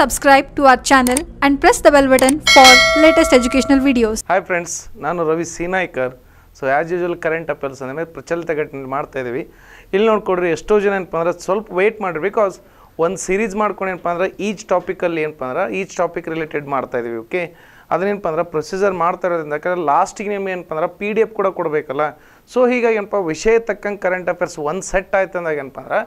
Subscribe to our channel and press the bell button for latest educational videos. Hi friends, ನಾನು Ravi Seenaikar so as usual current affairs ಅಂದರೆ ಪ್ರಚಲಿತ ಘಟನೆ ಮಾಡ್ತಾ ಇದ್ದೀವಿ ಇಲ್ಲಿ ನೋಡ್ಕೊಡ್ರಿ ಎಷ್ಟೋ ಜನ ಏನಪ್ಪ ಅಂದ್ರೆ ಸ್ವಲ್ಪ ವೆಯ್ಟ್ ಮಾಡಿರಿ ಬಿಕಾಸ್ ಒಂದು ಸೀರೀಸ್ ಮಾಡ್ಕೊಂಡು ಏನಪ್ಪ ಅಂದ್ರೆ ಈಚ್ ಟಾಪಿಕಲ್ಲಿ ಏನಪ್ಪ ಅಂದ್ರೆ ಈಚ್ ಟಾಪಿಕ್ ರಿಲೇಟೆಡ್ ಮಾಡ್ತಾ ಇದ್ದೀವಿ ಓಕೆ ಅದನ್ನೇನಪ್ಪ ಅಂದ್ರೆ ಪ್ರೊಸೀಜರ್ ಮಾಡ್ತಾ ಇರೋದ್ರಿಂದ ಯಾಕಂದರೆ ಲಾಸ್ಟಿಗೆ ನಿಮ್ಗೆ ಏನಪ್ಪ ಅಂದ್ರೆ ಪಿ ಡಿ ಎಫ್ ಕೂಡ ಕೊಡಬೇಕಲ್ಲ ಸೊ ಹೀಗಾಗಿ ಏನಪ್ಪ ವಿಷಯ ತಕ್ಕಂಗೆ ಕರೆಂಟ್ ಅಫೇರ್ಸ್ ಒಂದು ಸೆಟ್ ಆಯ್ತು ಅಂದಾಗ ಏನಪ್ಪ ಅಂದ್ರೆ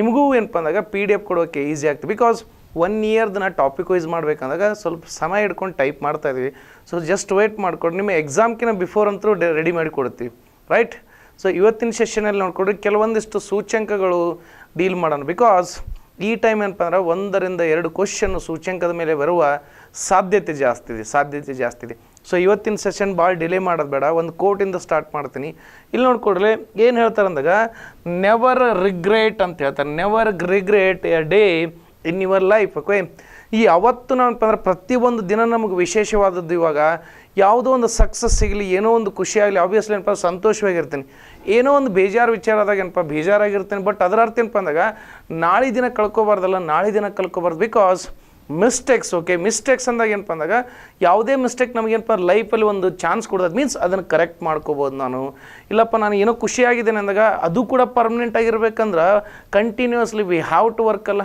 ನಿಮಗೂ ಏನಪ್ಪ ಅಂದಾಗ ಪಿ ಡಿ ಎಫ್ ಕೊಡೋಕ್ಕೆ ಈಸಿ ಆಗ್ತದೆ ಬಿಕಾಸ್ ಒನ್ ಇಯರ್ದನ್ನ ಟಾಪಿಕ್ ವೈಸ್ ಮಾಡಬೇಕಂದಾಗ ಸ್ವಲ್ಪ ಸಮಯ ಹಿಡ್ಕೊಂಡು ಟೈಪ್ ಮಾಡ್ತಾ ಇದ್ದೀವಿ ಸೊ ಜಸ್ಟ್ ವೇಟ್ ಮಾಡ್ಕೊಂಡು ನಿಮ್ಮ ಎಕ್ಸಾಮ್ಕಿಂತ ಬಿಫೋರ್ ಅಂತೂ ರೆಡಿ ಮಾಡಿ ಕೊಡ್ತೀವಿ ರೈಟ್ ಸೊ ಇವತ್ತಿನ ಸೆಷನಲ್ಲಿ ನೋಡಿಕೊಂಡ್ರೆ ಕೆಲವೊಂದಿಷ್ಟು ಸೂಚ್ಯಂಕಗಳು ಡೀಲ್ ಮಾಡೋಣ ಬಿಕಾಸ್ ಈ ಟೈಮ್ ಏನಪ್ಪ ಅಂದ್ರೆ ಒಂದರಿಂದ ಎರಡು ಕ್ವಶನ್ನು ಸೂಚ್ಯಂಕದ ಮೇಲೆ ಬರುವ ಸಾಧ್ಯತೆ ಜಾಸ್ತಿ ಇದೆ ಸಾಧ್ಯತೆ ಜಾಸ್ತಿ ಇದೆ ಸೊ ಇವತ್ತಿನ ಸೆಷನ್ ಭಾಳ ಡಿಲೇ ಮಾಡೋದು ಬೇಡ ಒಂದು ಕೋರ್ಟಿಂದ ಸ್ಟಾರ್ಟ್ ಮಾಡ್ತೀನಿ ಇಲ್ಲಿ ನೋಡಿಕೊಂಡ್ರೆ ಏನು ಹೇಳ್ತಾರೆ ಅಂದಾಗ ನೆವರ್ ರಿಗ್ರೇಟ್ ಅಂತ ಹೇಳ್ತಾರೆ never regret a day in your life okay ಈ ಅವತ್ತು ಏನಪ್ಪ ಅಂದ್ರೆ ಪ್ರತಿಯೊಂದು ದಿನ ನಮಗೆ ವಿಶೇಷವಾದದ್ದು ಇವಾಗ ಯಾವುದೋ ಒಂದು ಸಕ್ಸಸ್ ಸಿಗಲಿ ಏನೋ ಒಂದು ಖುಷಿಯಾಗಲಿ ಆಗಲಿ ಆಬ್ವಿಯಸ್ಲಿ ಏನಪ್ಪ ಸಂತೋಷವಾಗಿರ್ತೀನಿ ಏನೋ ಒಂದು ಬೇಜಾರು ವಿಚಾರ ಆದಾಗ ಏನಪ್ಪ ಬೇಜಾರಾಗಿರ್ತೀನಿ ಬಟ್ ಅದರ ಅರ್ಥ ಏನಪ್ಪ ಅಂದಾಗ ನಾಳೆ ದಿನ ಕಳ್ಕೊಬಾರ್ದಲ್ಲ ನಾಳೆ ದಿನ ಕಳ್ಕೊಬಾರ್ದು ಬಿಕಾಸ್ ಮಿಸ್ಟೇಕ್ಸ್ ಓಕೆ ಮಿಸ್ಟೇಕ್ಸ್ ಅಂದಾಗ ಏನಪ್ಪ ಅಂದಾಗ ಯಾವುದೇ ಮಿಸ್ಟೇಕ್ ನಮಗೇನಪ್ಪ ಲೈಫಲ್ಲಿ ಒಂದು ಚಾನ್ಸ್ ಕೊಡೋದು ಮೀನ್ಸ್ ಅದನ್ನು ಕರೆಕ್ಟ್ ಮಾಡ್ಕೋಬೋದು ನಾನು ಇಲ್ಲಪ್ಪ ನಾನು ಏನೋ ಖುಷಿಯಾಗಿದ್ದೇನೆ ಅಂದಾಗ ಅದು ಕೂಡ ಪರ್ಮನೆಂಟ್ ಆಗಿರ್ಬೇಕಂದ್ರೆ continuously we have to work ಅಲ್ಲ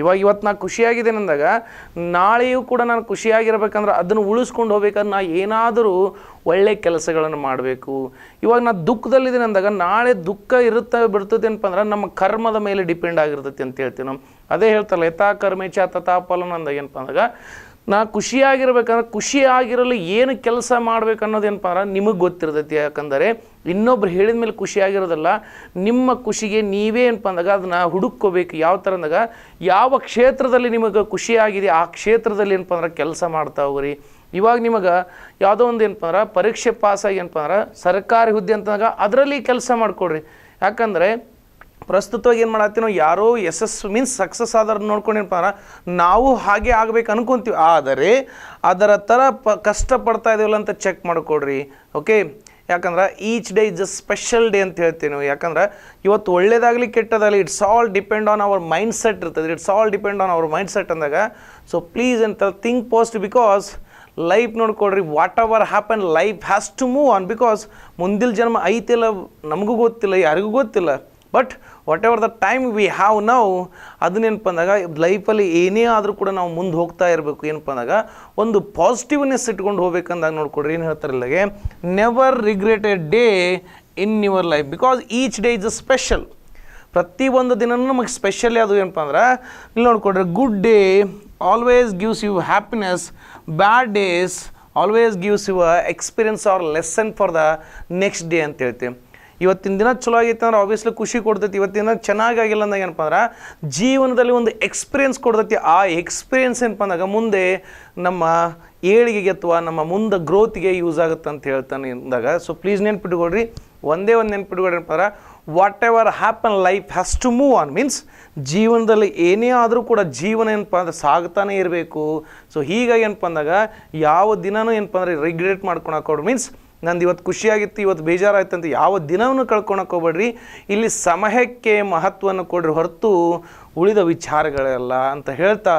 ಇವಾಗ ಇವತ್ತು ನಾನು ಖುಷಿಯಾಗಿದ್ದೇನೆ ಅಂದಾಗ ನಾಳೆಯೂ ಕೂಡ ನಾನು ಖುಷಿಯಾಗಿರ್ಬೇಕಂದ್ರೆ ಅದನ್ನು ಉಳಿಸ್ಕೊಂಡು ಹೋಗ್ಬೇಕಂದ್ರೆ ನಾ ಏನಾದರೂ ಒಳ್ಳೆಯ ಕೆಲಸಗಳನ್ನು ಮಾಡಬೇಕು ಇವಾಗ ನಾನು ದುಃಖದಲ್ಲಿದ್ದೀನಿ ಅಂದಾಗ ನಾಳೆ ದುಃಖ ಇರುತ್ತೆ ಬಿಡ್ತದೆ ಅಂದ್ರೆ ನಮ್ಮ ಕರ್ಮದ ಮೇಲೆ ಡಿಪೆಂಡ್ ಆಗಿರ್ತೈತಿ ಅಂತ ಹೇಳ್ತೀನಿ ನಾವು ಅದೇ ಹೇಳ್ತಾರಲ್ಲ ಯಥಾ ಕರ್ಮೇಚ ತಥಾ ಫಲನ ಅಂದಾಗ ಏನಪ್ಪ ಅಂದಾಗ ನಾ ಖುಷಿಯಾಗಿರ್ಬೇಕಂದ್ರೆ ಖುಷಿಯಾಗಿರಲು ಏನು ಕೆಲಸ ಮಾಡ್ಬೇಕು ಅನ್ನೋದೇನಪ್ಪ ನಿಮಗೆ ಗೊತ್ತಿರ್ತೈತಿ ಯಾಕಂದರೆ ಇನ್ನೊಬ್ರು ಹೇಳಿದ ಮೇಲೆ ಖುಷಿಯಾಗಿರೋದಲ್ಲ ನಿಮ್ಮ ಖುಷಿಗೆ ನೀವೇ ಏನಪ್ಪ ಅಂದಾಗ ಅದನ್ನು ಹುಡುಕ್ಕೋಬೇಕು ಯಾವ ಥರ ಅಂದಾಗ ಯಾವ ಕ್ಷೇತ್ರದಲ್ಲಿ ನಿಮಗೆ ಖುಷಿಯಾಗಿದೆ ಆ ಕ್ಷೇತ್ರದಲ್ಲಿ ಏನಪ್ಪ ಅಂದ್ರೆ ಕೆಲಸ ಮಾಡ್ತಾ ಹೋಗ್ರಿ ಇವಾಗ ನಿಮಗೆ ಯಾವುದೋ ಒಂದು ಏನಪ್ಪ ಅಂದ್ರೆ ಪರೀಕ್ಷೆ ಪಾಸಾಗಿ ಏನಪ್ಪ ಅಂದ್ರೆ ಸರ್ಕಾರಿ ಹುದ್ದೆ ಅಂತಂದಾಗ ಅದರಲ್ಲಿ ಕೆಲಸ ಮಾಡಿಕೊಡ್ರಿ ಯಾಕಂದರೆ ಪ್ರಸ್ತುತವಾಗಿ ಏನು ಮಾಡತ್ತೀವಿ ನಾವು ಯಾರೋ ಯಶಸ್ ಮೀನ್ಸ್ ಸಕ್ಸಸ್ ಆದ್ರೆ ಏನಪ್ಪ ನಾವು ಹಾಗೆ ಆಗ್ಬೇಕು ಅನ್ಕೊಂತೀವಿ ಆದರೆ ಅದರ ಥರ ಪ ಕಷ್ಟಪಡ್ತಾ ಇದೀವಲ್ಲ ಅಂತ ಚೆಕ್ ಮಾಡಿಕೊಡ್ರಿ ಓಕೆ ಯಾಕಂದ್ರೆ each day is a special day ಅಂತ ಹೇಳ್ತೀವಿ ಯಾಕಂದ್ರೆ ಇವತ್ತು ಒಳ್ಳೇದಾಗಲಿ ಕೆಟ್ಟದಾಗಲಿ it's all depend on our mindset ಇರ್ತದೆ it's all depend on our mindset ಅಂದಾಗ ಸೊ ಪ್ಲೀಸ್ ಅಂತ ಥಿಂಕ್ ಪೋಸ್ಟ್ ಬಿಕಾಸ್ ಲೈಫ್ ನೋಡ್ಕೊಡ್ರಿ whatever happen life has to move on because ಮುಂದಿನ ಜನ್ಮ ಐತಿಲ್ಲ ನಮಗೂ ಗೊತ್ತಿಲ್ಲ ಯಾರಿಗೂ ಗೊತ್ತಿಲ್ಲ but whatever the time we have ನಾವು ಅದನ್ನೇನಪ್ಪ ಅಂದಾಗ ಲೈಫಲ್ಲಿ ಏನೇ ಆದರೂ ಕೂಡ ನಾವು ಮುಂದೆ ಹೋಗ್ತಾ ಇರಬೇಕು ಏನಪ್ಪ ಅಂದಾಗ ಒಂದು ಪಾಸಿಟಿವ್ನೆಸ್ ಇಟ್ಕೊಂಡು ಹೋಗ್ಬೇಕಂದಾಗ ನೋಡ್ಕೊಡ್ರಿ ಏನು ಹೇಳ್ತಾರೆ never regret a day in your life because each day is a special ಪ್ರತಿ ಒಂದು ದಿನವೂ ನಮಗೆ ಸ್ಪೆಷಲಿ ಅದು ಏನಪ್ಪ ಅಂದ್ರೆ ಇಲ್ಲಿ ನೋಡ್ಕೊಡ್ರಿ good day always gives you happiness bad days always gives you experience or lesson for the next day ಅಂತ ಹೇಳ್ತೀವಿ ಇವತ್ತಿನ ದಿನ ಚಲೋ ಆಗೈತೆ ಅಂದ್ರೆ ಆಬ್ವಿಯಸ್ಲಿ ಖುಷಿ ಕೊಡ್ತೈತಿ ಇವತ್ತಿನ ದಿನ ಆಗಿಲ್ಲ ಅಂದಾಗ ಏನಪ್ಪ ಅಂದ್ರೆ ಜೀವನದಲ್ಲಿ ಒಂದು ಎಕ್ಸ್ಪೀರಿಯನ್ಸ್ ಕೊಡ್ತೈತಿ ಆ ಎಕ್ಸ್ಪೀರಿಯನ್ಸ್ ಏನಪ್ಪ ಅಂದಾಗ ಮುಂದೆ ನಮ್ಮ ಏಳಿಗೆಗೆ ಅಥವಾ ನಮ್ಮ ಮುಂದೆ ಗ್ರೋತ್ಗೆ ಯೂಸ್ ಆಗುತ್ತೆ ಅಂತ ಹೇಳ್ತಾನೆ ಅಂದಾಗ ಸೊ ಪ್ಲೀಸ್ ನೆನ್ಪಿಟ್ಕೊಳ್ರಿ ಒಂದೇ ಒಂದು ನೆನ್ಪಿಟ್ಕೊಳ್ರಿ ಏನಪ್ಪ ಅಂದ್ರೆ whatever happen life has to move on means ಜೀವನದಲ್ಲಿ ಏನೇ ಆದರೂ ಕೂಡ ಜೀವನ ಏನಪ್ಪ ಅಂದ್ರೆ ಸಾಗ್ತಾನೆ ಇರಬೇಕು ಸೊ ಹೀಗಾಗಿ ಏನಪ್ಪ ಅಂದಾಗ ಯಾವ ದಿನವೂ ಏನಪ್ಪ ಅಂದರೆ ರಿಗ್ರೆಟ್ ಮಾಡ್ಕೊಳಕೋಡು ಮೀನ್ಸ್ ನಂದು ಇವತ್ತು ಖುಷಿಯಾಗಿತ್ತು ಇವತ್ತು ಬೇಜಾರಾಯ್ತು ಅಂತ ಯಾವ ದಿನವನ್ನು ಕಳ್ಕೊಳಕ್ಕೆ ಹೋಗ್ಬೇಡ್ರಿ ಇಲ್ಲಿ ಸಮಯಕ್ಕೆ ಮಹತ್ವವನ್ನು ಕೊಡ್ರಿ ಹೊರತು ಉಳಿದ ವಿಚಾರಗಳೆಲ್ಲ ಅಂತ ಹೇಳ್ತಾ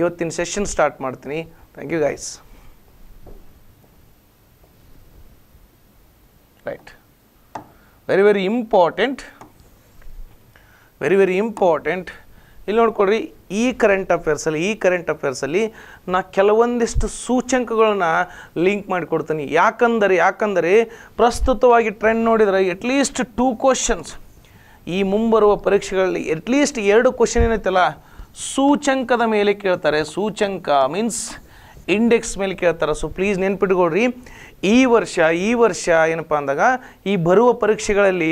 ಇವತ್ತಿನ ಸೆಷನ್ ಸ್ಟಾರ್ಟ್ ಮಾಡ್ತೀನಿ thank you guys right very very important very very important ಇಲ್ಲಿ ನೋಡ್ಕೊಳ್ರಿ ಈ ಕರೆಂಟ್ ಅಫೇರ್ಸಲ್ಲಿ ಈ ಕರೆಂಟ್ ಅಫೇರ್ಸಲ್ಲಿ ನಾ ಕೆಲವೊಂದಿಷ್ಟು ಸೂಚ್ಯಂಕಗಳನ್ನ ಲಿಂಕ್ ಮಾಡಿಕೊಡ್ತೀನಿ ಯಾಕಂದರೆ ಯಾಕಂದರೆ ಪ್ರಸ್ತುತವಾಗಿ ಟ್ರೆಂಡ್ ನೋಡಿದರೆ ಎಟ್ಲೀಸ್ಟ್ ಟೂ ಕ್ವಶನ್ಸ್ ಈ ಮುಂಬರುವ ಪರೀಕ್ಷೆಗಳಲ್ಲಿ ಎಟ್ಲೀಸ್ಟ್ ಎರಡು ಕ್ವಶನ್ ಏನೈತಲ್ಲ ಸೂಚ್ಯಂಕದ ಮೇಲೆ ಕೇಳ್ತಾರೆ ಸೂಚ್ಯಂಕ ಮೀನ್ಸ್ ಇಂಡೆಕ್ಸ್ ಮೇಲೆ ಕೇಳ್ತಾರೆ ಸೊ ಪ್ಲೀಸ್ ನೆನ್ಪಿಟ್ಕೊಳ್ರಿ ಈ ವರ್ಷ ಈ ವರ್ಷ ಏನಪ್ಪ ಅಂದಾಗ ಈ ಬರುವ ಪರೀಕ್ಷೆಗಳಲ್ಲಿ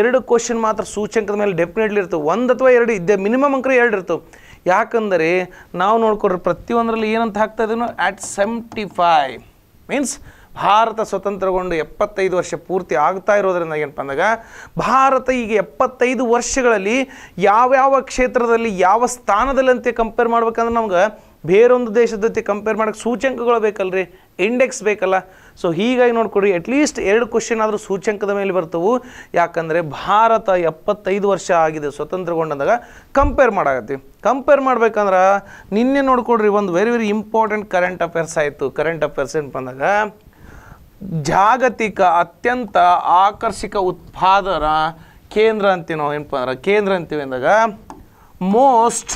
ಎರಡು ಕ್ವಶನ್ ಮಾತ್ರ ಸೂಚಂಕದ ಮೇಲೆ ಡೆಫಿನೆಟ್ಲಿ ಇರ್ತವೆ ಒಂದು ಅಥವಾ ಎರಡು ಇದ್ದೇ ಮಿನಿಮಮ್ ಅಂಕರೆ ಎರಡು ಇರ್ತವೆ ಯಾಕಂದರೆ ನಾವು ನೋಡ್ಕೊಡ್ರಿ ಪ್ರತಿಯೊಂದರಲ್ಲಿ ಏನಂತ ಹಾಕ್ತಾ ಇದ್ದೀನೋ at seventy five means Bharat ಸ್ವತಂತ್ರಗೊಂಡು ಎಪ್ಪತ್ತೈದು ವರ್ಷ ಪೂರ್ತಿ ಆಗ್ತಾ ಇರೋದ್ರಿಂದ ಏನಪ್ಪ ಅಂದಾಗ ಭಾರತ ಈಗ ಎಪ್ಪತ್ತೈದು ವರ್ಷಗಳಲ್ಲಿ ಯಾವ್ಯಾವ ಕ್ಷೇತ್ರದಲ್ಲಿ ಯಾವ ಸ್ಥಾನದಲ್ಲಿ ಅಂತೆ ಕಂಪೇರ್ ಮಾಡ್ಬೇಕಂದ್ರೆ ನಮ್ಗೆ ಬೇರೊಂದು ದೇಶದ ಜೊತೆ ಕಂಪೇರ್ ಮಾಡೋಕ್ಕೆ ಸೂಚ್ಯಂಕಗಳು ಬೇಕಲ್ರಿ ಇಂಡೆಕ್ಸ್ ಬೇಕಲ್ಲ ಸೊ ಹೀಗಾಗಿ ನೋಡಿಕೊಡ್ರಿ ಅಟ್ಲೀಸ್ಟ್ ಎರಡು ಕ್ವಶನ್ ಆದರೂ ಸೂಚ್ಯಂಕದ ಮೇಲೆ ಬರ್ತವು ಯಾಕಂದರೆ ಭಾರತ ಎಪ್ಪತ್ತೈದು ವರ್ಷ ಆಗಿದೆ ಸ್ವತಂತ್ರಗೊಂಡಾಗ ಕಂಪೇರ್ ಮಾಡಾಗತ್ತೆ ಕಂಪೇರ್ ಮಾಡ್ಬೇಕಂದ್ರೆ ನಿನ್ನೆ ನೋಡ್ಕೊಡ್ರಿ ಒಂದು very very important current affairs ಆಯಿತು ಕರೆಂಟ್ ಅಫೇರ್ಸ್ ಏನು ಬಂದಾಗ ಜಾಗತಿಕ ಅತ್ಯಂತ ಆಕರ್ಷಕ ಉತ್ಪಾದರ ಕೇಂದ್ರ ಅಂತೀವಿ ನಾವು ಏನಪ್ಪ ಅಂದ್ರೆ ಕೇಂದ್ರ ಅಂತೀವಿ ಅಂದಾಗ most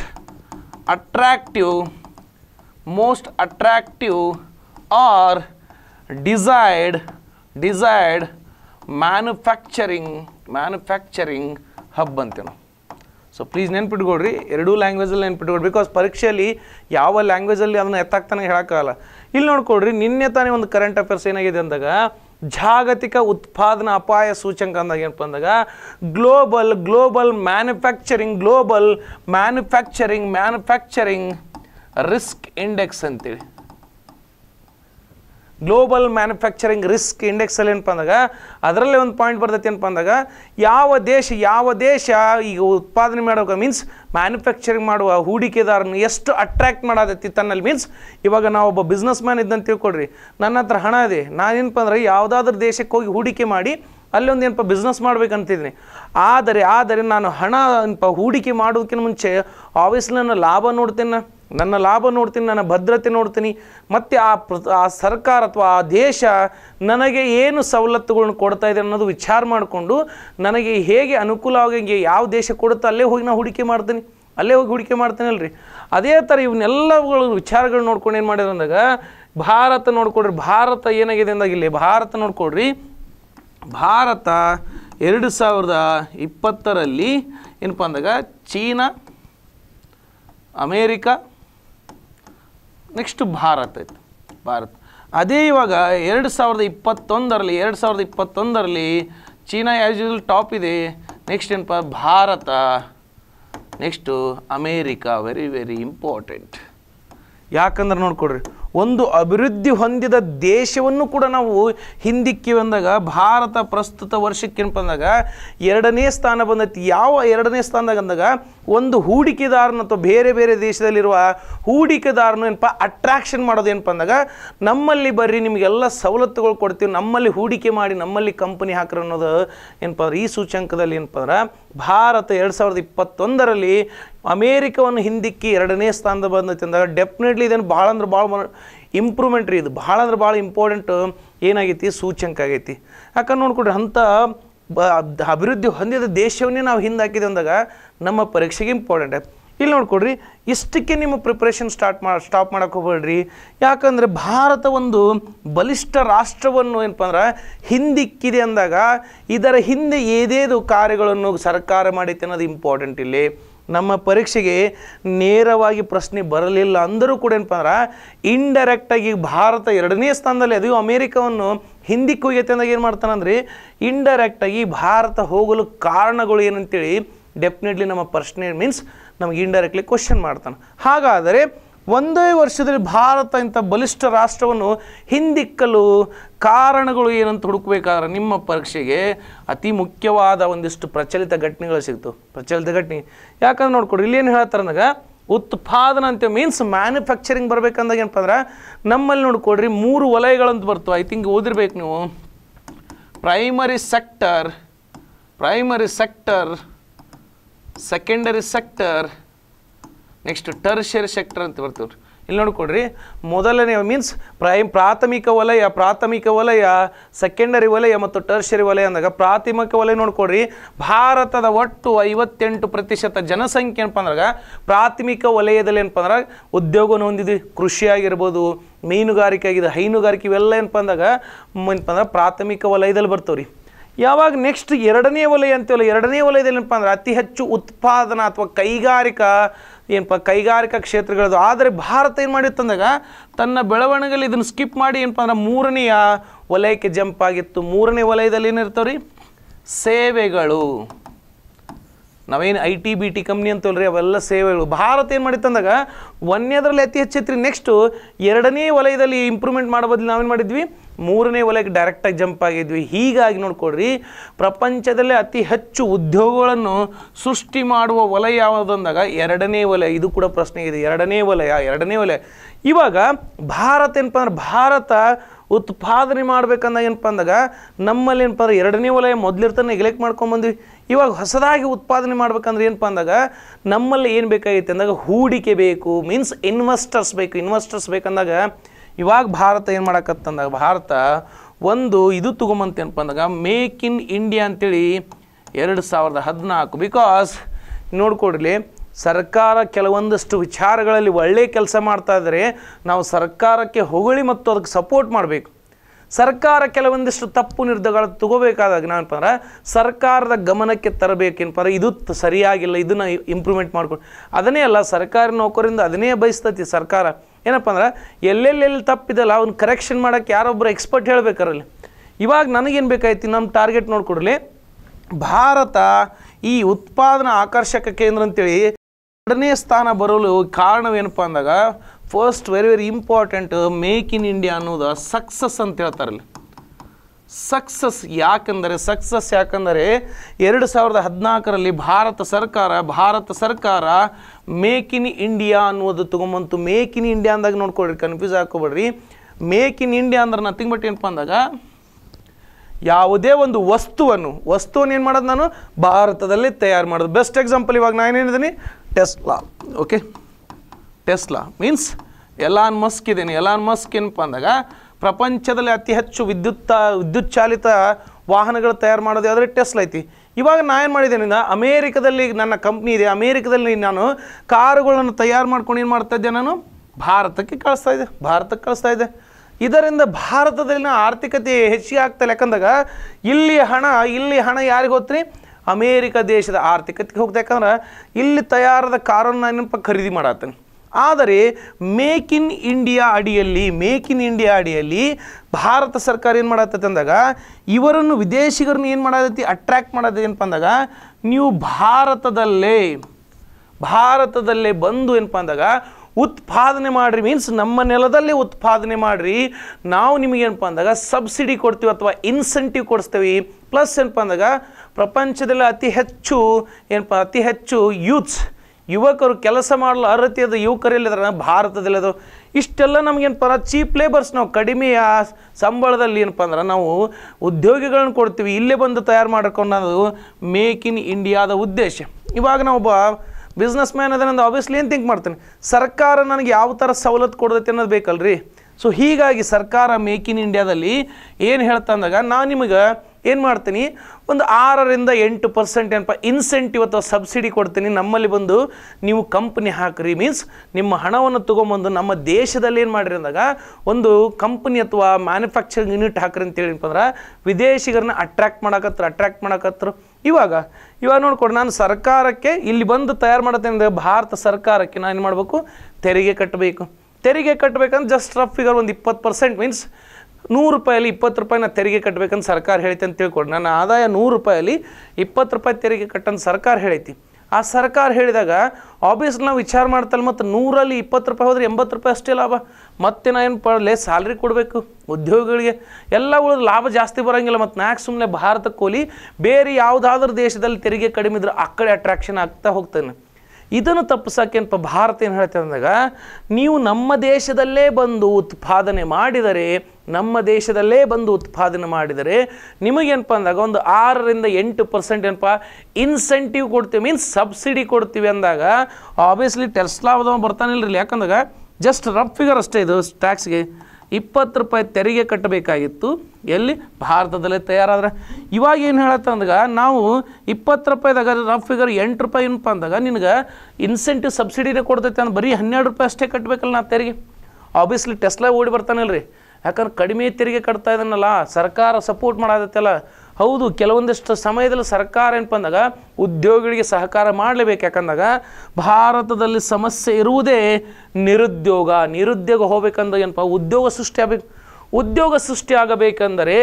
attractive most attractive or desired desired manufacturing manufacturing hub ಅಂತೇವೆ ನಾವು ಸೊ ಪ್ಲೀಸ್ ನೆನ್ಪಿಟ್ಕೊಡ್ರಿ ಎರಡೂ ಲ್ಯಾಂಗ್ವೇಜಲ್ಲಿ ನೆನ್ಪಿಟ್ಕೊಡ್ರಿ ಬಿಕಾಸ್ ಪರೀಕ್ಷೆಯಲ್ಲಿ ಯಾವ ಲ್ಯಾಂಗ್ವೇಜಲ್ಲಿ ಅದನ್ನು ಎತ್ತಾಗ್ತಾನೆ ಹೇಳೋಕ್ಕಾಗಲ್ಲ ಇಲ್ಲಿ ನೋಡ್ಕೊಡ್ರಿ ನಿನ್ನೆ ತಾನೇ ಒಂದು ಕರೆಂಟ್ ಅಫೇರ್ಸ್ ಏನಾಗಿದೆ ಅಂದಾಗ ಜಾಗತಿಕ ಉತ್ಪಾದನಾ ಅಪಾಯ ಸೂಚಂಕ ಅಂದಾಗ ಏನಪ್ಪ ಅಂದಾಗ global global manufacturing global manufacturing manufacturing risk index ಅಂತೇಳಿ ಗ್ಲೋಬಲ್ ಮ್ಯಾನುಫ್ಯಾಕ್ಚರಿಂಗ್ ರಿಸ್ಕ್ ಇಂಡೆಕ್ಸ್ ಅಲ್ಲಿ ಏನಪ್ಪ ಅಂದಾಗ ಅದರಲ್ಲೇ ಒಂದು ಪಾಯಿಂಟ್ ಬರ್ತೈತಿ ಏನಪ್ಪ ಅಂದಾಗ ಯಾವ ದೇಶ ಯಾವ ದೇಶ ಈಗ ಉತ್ಪಾದನೆ ಮಾಡುವಾಗ ಮೀನ್ಸ್ ಮ್ಯಾನುಫ್ಯಾಕ್ಚರಿಂಗ್ ಮಾಡುವ ಹೂಡಿಕೆದಾರನ ಎಷ್ಟು ಅಟ್ರ್ಯಾಕ್ಟ್ ಮಾಡತೈತಿ ತನ್ನಲ್ಲಿ ಮೀನ್ಸ್ ಇವಾಗ ನಾವು ಒಬ್ಬ ಬಿಸ್ನೆಸ್ ಮ್ಯಾನ್ ಇದ್ದಂತ ತಿಳ್ಕೊಡ್ರಿ ನನ್ನ ಹತ್ರ ಹಣ ಇದೆ ನಾನೇನಪ್ಪ ಅಂದರೆ ಯಾವುದಾದ್ರೂ ದೇಶಕ್ಕೆ ಹೋಗಿ ಹೂಡಿಕೆ ಮಾಡಿ ಅಲ್ಲೊಂದು ಏನಪ್ಪ ಬಿಸ್ನೆಸ್ ಮಾಡ್ಬೇಕಂತಿದ್ದೀನಿ ಆದರೆ ಆದರೆ ನಾನು ಹಣ ಏನಪ್ಪ ಹೂಡಿಕೆ ಮಾಡೋದಕ್ಕಿಂತ ಮುಂಚೆ ಆವೀಸ್ ನನ್ನ ಲಾಭ ನೋಡ್ತೀನಿ ನನ್ನ ಲಾಭ ನೋಡ್ತೀನಿ ನನ್ನ ಭದ್ರತೆ ನೋಡ್ತೀನಿ ಮತ್ತು ಆ ಆ ಸರ್ಕಾರ ಅಥವಾ ಆ ದೇಶ ನನಗೆ ಏನು ಸವಲತ್ತುಗಳನ್ನ ಕೊಡ್ತಾ ಇದೆ ಅನ್ನೋದು ವಿಚಾರ ಮಾಡಿಕೊಂಡು ನನಗೆ ಹೇಗೆ ಅನುಕೂಲ ಆಗೋಂಗೆ ಯಾವ ದೇಶ ಕೊಡುತ್ತೋ ಅಲ್ಲೇ ಹೋಗಿ ನಾನು ಹೂಡಿಕೆ ಮಾಡ್ತೀನಿ ಅಲ್ಲೇ ಹೋಗಿ ಹೂಡಿಕೆ ಅಲ್ಲರಿ ಅದೇ ಥರ ಇವನ್ನೆಲ್ಲವುಗಳ ವಿಚಾರಗಳು ನೋಡ್ಕೊಂಡು ಏನು ಅಂದಾಗ ಭಾರತ ನೋಡ್ಕೊಡ್ರಿ ಭಾರತ ಏನಾಗಿದೆ ಅಂದಾಗ ಇಲ್ಲಿ ಭಾರತ ನೋಡ್ಕೊಡ್ರಿ ಭಾರತ ಎರಡು ಸಾವಿರದ ಇಪ್ಪತ್ತರಲ್ಲಿ ಏನಪ್ಪ ಅಂದಾಗ ಚೀನಾ ಅಮೇರಿಕ ನೆಕ್ಸ್ಟ್ ಭಾರತ ಇತ್ತು ಭಾರತ ಅದೇ ಇವಾಗ ಎರಡು ಸಾವಿರದ ಇಪ್ಪತ್ತೊಂದರಲ್ಲಿ ಎರಡು ಸಾವಿರದ ಇಪ್ಪತ್ತೊಂದರಲ್ಲಿ ಚೀನಾ ಆ್ಯಸ್ ಯೂಸಲ್ ಟಾಪ್ ಇದೆ ನೆಕ್ಸ್ಟ್ ಏನಪ್ಪ Bharat next America very very important ಯಾಕಂದ್ರೆ ನೋಡ್ಕೊಡ್ರಿ ಒಂದು ಅಭಿವೃದ್ಧಿ ಹೊಂದಿದ ದೇಶವನ್ನು ಕೂಡ ನಾವು ಹಿಂದಿಕ್ಕಿ ಬಂದಾಗ ಭಾರತ ಪ್ರಸ್ತುತ ವರ್ಷಕ್ಕೆ ಬಂದಾಗ ಎರಡನೇ ಸ್ಥಾನ ಬಂದೈತಿ ಯಾವ ಎರಡನೇ ಸ್ಥಾನದಾಗ ಅಂದಾಗ ಒಂದು ಹೂಡಿಕೆದಾರನ ಅಥವಾ ಬೇರೆ ಬೇರೆ ದೇಶದಲ್ಲಿರುವ ಹೂಡಿಕೆದಾರನ ಏನಪ್ಪ ಅಟ್ರಾಕ್ಷನ್ ಮಾಡೋದು ಏನಪ್ಪ ಅಂದಾಗ ನಮ್ಮಲ್ಲಿ ಬರ್ರಿ ನಿಮಗೆಲ್ಲ ಸವಲತ್ತುಗಳು ಕೊಡ್ತೀವಿ ನಮ್ಮಲ್ಲಿ ಹೂಡಿಕೆ ಮಾಡಿ ನಮ್ಮಲ್ಲಿ ಕಂಪನಿ ಹಾಕ್ರಿ ಅನ್ನೋದು ಏನಪ್ಪ ಅಂದ್ರೆ ಈ ಸೂಚ್ಯಂಕದಲ್ಲಿ ಏನಪ್ಪ ಅಂದ್ರೆ ಭಾರತ ಎರಡು ಸಾವಿರದ ಇಪ್ಪತ್ತೊಂದರಲ್ಲಿ ಅಮೇರಿಕವನ್ನು ಹಿಂದಿಕ್ಕಿ ಎರಡನೇ ಸ್ಥಾನದ ಬಂದೈತೆ ಅಂದಾಗ ಡೆಫಿನೆಟ್ಲಿ ಇದನ್ನು ಭಾಳ ಅಂದ್ರೆ ಭಾಳ ಇಂಪ್ರೂವ್ಮೆಂಟ್ ರೀ ಇದು ಭಾಳ ಅಂದ್ರೆ ಭಾಳ ಇಂಪಾರ್ಟೆಂಟ್ ಏನಾಗೈತಿ ಸೂಚ್ಯಂಕ ಆಗೈತಿ ಯಾಕಂದ್ರೆ ನೋಡ್ಕೊಡ್ರಿ ಅಂಥ ಬ ಅಭಿವೃದ್ಧಿ ಹೊಂದಿದ ದೇಶವನ್ನೇ ನಾವು ಹಿಂದಾಕಿದೆ ಅಂದಾಗ ನಮ್ಮ ಪರೀಕ್ಷೆಗೆ ಇಂಪಾರ್ಟೆಂಟ್ ಇಲ್ಲಿ ನೋಡ್ಕೊಡ್ರಿ ಇಷ್ಟಕ್ಕೆ ನಿಮ್ಮ ಪ್ರಿಪ್ರೇಷನ್ ಸ್ಟಾರ್ಟ್ ಮಾಡಿ ಸ್ಟಾಪ್ ಮಾಡೋಕೆ ಹೋಗ್ಬೇಡ್ರಿ ಯಾಕಂದರೆ ಭಾರತ ಒಂದು ಬಲಿಷ್ಠ ರಾಷ್ಟ್ರವನ್ನು ಏನಪ್ಪ ಅಂದ್ರೆ ಹಿಂದಿಕ್ಕಿದೆ ಅಂದಾಗ ಇದರ ಹಿಂದೆ ಏದೇದು ಕಾರ್ಯಗಳನ್ನು ಸರ್ಕಾರ ಮಾಡೈತೆ ಅನ್ನೋದು ಇಂಪಾರ್ಟೆಂಟ್ ಇಲ್ಲಿ ನಮ್ಮ ಪರೀಕ್ಷೆಗೆ ನೇರವಾಗಿ ಪ್ರಶ್ನೆ ಬರಲಿಲ್ಲ ಅಂದರೂ ಕೂಡ ಏನಪ್ಪ ಅಂದ್ರೆ ಇಂಡೈರೆಕ್ಟಾಗಿ ಭಾರತ ಎರಡನೇ ಸ್ಥಾನದಲ್ಲಿ ಅದೇ ಅಮೇರಿಕಾವನ್ನು ಹಿಂದಿಕ್ಕೆ ಅಂದಾಗ ಏನು ಮಾಡ್ತಾನಂದ್ರೆ ಇಂಡೈರೆಕ್ಟಾಗಿ ಭಾರತ ಹೋಗಲು ಕಾರಣಗಳು ಏನಂತೇಳಿ ಡೆಫಿನೆಟ್ಲಿ ನಮ್ಮ ಪ್ರಶ್ನೆ ಮೀನ್ಸ್ ನಮಗೆ ಇಂಡೈರೆಕ್ಟ್ಲಿ ಕ್ವಶನ್ ಮಾಡ್ತಾನೆ ಹಾಗಾದರೆ ಒಂದೇ ವರ್ಷದಲ್ಲಿ ಭಾರತ ಇಂಥ ಬಲಿಷ್ಠ ರಾಷ್ಟ್ರವನ್ನು ಹಿಂದಿಕ್ಕಲು ಕಾರಣಗಳು ಏನಂತ ಹುಡುಕ್ಬೇಕಾದ್ರೆ ನಿಮ್ಮ ಪರೀಕ್ಷೆಗೆ ಅತಿ ಮುಖ್ಯವಾದ ಒಂದಿಷ್ಟು ಪ್ರಚಲಿತ ಘಟನೆಗಳು ಸಿಗ್ತು ಪ್ರಚಲಿತ ಘಟನೆ ಯಾಕಂದ್ರೆ ನೋಡ್ಕೊಡ್ರಿ ಏನು ಹೇಳ್ತಾರೆ ನನಗೆ ಉತ್ಪಾದನಾ ಅಂತ ಮೀನ್ಸ್ ಮ್ಯಾನುಫ್ಯಾಕ್ಚರಿಂಗ್ ಬರಬೇಕಂದಾಗ ಏನಪ್ಪ ಅಂದ್ರೆ ನಮ್ಮಲ್ಲಿ ನೋಡ್ಕೊಡ್ರಿ ಮೂರು ವಲಯಗಳಂತ ಬರ್ತವೆ ಐ ತಿಂಕ್ ಓದಿರ್ಬೇಕು ನೀವು primary sector primary sector secondary sector next tertiary sector ಅಂತ ಬರ್ತೀವಿ ರೀ ಇಲ್ಲಿ ನೋಡ್ಕೊಡ್ರಿ ಮೊದಲನೇ ಮೀನ್ಸ್ ಪ್ರೈಮ್ ಪ್ರಾಥಮಿಕ ವಲಯ ಪ್ರಾಥಮಿಕ ವಲಯ ಸೆಕೆಂಡರಿ ವಲಯ ಮತ್ತು ಟರ್ಷರಿ ವಲಯ ಅಂದಾಗ ಪ್ರಾಥಮಿಕ ವಲಯ ನೋಡ್ಕೊಡ್ರಿ ಭಾರತದ ಒಟ್ಟು ಐವತ್ತೆಂಟು ಪ್ರತಿಶತ ಜನಸಂಖ್ಯೆ ಏನಪ್ಪ ಅಂದ್ರಾಗ ಪ್ರಾಥಮಿಕ ವಲಯದಲ್ಲಿ ಏನಪ್ಪ ಅಂದ್ರೆ ಉದ್ಯೋಗವನ್ನು ಹೊಂದಿದ್ವಿ ಕೃಷಿ ಆಗಿರ್ಬೋದು ಮೀನುಗಾರಿಕೆ ಆಗಿದೆ ಹೈನುಗಾರಿಕೆ ಇವೆಲ್ಲ ಏನಪ್ಪ ಅಂದಾಗ ಏನಪ್ಪ ಅಂದ್ರೆ ಪ್ರಾಥಮಿಕ ವಲಯದಲ್ಲಿ ಬರ್ತವ್ರಿ ಯಾವಾಗ ನೆಕ್ಸ್ಟ್ ಎರಡನೇ ವಲಯ ಅಂತೀವಲ್ಲ ಎರಡನೇ ವಲಯದಲ್ಲಿ ಏನಪ್ಪ ಅಂದ್ರೆ ಅತಿ ಹೆಚ್ಚು ಉತ್ಪಾದನಾ ಅಥವಾ ಕೈಗಾರಿಕಾ ಏನಪ್ಪ ಕೈಗಾರಿಕಾ ಕ್ಷೇತ್ರಗಳದು ಆದರೆ ಭಾರತ ಏನು ಮಾಡಿತ್ತಂದಾಗ ತನ್ನ ಬೆಳವಣಿಗೆಯಲ್ಲಿ ಇದನ್ನು ಸ್ಕಿಪ್ ಮಾಡಿ ಏನಪ್ಪ ಅಂದ್ರೆ ಮೂರನೆಯ ವಲಯಕ್ಕೆ ಜಂಪ್ ಆಗಿತ್ತು ಮೂರನೇ ವಲಯದಲ್ಲಿ ಏನಿರ್ತಾವೆ ಸೇವೆಗಳು ನಾವೇನು I T B T company ಅಂತಲ್ರಿ ಅವೆಲ್ಲ ಸೇವೆಗಳು ಭಾರತ ಏನು ಮಾಡಿತ್ತಂದಾಗ ಒಂದನೇದ್ರಲ್ಲಿ ಅತಿ ರೀ ನೆಕ್ಸ್ಟು ಎರಡನೇ ವಲಯದಲ್ಲಿ ಇಂಪ್ರೂವ್ಮೆಂಟ್ ಮಾಡೋ ಬದಲು ನಾವೇನು ಮಾಡಿದ್ವಿ ಮೂರನೇ ವಲಯಕ್ಕೆ ಡೈರೆಕ್ಟಾಗಿ ಜಂಪ್ ಆಗಿದ್ವಿ ಹೀಗಾಗಿ ನೋಡ್ಕೊಡ್ರಿ ಪ್ರಪಂಚದಲ್ಲೇ ಅತಿ ಹೆಚ್ಚು ಉದ್ಯೋಗಗಳನ್ನು ಸೃಷ್ಟಿ ಮಾಡುವ ವಲಯ ಯಾವುದಂದಾಗ ಎರಡನೇ ವಲಯ ಇದು ಕೂಡ ಪ್ರಶ್ನೆ ಇದೆ ಎರಡನೇ ವಲಯ ಎರಡನೇ ವಲಯ ಇವಾಗ ಭಾರತ ಏನಪ್ಪ ಅಂದ್ರೆ ಭಾರತ ಉತ್ಪಾದನೆ ಮಾಡ್ಬೇಕಂದಾಗ ಏನಪ್ಪ ಅಂದಾಗ ನಮ್ಮಲ್ಲಿ ಏನಪ್ಪ ಅಂದ್ರೆ ಎರಡನೇ ವಲಯ ಮೊದಲಿರ್ತಾನೆ ನೆಗ್ಲೆಕ್ಟ್ ಮಾಡ್ಕೊಂಬಂದ್ವಿ ಇವಾಗ ಹೊಸದಾಗಿ ಉತ್ಪಾದನೆ ಮಾಡ್ಬೇಕಂದ್ರೆ ಏನಪ್ಪ ಅಂದಾಗ ನಮ್ಮಲ್ಲಿ ಏನು ಬೇಕಾಗಿತ್ತು ಅಂದಾಗ ಹೂಡಿಕೆ ಬೇಕು ಮೀನ್ಸ್ ಇನ್ವೆಸ್ಟರ್ಸ್ ಬೇಕು ಇನ್ವೆಸ್ಟರ್ಸ್ ಬೇಕಂದಾಗ ಇವಾಗ ಭಾರತ ಏನು ಮಾಡಕತ್ತಂದಾಗ ಭಾರತ ಒಂದು ಇದು ತೊಗೊಂಬಂತೆ ಅಂದಾಗ ಮೇಕ್ ಇನ್ ಇಂಡಿಯಾ ಅಂತೇಳಿ ಎರಡು ಸಾವಿರದ ಹದಿನಾಲ್ಕು ಬಿಕಾಸ್ ನೋಡ್ಕೊಡ್ರಿ ಸರ್ಕಾರ ಕೆಲವೊಂದಷ್ಟು ವಿಚಾರಗಳಲ್ಲಿ ಒಳ್ಳೆಯ ಕೆಲಸ ಮಾಡ್ತಾಯಿದ್ರೆ ನಾವು ಸರ್ಕಾರಕ್ಕೆ ಹೊಗಳಿ ಮತ್ತು ಅದಕ್ಕೆ ಸಪೋರ್ಟ್ ಮಾಡಬೇಕು ಸರ್ಕಾರ ಕೆಲವೊಂದಿಷ್ಟು ತಪ್ಪು ನಿರ್ಧಾರಗಳು ತಗೋಬೇಕಾದಾಗ ಏನಪ್ಪ ಅಂದ್ರೆ ಸರ್ಕಾರದ ಗಮನಕ್ಕೆ ತರಬೇಕೇನಪ್ಪ ಇದು ಸರಿಯಾಗಿಲ್ಲ ಇದನ್ನು ಇಂಪ್ರೂವ್ಮೆಂಟ್ ಮಾಡ್ಕೊಂಡು ಅದನ್ನೇ ಅಲ್ಲ ಸರ್ಕಾರಿ ನೌಕರಿಂದ ಅದನ್ನೇ ಬಯಸ್ತತಿ ಸರ್ಕಾರ ಏನಪ್ಪ ಅಂದ್ರೆ ಎಲ್ಲೆಲ್ಲೆಲ್ಲಿ ತಪ್ಪಿದಲ್ಲ ಅವ್ನು ಕರೆಕ್ಷನ್ ಮಾಡೋಕ್ಕೆ ಯಾರೊಬ್ಬರು ಎಕ್ಸ್ಪರ್ಟ್ ಹೇಳಬೇಕಾರಲ್ಲಿ ಇವಾಗ ನನಗೇನು ಬೇಕಾಯ್ತು ನಮ್ಮ ಟಾರ್ಗೆಟ್ ನೋಡ್ಕೊಡಲಿ ಭಾರತ ಈ ಉತ್ಪಾದನಾ ಆಕರ್ಷಕ ಕೇಂದ್ರ ಅಂತೇಳಿ ಎರಡನೇ ಸ್ಥಾನ ಬರಲು ಕಾರಣವೇನಪ್ಪ ಅಂದಾಗ first very very important make in India ಅನ್ನೋದು ಸಕ್ಸಸ್ ಅಂತ ಹೇಳ್ತಾರಲ್ಲಿ ಸಕ್ಸಸ್ ಯಾಕಂದರೆ ಸಕ್ಸಸ್ ಯಾಕಂದರೆ ಎರಡು ಸಾವಿರದ ಹದಿನಾಲ್ಕರಲ್ಲಿ ಭಾರತ ಸರ್ಕಾರ ಭಾರತ ಸರ್ಕಾರ ಮೇಕ್ ಇನ್ ಇಂಡಿಯಾ ಅನ್ನೋದು ತೊಗೊಂಬಂತು ಮೇಕ್ ಇನ್ ಇಂಡಿಯಾ ಅಂದಾಗ ನೋಡ್ಕೊಳ್ರಿ ಕನ್ಫ್ಯೂಸ್ ಹಾಕೋಬೇಡ್ರಿ ಮೇಕ್ ಇನ್ ಇಂಡಿಯಾ ಅಂದ್ರೆ ನಾನು ಬಟ್ ಏನಪ್ಪ ಅಂದಾಗ ಯಾವುದೇ ಒಂದು ವಸ್ತುವನ್ನು ವಸ್ತುವನ್ನು ಏನು ಮಾಡೋದು ನಾನು ಭಾರತದಲ್ಲಿ ತಯಾರು ಮಾಡೋದು ಬೆಸ್ಟ್ ಎಕ್ಸಾಂಪಲ್ ಇವಾಗ ನಾನು ಏನಿದ್ದೀನಿ Tesla okay Tesla means Elon Musk ಇದೇನು ಎಲಾನ್ ಮಸ್ಕ್ ಏನಪ್ಪ ಅಂದಾಗ ಪ್ರಪಂಚದಲ್ಲಿ ಅತಿ ಹೆಚ್ಚು ವಿದ್ಯುತ್ ವಿದ್ಯುತ್ ಚಾಲಿತ ವಾಹನಗಳು ತಯಾರು ಮಾಡೋದು ಯಾವುದ್ರೆ ಟೆಸ್ಲಾ ಐತಿ ಇವಾಗ ನಾನು ಏನು ಮಾಡಿದ್ದೇನೆ ಅಮೇರಿಕದಲ್ಲಿ ನನ್ನ ಕಂಪ್ನಿ ಇದೆ ಅಮೇರಿಕದಲ್ಲಿ ನಾನು ಕಾರುಗಳನ್ನು ತಯಾರು ಮಾಡ್ಕೊಂಡು ಏನು ಮಾಡ್ತಾ ಇದ್ದೆ ನಾನು ಭಾರತಕ್ಕೆ ಕಳಿಸ್ತಾ ಇದ್ದೆ ಭಾರತಕ್ಕೆ ಕಳಿಸ್ತಾ ಇದ್ದೆ ಇದರಿಂದ ಭಾರತದಲ್ಲಿನ ಆರ್ಥಿಕತೆ ಹೆಚ್ಚಿಗೆ ಆಗ್ತಾ ಯಾಕಂದಾಗ ಇಲ್ಲಿ ಹಣ ಇಲ್ಲಿ ಹಣ ಯಾರಿಗೆ ಹೋತ್ರಿ ಅಮೇರಿಕ ದೇಶದ ಆರ್ಥಿಕತೆಗೆ ಹೋಗ್ತಾ ಯಾಕಂದ್ರೆ ಇಲ್ಲಿ ತಯಾರದ ಕಾರನ್ನು ನಾನು ಖರೀದಿ ಮಾಡತ್ತೇನೆ ಆದರೆ ಮೇಕ್ ಇನ್ ಇಂಡಿಯಾ ಅಡಿಯಲ್ಲಿ ಮೇಕ್ ಇನ್ ಇಂಡಿಯಾ ಅಡಿಯಲ್ಲಿ ಭಾರತ ಸರ್ಕಾರ ಏನು ಮಾಡತ್ತೈತೆ ಅಂದಾಗ ಇವರನ್ನು ವಿದೇಶಿಗರನ್ನು ಏನು ಮಾಡೋದೈತಿ ಅಟ್ರ್ಯಾಕ್ಟ್ ಮಾಡೋದು ಏನಪ್ಪ ಅಂದಾಗ ನೀವು ಭಾರತದಲ್ಲೇ ಭಾರತದಲ್ಲೇ ಬಂದು ಏನಪ್ಪ ಅಂದಾಗ ಉತ್ಪಾದನೆ ಮಾಡಿರಿ ಮೀನ್ಸ್ ನಮ್ಮ ನೆಲದಲ್ಲಿ ಉತ್ಪಾದನೆ ಮಾಡಿರಿ ನಾವು ನಿಮಗೇನಪ್ಪ ಅಂದಾಗ ಸಬ್ಸಿಡಿ ಕೊಡ್ತೀವಿ ಅಥವಾ ಇನ್ಸೆಂಟಿವ್ ಕೊಡಿಸ್ತೀವಿ ಪ್ಲಸ್ ಏನಪ್ಪ ಅಂದಾಗ ಪ್ರಪಂಚದಲ್ಲಿ ಅತಿ ಹೆಚ್ಚು ಏನಪ್ಪ ಅತಿ ಹೆಚ್ಚು ಯೂತ್ಸ್ ಯುವಕರು ಕೆಲಸ ಮಾಡಲು ಅರ್ಹತೆಯದು ಯುವಕರಿಲ್ಲದ್ರೆ ಭಾರತದಲ್ಲಿ ಅದು ಇಷ್ಟೆಲ್ಲ ನಮಗೇನಪ್ಪ ಅಂದ್ರೆ ಚೀಪ್ ಲೇಬರ್ಸ್ ನಾವು ಕಡಿಮೆ ಆ ಸಂಬಳದಲ್ಲಿ ಏನಪ್ಪ ಅಂದ್ರೆ ನಾವು ಉದ್ಯೋಗಿಗಳನ್ನ ಕೊಡ್ತೀವಿ ಇಲ್ಲೇ ಬಂದು ತಯಾರು ಮಾಡ್ಕೊಳ್ಳೋದು ಮೇಕ್ ಇನ್ ಇಂಡಿಯಾದ ಉದ್ದೇಶ ಇವಾಗ ನಾವು ಒಬ್ಬ ಬಿಸ್ನೆಸ್ ಮ್ಯಾನ್ ಅದನ್ನೊಂದು ಆಬ್ವಿಯಸ್ಲಿ ಏನು ಥಿಂಕ್ ಮಾಡ್ತೀನಿ ಸರ್ಕಾರ ನನಗೆ ಯಾವ ಥರ ಸವಲತ್ತು ಕೊಡುತ್ತೆ ಅನ್ನೋದು ಬೇಕಲ್ರಿ ಸೊ ಹೀಗಾಗಿ ಸರ್ಕಾರ ಮೇಕ್ ಇನ್ ಇಂಡಿಯಾದಲ್ಲಿ ಏನು ಹೇಳ್ತಂದಾಗ ನಾನು ನಿಮಗೆ ಏನು ಮಾಡ್ತೀನಿ ಒಂದು ಆರರಿಂದ ಎಂಟು ಪರ್ಸೆಂಟ್ ಏನಪ್ಪ ಇನ್ಸೆಂಟಿವ್ ಅಥವಾ ಸಬ್ಸಿಡಿ ಕೊಡ್ತೀನಿ ನಮ್ಮಲ್ಲಿ ಬಂದು ನೀವು ಕಂಪ್ನಿ ಹಾಕ್ರಿ ಮೀನ್ಸ್ ನಿಮ್ಮ ಹಣವನ್ನು ತೊಗೊಂಬಂದು ನಮ್ಮ ದೇಶದಲ್ಲಿ ಏನು ಮಾಡಿರಿ ಅಂದಾಗ ಒಂದು ಕಂಪ್ನಿ ಅಥವಾ ಮ್ಯಾನುಫ್ಯಾಕ್ಚರಿಂಗ್ ಯೂನಿಟ್ ಹಾಕ್ರಿ ಅಂತ ಅಂದ್ರೆ ವಿದೇಶಿಗರನ್ನ ಅಟ್ರ್ಯಾಕ್ಟ್ ಮಾಡಕತ್ರ ಅಟ್ರ್ಯಾಕ್ಟ್ ಮಾಡಕತ್ರು ಇವಾಗ ಇವಾಗ ನೋಡ್ಕೊಡಿ ನಾನು ಸರ್ಕಾರಕ್ಕೆ ಇಲ್ಲಿ ಬಂದು ತಯಾರು ಮಾಡತ್ತೆ ಭಾರತ ಸರ್ಕಾರಕ್ಕೆ ನಾನು ಏನು ಮಾಡಬೇಕು ತೆರಿಗೆ ಕಟ್ಟಬೇಕು ತೆರಿಗೆ ಕಟ್ಟಬೇಕಂದ್ರೆ ಜಸ್ಟ್ ರಫ್ ಫಿಗರ್ ಒಂದು ಇಪ್ಪತ್ತು ಪರ್ಸೆಂಟ್ ಮೀನ್ಸ್ ನೂರು ರೂಪಾಯಲ್ಲಿ ಇಪ್ಪತ್ತು ರೂಪಾಯಿ ನಾನು ತೆರಿಗೆ ಕಟ್ಟಬೇಕಂತ ಸರ್ಕಾರ ಹೇಳೈತೆ ಅಂತ ತಿಳ್ಕೊಂಡು ನನ್ನ ಆದಾಯ ನೂರು ರೂಪಾಯಲ್ಲಿ ಇಪ್ಪತ್ತು ರೂಪಾಯಿ ತೆರಿಗೆ ಕಟ್ಟಂತ ಸರ್ಕಾರ ಹೇಳೈತಿ ಆ ಸರ್ಕಾರ ಹೇಳಿದಾಗ ಆಫೀಸ್ ನಾವು ವಿಚಾರ ಮಾಡ್ತಲ್ಲ ಮತ್ತು ನೂರಲ್ಲಿ ಇಪ್ಪತ್ತು ರೂಪಾಯಿ ಹೋದರೆ ಎಂಬತ್ತು ರೂಪಾಯಿ ಅಷ್ಟೇ ಲಾಭ ಮತ್ತೆ ನಾ ಏನು ಪಡಲೆ ಸ್ಯಾಲ್ರಿ ಕೊಡಬೇಕು ಉದ್ಯೋಗಿಗಳಿಗೆ ಎಲ್ಲ ಉಳಿದ ಲಾಭ ಜಾಸ್ತಿ ಬರೋಂಗಿಲ್ಲ ಮತ್ತು ನಾಲ್ಕು ಸುಮ್ಮನೆ ಭಾರತ ಕೂಲಿ ಬೇರೆ ಯಾವುದಾದ್ರೂ ದೇಶದಲ್ಲಿ ತೆರಿಗೆ ಕಡಿಮೆ ಇದ್ರೆ ಆ ಕಡೆ ಅಟ್ರಾಕ್ಷನ್ ಆಗ್ತಾ ಹೋಗ್ತಾನೆ ಇದನ್ನು ತಪ್ಪಿಸೋಕೇನಪ್ಪ ಭಾರತ ಏನು ಅಂದಾಗ ನೀವು ನಮ್ಮ ದೇಶದಲ್ಲೇ ಬಂದು ಉತ್ಪಾದನೆ ಮಾಡಿದರೆ ನಮ್ಮ ದೇಶದಲ್ಲೇ ಬಂದು ಉತ್ಪಾದನೆ ಮಾಡಿದರೆ ನಿಮಗೇನಪ್ಪ ಅಂದಾಗ ಒಂದು ಆರರಿಂದ ಎಂಟು ಪರ್ಸೆಂಟ್ ಏನಪ್ಪ ಇನ್ಸೆಂಟಿವ್ ಕೊಡ್ತೀವಿ ಮೀನ್ಸ್ ಸಬ್ಸಿಡಿ ಕೊಡ್ತೀವಿ ಅಂದಾಗ ಆಬ್ವಿಯಸ್ಲಿ ಟೆಸ್ಲಾ ಬರ್ತಾನಿಲ್ಲ ಯಾಕಂದಾಗ ಜಸ್ಟ್ ರಫ್ ಫಿಗರ್ ಅಷ್ಟೇ ಇದು ಟ್ಯಾಕ್ಸ್ಗೆ ಇಪ್ಪತ್ತು ರೂಪಾಯಿ ತೆರಿಗೆ ಕಟ್ಟಬೇಕಾಗಿತ್ತು ಎಲ್ಲಿ ಭಾರತದಲ್ಲೇ ತಯಾರಾದ್ರೆ ಇವಾಗ ಏನು ಹೇಳತ್ತ ಅಂದಾಗ ನಾವು ಇಪ್ಪತ್ತು ರೂಪಾಯಿದಾಗ ರಫ್ ಫಿಗರ್ ಎಂಟು ರೂಪಾಯಿ ಏನಪ್ಪ ಅಂದಾಗ ನಿನಗೆ ಇನ್ಸೆಂಟಿವ್ ಸಬ್ಸಿಡಿನೇ ಕೊಡ್ತೈತೆ ಅಂದ್ರೆ ಬರೀ ಹನ್ನೆರಡು ರೂಪಾಯಿ ಅಷ್ಟೇ ಕಟ್ಟಬೇಕಲ್ಲ ನಾ ತೆರಿಗೆ ಆಬ್ವಿಯಸ್ಲಿ ಟೆಸ್ಲಾ ಓಡಿ ಬರ್ತಾನಲ್ರಿ ಯಾಕಂದ್ರೆ ಕಡಿಮೆ ತೆರಿಗೆ ಕಟ್ತಾ ಇದನ್ನಲ್ಲ ಸರ್ಕಾರ ಸಪೋರ್ಟ್ ಮಾಡೋದತ್ತಲ್ಲ ಹೌದು ಕೆಲವೊಂದಿಷ್ಟು ಸಮಯದಲ್ಲಿ ಸರ್ಕಾರ ಏನಪ್ಪ ಅಂದಾಗ ಉದ್ಯೋಗಿಗಳಿಗೆ ಸಹಕಾರ ಮಾಡಲೇಬೇಕು ಯಾಕಂದಾಗ ಭಾರತದಲ್ಲಿ ಸಮಸ್ಯೆ ಇರುವುದೇ ನಿರುದ್ಯೋಗ ನಿರುದ್ಯೋಗ ಹೋಗ್ಬೇಕಂದಾಗ ಏನಪ್ಪ ಉದ್ಯೋಗ ಸೃಷ್ಟಿ ಆಗಬೇಕು ಉದ್ಯೋಗ ಸೃಷ್ಟಿ ಆಗಬೇಕೆಂದರೆ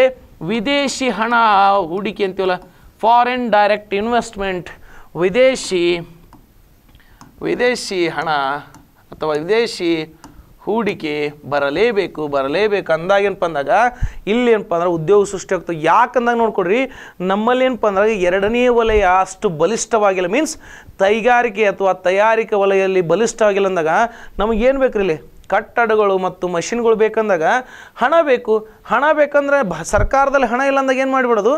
ವಿದೇಶಿ ಹಣ ಹೂಡಿಕೆ ಅಂತೀವಲ್ಲ ಫಾರಿನ್ ಡೈರೆಕ್ಟ್ ಇನ್ವೆಸ್ಟ್ಮೆಂಟ್ ವಿದೇಶಿ ವಿದೇಶಿ ಹಣ ಅಥವಾ ವಿದೇಶಿ ಹೂಡಿಕೆ ಬರಲೇಬೇಕು ಬರಲೇಬೇಕು ಅಂದಾಗ ಏನಪ್ಪ ಅಂದಾಗ ಇಲ್ಲಿ ಏನಪ್ಪ ಅಂದ್ರೆ ಉದ್ಯೋಗ ಸೃಷ್ಟಿ ಆಗ್ತದೆ ಯಾಕಂದಾಗ ನೋಡ್ಕೊಡ್ರಿ ನಮ್ಮಲ್ಲಿ ಏನಪ್ಪ ಅಂದ್ರೆ ಎರಡನೇ ವಲಯ ಅಷ್ಟು ಬಲಿಷ್ಠವಾಗಿಲ್ಲ ಮೀನ್ಸ್ ಕೈಗಾರಿಕೆ ಅಥವಾ ತಯಾರಿಕೆ ವಲಯದಲ್ಲಿ ಬಲಿಷ್ಠವಾಗಿಲ್ಲ ಅಂದಾಗ ನಮಗೇನು ಬೇಕ್ರಿ ಇಲ್ಲಿ ಕಟ್ಟಡಗಳು ಮತ್ತು ಮಷಿನ್ಗಳು ಬೇಕಂದಾಗ ಹಣ ಬೇಕು ಹಣ ಬೇಕಂದರೆ ಬ ಸರ್ಕಾರದಲ್ಲಿ ಹಣ ಇಲ್ಲ ಅಂದಾಗ ಏನು ಮಾಡಿಬಿಡೋದು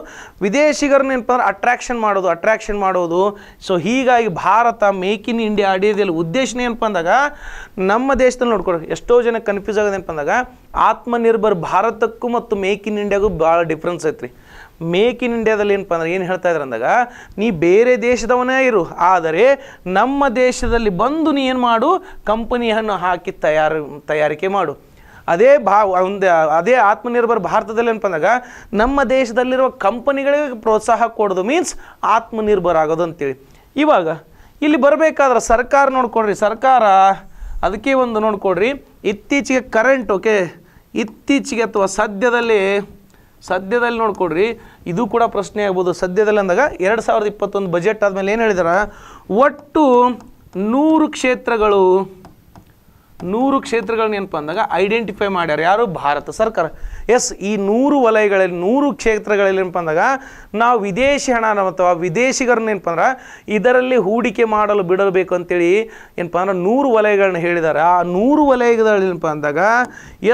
ವಿದೇಶಿಗರನ್ನ ಏನಪ್ಪ ಅಂದ್ರೆ ಅಟ್ರ್ಯಾಕ್ಷನ್ ಮಾಡೋದು ಅಟ್ರ್ಯಾಕ್ಷನ್ ಮಾಡೋದು ಸೊ ಹೀಗಾಗಿ ಭಾರತ ಮೇಕ್ ಇನ್ ಇಂಡಿಯಾ ಅಡಿಯೋದಿಲ್ಲ ಉದ್ದೇಶನ ಏನಪ್ಪ ಅಂದಾಗ ನಮ್ಮ ದೇಶದಲ್ಲಿ ನೋಡ್ಕೊಳಿ ಎಷ್ಟೋ ಜನ ಕನ್ಫ್ಯೂಸ್ ಆಗೋದು ಏನಪ್ಪ ಅಂದಾಗ ಆತ್ಮನಿರ್ಭರ್ ಭಾರತಕ್ಕೂ ಮತ್ತು ಮೇಕ್ ಇನ್ ಇಂಡಿಯಾಗೂ ಭಾಳ ಡಿಫ್ರೆನ್ಸ್ ಐತ್ರಿ ಮೇಕ್ ಇನ್ ಇಂಡಿಯಾದಲ್ಲಿ ಏನಪ್ಪ ಅಂದ್ರೆ ಏನು ಹೇಳ್ತಾ ಇದ್ದಾರೆ ಅಂದಾಗ ನೀ ಬೇರೆ ದೇಶದವನೇ ಇರು ಆದರೆ ನಮ್ಮ ದೇಶದಲ್ಲಿ ಬಂದು ನೀ ಏನು ಮಾಡು ಕಂಪನಿಯನ್ನು ಹಾಕಿ ತಯಾರು ತಯಾರಿಕೆ ಮಾಡು ಅದೇ ಭಾ ಒಂದು ಅದೇ ಆತ್ಮನಿರ್ಭರ ಭಾರತದಲ್ಲಿ ಏನಪ್ಪ ಅಂದಾಗ ನಮ್ಮ ದೇಶದಲ್ಲಿರುವ ಕಂಪನಿಗಳಿಗೆ ಪ್ರೋತ್ಸಾಹ ಕೊಡೋದು ಮೀನ್ಸ್ ಆತ್ಮನಿರ್ಭರ ಆಗೋದು ಅಂತೇಳಿ ಇವಾಗ ಇಲ್ಲಿ ಬರಬೇಕಾದ್ರೆ ಸರ್ಕಾರ ನೋಡ್ಕೊಡ್ರಿ ಸರ್ಕಾರ ಅದಕ್ಕೆ ಒಂದು ನೋಡ್ಕೊಡ್ರಿ ಇತ್ತೀಚೆಗೆ ಕರೆಂಟ್ ಓಕೆ ಇತ್ತೀಚೆಗೆ ಅಥವಾ ಸದ್ಯದಲ್ಲಿ ಸದ್ಯದಲ್ಲಿ ನೋಡ್ಕೊಡ್ರಿ ಇದು ಕೂಡ ಪ್ರಶ್ನೆ ಆಗ್ಬೋದು ಸದ್ಯದಲ್ಲಿ ಅಂದಾಗ ಎರಡು ಸಾವಿರದ ಇಪ್ಪತ್ತೊಂದು ಬಜೆಟ್ ಆದಮೇಲೆ ಏನು ಹೇಳಿದಾರೆ ಒಟ್ಟು ನೂರು ಕ್ಷೇತ್ರಗಳು ನೂರು ಕ್ಷೇತ್ರಗಳನ್ನ ಏನಪ್ಪ ಅಂದಾಗ ಐಡೆಂಟಿಫೈ ಮಾಡ್ಯಾರ ಯಾರು ಭಾರತ ಸರ್ಕಾರ ಎಸ್ ಈ ನೂರು ವಲಯಗಳಲ್ಲಿ ನೂರು ಕ್ಷೇತ್ರಗಳಲ್ಲಿ ಏನಪ್ಪ ಅಂದಾಗ ನಾವು ವಿದೇಶಿ ಹಣ ಅಥವಾ ವಿದೇಶಿಗರನ್ನ ಏನಪ್ಪ ಅಂದ್ರೆ ಇದರಲ್ಲಿ ಹೂಡಿಕೆ ಮಾಡಲು ಬಿಡಬೇಕು ಅಂತೇಳಿ ಏನಪ್ಪ ಅಂದ್ರೆ ನೂರು ವಲಯಗಳನ್ನ ಹೇಳಿದ್ದಾರೆ ಆ ನೂರು ವಲಯಗಳಲ್ಲಿ ಏನಪ್ಪ ಅಂದಾಗ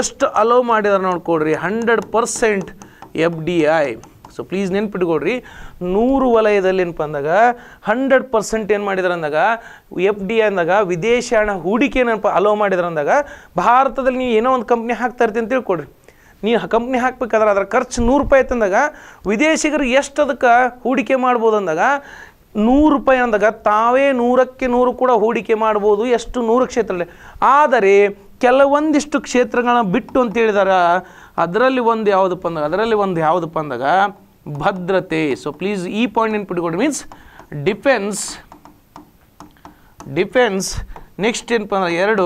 ಎಷ್ಟು ಅಲೋ ಮಾಡಿದಾರೆ ನೋಡ್ಕೊಡ್ರಿ hundred percent F D I so please ನೆನ್ಪಿಟ್ಕೊಡ್ರಿ ನೂರು ವಲಯದಲ್ಲಿ ಏನಪ್ಪ ಅಂದಾಗ ಹಂಡ್ರೆಡ್ ಪರ್ಸೆಂಟ್ ಏನು ಮಾಡಿದ್ರು ಅಂದಾಗ ಎಫ್ ಡಿ ಐ ಅಂದಾಗ ವಿದೇಶಿ ಹಣ ಹೂಡಿಕೆ ಏನಪ್ಪ ಅಲೋ ಮಾಡಿದ್ರು ಅಂದಾಗ ಭಾರತದಲ್ಲಿ ನೀವು ಏನೋ ಒಂದು ಕಂಪ್ನಿ ಹಾಕ್ತಾ ಇರ್ತೀನಿ ಅಂತ ತಿಳ್ಕೊಡ್ರಿ ನೀವು ಕಂಪ್ನಿ ಹಾಕ್ಬೇಕಾದ್ರೆ ಅದರ ಖರ್ಚು ನೂರು ರೂಪಾಯಿ ತಂದಾಗ ವಿದೇಶಿಗರು ಎಷ್ಟು ಅದಕ್ಕೆ ಹೂಡಿಕೆ ಮಾಡ್ಬೋದು ಅಂದಾಗ ನೂರು ರೂಪಾಯಿ ಅಂದಾಗ ತಾವೇ ನೂರಕ್ಕೆ ನೂರು ಕೂಡ ಹೂಡಿಕೆ ಮಾಡ್ಬೋದು ಎಷ್ಟು ನೂರು ಕ್ಷೇತ್ರದಲ್ಲಿ ಆದರೆ ಕೆಲವೊಂದಿಷ್ಟು ಕ್ಷೇತ್ರಗಳನ್ನ ಬಿಟ್ಟು ಅಂತ ಹೇಳಿದಾರ ಅದರಲ್ಲಿ ಒಂದು ಯಾವುದಪ್ಪ ಅಂದಾಗ ಅದರಲ್ಲಿ ಒಂದು ಯಾವುದಪ್ಪ ಅಂದಾಗ ಭದ್ರತೆ ಸೊ ಪ್ಲೀಸ್ ಈ ಪಾಯಿಂಟ್ ನೆನ್ಪಿಟ್ಕೊಂಡು ಮೀನ್ಸ್ ಡಿಫೆನ್ಸ್ ಡಿಫೆನ್ಸ್ ನೆಕ್ಸ್ಟ್ ಏನಪ್ಪ ಅಂದ್ರೆ ಎರಡು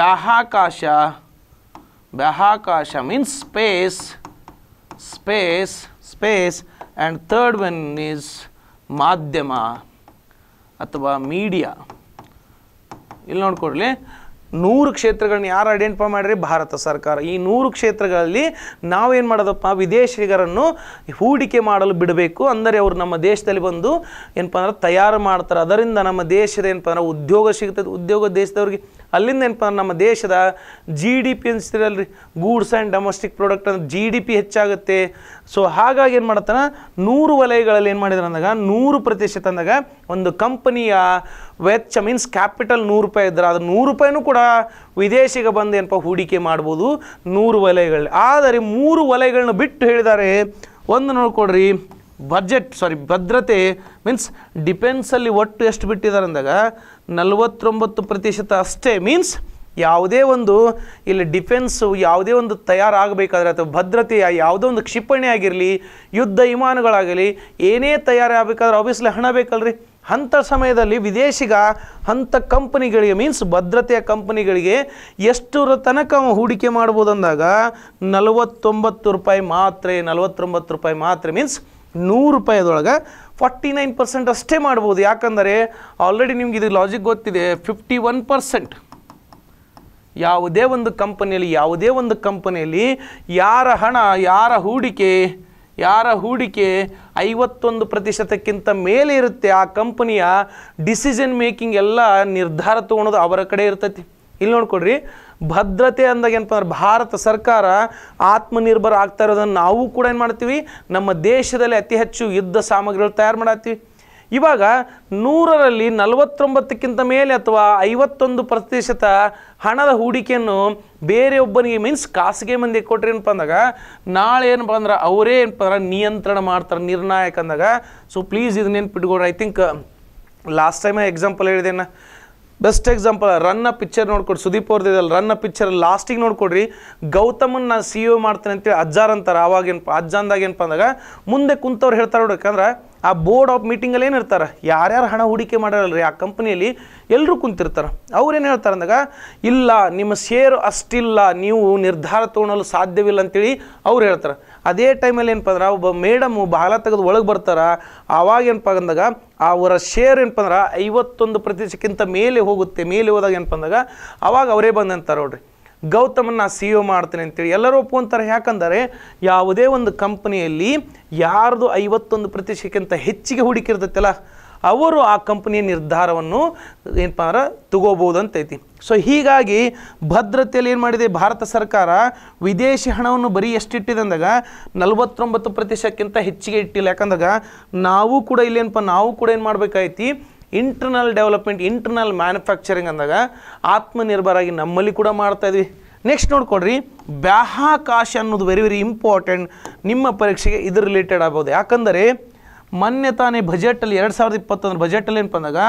ಬಾಹಾಕಾಶ ಬಾಹಾಕಾಶ means space space space and third one is ಮಾಧ್ಯಮ ಅಥವಾ ಮೀಡಿಯಾ ಇಲ್ಲಿ ನೋಡ್ಕೊಡ್ಲಿ ನೂರು ಕ್ಷೇತ್ರಗಳನ್ನ ಯಾರು ಐಡೆಂಟಿಫೈ ಮಾಡಿರಿ ಭಾರತ ಸರ್ಕಾರ ಈ ನೂರು ಕ್ಷೇತ್ರಗಳಲ್ಲಿ ನಾವೇನು ಮಾಡೋದಪ್ಪ ವಿದೇಶಿಗರನ್ನು ಹೂಡಿಕೆ ಮಾಡಲು ಬಿಡಬೇಕು ಅಂದರೆ ಅವರು ನಮ್ಮ ದೇಶದಲ್ಲಿ ಬಂದು ಏನಪ್ಪ ಅಂದ್ರೆ ತಯಾರು ಮಾಡ್ತಾರೆ ಅದರಿಂದ ನಮ್ಮ ದೇಶದ ಏನಪ್ಪ ಅಂದ್ರೆ ಉದ್ಯೋಗ ಸಿಗ್ತದೆ ಉದ್ಯೋಗ ದೇಶದವ್ರಿಗೆ ಅಲ್ಲಿಂದ ಏನಪ್ಪ ಅಂದ್ರೆ ನಮ್ಮ ದೇಶದ ಜಿ ಡಿ ಪಿ ಅನ್ಸ್ತಿರಲ್ರಿ ಗೂಡ್ಸ್ ಆ್ಯಂಡ್ ಡೊಮೆಸ್ಟಿಕ್ ಪ್ರಾಡಕ್ಟ್ ಅಂದ್ರೆ ಜಿ ಡಿ ಪಿ ಹೆಚ್ಚಾಗುತ್ತೆ ಸೊ ಹಾಗಾಗಿ ಏನು ಮಾಡ್ತಾನೆ ನೂರು ವಲಯಗಳಲ್ಲಿ ಏನು ಮಾಡಿದ್ರು ಅಂದಾಗ ನೂರು ಪ್ರತಿಶತ ಅಂದಾಗ ಒಂದು ಕಂಪನಿಯ ವೆಚ್ಚ ಮೀನ್ಸ್ ಕ್ಯಾಪಿಟಲ್ ನೂರು ರೂಪಾಯಿ ಇದ್ದರೆ ಅದು ನೂರು ರೂಪಾಯಿನೂ ಕೂಡ ವಿದೇಶಿಗೆ ಬಂದು ಏನಪ್ಪ ಹೂಡಿಕೆ ಮಾಡ್ಬೋದು ನೂರು ವಲಯಗಳು ಆದರೆ ಮೂರು ವಲಯಗಳನ್ನ ಬಿಟ್ಟು ಹೇಳಿದ್ದಾರೆ ಒಂದು ನೋಡ್ಕೊಡ್ರಿ ಬಜೆಟ್ ಸಾರಿ ಭದ್ರತೆ ಮೀನ್ಸ್ ಡಿಫೆನ್ಸಲ್ಲಿ ಒಟ್ಟು ಎಷ್ಟು ಬಿಟ್ಟಿದ್ದಾರೆ ಅಂದಾಗ ನಲವತ್ತೊಂಬತ್ತು ಪ್ರತಿಶತ ಅಷ್ಟೇ ಮೀನ್ಸ್ ಯಾವುದೇ ಒಂದು ಇಲ್ಲಿ ಡಿಫೆನ್ಸು ಯಾವುದೇ ಒಂದು ತಯಾರಾಗಬೇಕಾದ್ರೆ ಅಥವಾ ಭದ್ರತೆ ಯಾವುದೋ ಒಂದು ಕ್ಷಿಪಣಿ ಆಗಿರಲಿ ಯುದ್ಧ ವಿಮಾನಗಳಾಗಲಿ ಏನೇ ತಯಾರಾಗಬೇಕಾದ್ರೆ ಆಬ್ವಿಯಸ್ಲಿ ಹಣ ಬೇಕಲ್ರಿ ಅಂಥ ಸಮಯದಲ್ಲಿ ವಿದೇಶಿಗ ಅಂಥ ಕಂಪನಿಗಳಿಗೆ ಮೀನ್ಸ್ ಭದ್ರತೆಯ ಕಂಪನಿಗಳಿಗೆ ಎಷ್ಟರ ತನಕ ಹೂಡಿಕೆ ಮಾಡ್ಬೋದಂದಾಗ ನಲವತ್ತೊಂಬತ್ತು ರೂಪಾಯಿ ಮಾತ್ರೆ ನಲವತ್ತೊಂಬತ್ತು ರೂಪಾಯಿ ಮಾತ್ರೆ ಮೀನ್ಸ್ ನೂರು ರೂಪಾಯಿದೊಳಗೆ ಫಾರ್ಟಿ ನೈನ್ ಪರ್ಸೆಂಟ್ ಅಷ್ಟೇ ಮಾಡ್ಬೋದು ಯಾಕಂದರೆ ಆಲ್ರೆಡಿ ನಿಮ್ಗೆ ಇದು ಲಾಜಿಕ್ ಗೊತ್ತಿದೆ ಫಿಫ್ಟಿ ಒನ್ ಪರ್ಸೆಂಟ್ ಯಾವುದೇ ಒಂದು ಕಂಪನಿಯಲ್ಲಿ ಯಾವುದೇ ಒಂದು ಕಂಪನಿಯಲ್ಲಿ ಯಾರ ಹಣ ಯಾರ ಹೂಡಿಕೆ ಯಾರ ಹೂಡಿಕೆ ಐವತ್ತೊಂದು ಪ್ರತಿಶತಕ್ಕಿಂತ ಮೇಲೆ ಇರುತ್ತೆ ಆ ಕಂಪನಿಯ ಡಿಸಿಷನ್ ಮೇಕಿಂಗ್ ಎಲ್ಲ ನಿರ್ಧಾರ ತೊಗೊಳೋದು ಅವರ ಕಡೆ ಇರ್ತೈತಿ ಇಲ್ಲಿ ನೋಡ್ಕೊಡ್ರಿ ಭದ್ರತೆ ಅಂದಾಗ ಏನಪ್ಪ ಅಂದ್ರೆ ಭಾರತ ಸರ್ಕಾರ ಆತ್ಮನಿರ್ಭರ ಆಗ್ತಾ ಇರೋದನ್ನು ನಾವು ಕೂಡ ಏನು ಮಾಡ್ತೀವಿ ನಮ್ಮ ದೇಶದಲ್ಲಿ ಅತಿ ಹೆಚ್ಚು ಯುದ್ಧ ಸಾಮಗ್ರಿಗಳು ತಯಾರು ಮಾಡತ್ತೀವಿ ಇವಾಗ ನೂರರಲ್ಲಿ ನಲವತ್ತೊಂಬತ್ತಕ್ಕಿಂತ ಮೇಲೆ ಅಥವಾ ಐವತ್ತೊಂದು ಪ್ರತಿಶತ ಹಣದ ಹೂಡಿಕೆಯನ್ನು ಬೇರೆ ಒಬ್ಬನಿಗೆ ಮೀನ್ಸ್ ಖಾಸಗಿ ಮಂದಿಗೆ ಕೊಟ್ರಿ ಏನಪ್ಪ ಅಂದಾಗ ನಾಳೆ ಏನಪ್ಪ ಅಂದ್ರೆ ಅವರೇ ಏನಪ್ಪ ಅಂದ್ರೆ ನಿಯಂತ್ರಣ ಮಾಡ್ತಾರೆ ನಿರ್ಣಾಯಕ ಅಂದಾಗ ಸೊ ಪ್ಲೀಸ್ ಇದನ್ನೇನು ಬಿಟ್ಕೊಡ್ರಿ I think last time example ಹೇಳಿದೆ ಬೆಸ್ಟ್ ಎಕ್ಸಾಂಪಲ್ ರನ್ನ ಪಿಕ್ಚರ್ ನೋಡ್ಕೊಡಿ ಸುದೀಪ್ ಅವ್ರದ್ದು ರನ್ನ ಪಿಕ್ಚರ್ ಲಾಸ್ಟಿಗೆ ನೋಡ್ಕೊಡ್ರಿ ಗೌತಮನ್ನ ನಾನು ಸಿ ಓ e ಮಾಡ್ತೇನೆ ಅಂತೇಳಿ ಅಜ್ಜಾರ್ ಅಂತಾರೆ ಆವಾಗೇನು ಅಜ್ಜ ಅಂದಾಗ ಏನಪ್ಪ ಅಂದಾಗ ಮುಂದೆ ಕುಂತವ್ರು ಹೇಳ್ತಾರೆ ನೋಡಬೇಕಂದ್ರೆ ಆ ಬೋರ್ಡ್ ಆಫ್ ಮೀಟಿಂಗಲ್ಲಿ ಏನು ಯಾರ್ಯಾರು ಹಣ ಹೂಡಿಕೆ ಮಾಡಿರಲ್ರಿ ಆ ಕಂಪ್ನಿಯಲ್ಲಿ ಎಲ್ಲರೂ ಕುಂತಿರ್ತಾರೆ ಅವ್ರು ಏನು ಹೇಳ್ತಾರೆ ಅಂದಾಗ ಇಲ್ಲ ನಿಮ್ಮ ಶೇರ್ ಅಷ್ಟಿಲ್ಲ ನೀವು ನಿರ್ಧಾರ ತೊಗೊಳಲು ಸಾಧ್ಯವಿಲ್ಲ ಅಂತೇಳಿ ಅವ್ರು ಹೇಳ್ತಾರೆ ಅದೇ ಟೈಮಲ್ಲಿ ಏನಪ್ಪ ಅಂದ್ರೆ ಒಬ್ಬ ಮೇಡಮ್ ಬಾಲ ತೆಗೆದು ಒಳಗೆ ಬರ್ತಾರೆ ಆವಾಗ ಏನಪ್ಪ ಅಂದಾಗ ಅವರ ಶೇರ್ ಏನಪ್ಪ ಅಂದ್ರೆ ಐವತ್ತೊಂದು ಪ್ರತಿಶತಕ್ಕಿಂತ ಮೇಲೆ ಹೋಗುತ್ತೆ ಮೇಲೆ ಹೋದಾಗ ಏನಪ್ಪ ಅಂದಾಗ ಅವಾಗ ಅವರೇ ಬಂದಂತಾರೆ ನೋಡ್ರಿ ಗೌತಮನ್ನ ಸಿ ಒ e ಮಾಡ್ತೇನೆ ಅಂತೇಳಿ ಎಲ್ಲರೂ ಒಪ್ಪುವಂತಾರೆ ಯಾಕಂದರೆ ಯಾವುದೇ ಒಂದು ಕಂಪ್ನಿಯಲ್ಲಿ ಯಾರ್ದು ಐವತ್ತೊಂದು ಪ್ರತಿಶತಕ್ಕಿಂತ ಹೆಚ್ಚಿಗೆ ಹೂಡಿಕೆ ಅವರು ಆ ಕಂಪ್ನಿಯ ನಿರ್ಧಾರವನ್ನು ಏನಪ್ಪ ಅಂದ್ರೆ ತಗೋಬೋದು ಅಂತೈತಿ ಸೊ ಹೀಗಾಗಿ ಭದ್ರತೆಯಲ್ಲಿ ಏನು ಮಾಡಿದೆ ಭಾರತ ಸರ್ಕಾರ ವಿದೇಶಿ ಹಣವನ್ನು ಬರೀ ಎಷ್ಟಿಟ್ಟಿದೆ ಅಂದಾಗ ನಲವತ್ತೊಂಬತ್ತು ಪ್ರತಿಶತಕ್ಕಿಂತ ಹೆಚ್ಚಿಗೆ ಇಟ್ಟಿಲ್ಲ ಯಾಕಂದಾಗ ನಾವು ಕೂಡ ಇಲ್ಲೇನಪ್ಪ ನಾವು ಕೂಡ ಏನು ಮಾಡಬೇಕಾಯ್ತಿ ಇಂಟರ್ನಲ್ ಡೆವಲಪ್ಮೆಂಟ್ ಇಂಟರ್ನಲ್ ಮ್ಯಾನುಫ್ಯಾಕ್ಚರಿಂಗ್ ಅಂದಾಗ ಆತ್ಮನಿರ್ಭರಾಗಿ ನಮ್ಮಲ್ಲಿ ಕೂಡ ಮಾಡ್ತಾಯಿದ್ವಿ ನೆಕ್ಸ್ಟ್ ನೋಡ್ಕೊಡ್ರಿ ಬಾಹ್ಯಾಕಾಶ ಅನ್ನೋದು ವೆರಿ ವೆರಿ ಇಂಪಾರ್ಟೆಂಟ್ ನಿಮ್ಮ ಪರೀಕ್ಷೆಗೆ ಇದು ರಿಲೇಟೆಡ್ ಆಗ್ಬೋದು ಯಾಕಂದರೆ ಮೊನ್ನೆ ತಾನೇ ಬಜೆಟಲ್ಲಿ ಎರಡು ಸಾವಿರದ ಇಪ್ಪತ್ತೊಂದರ ಬಜೆಟಲ್ಲಿ ಏನು ಅಂದಾಗ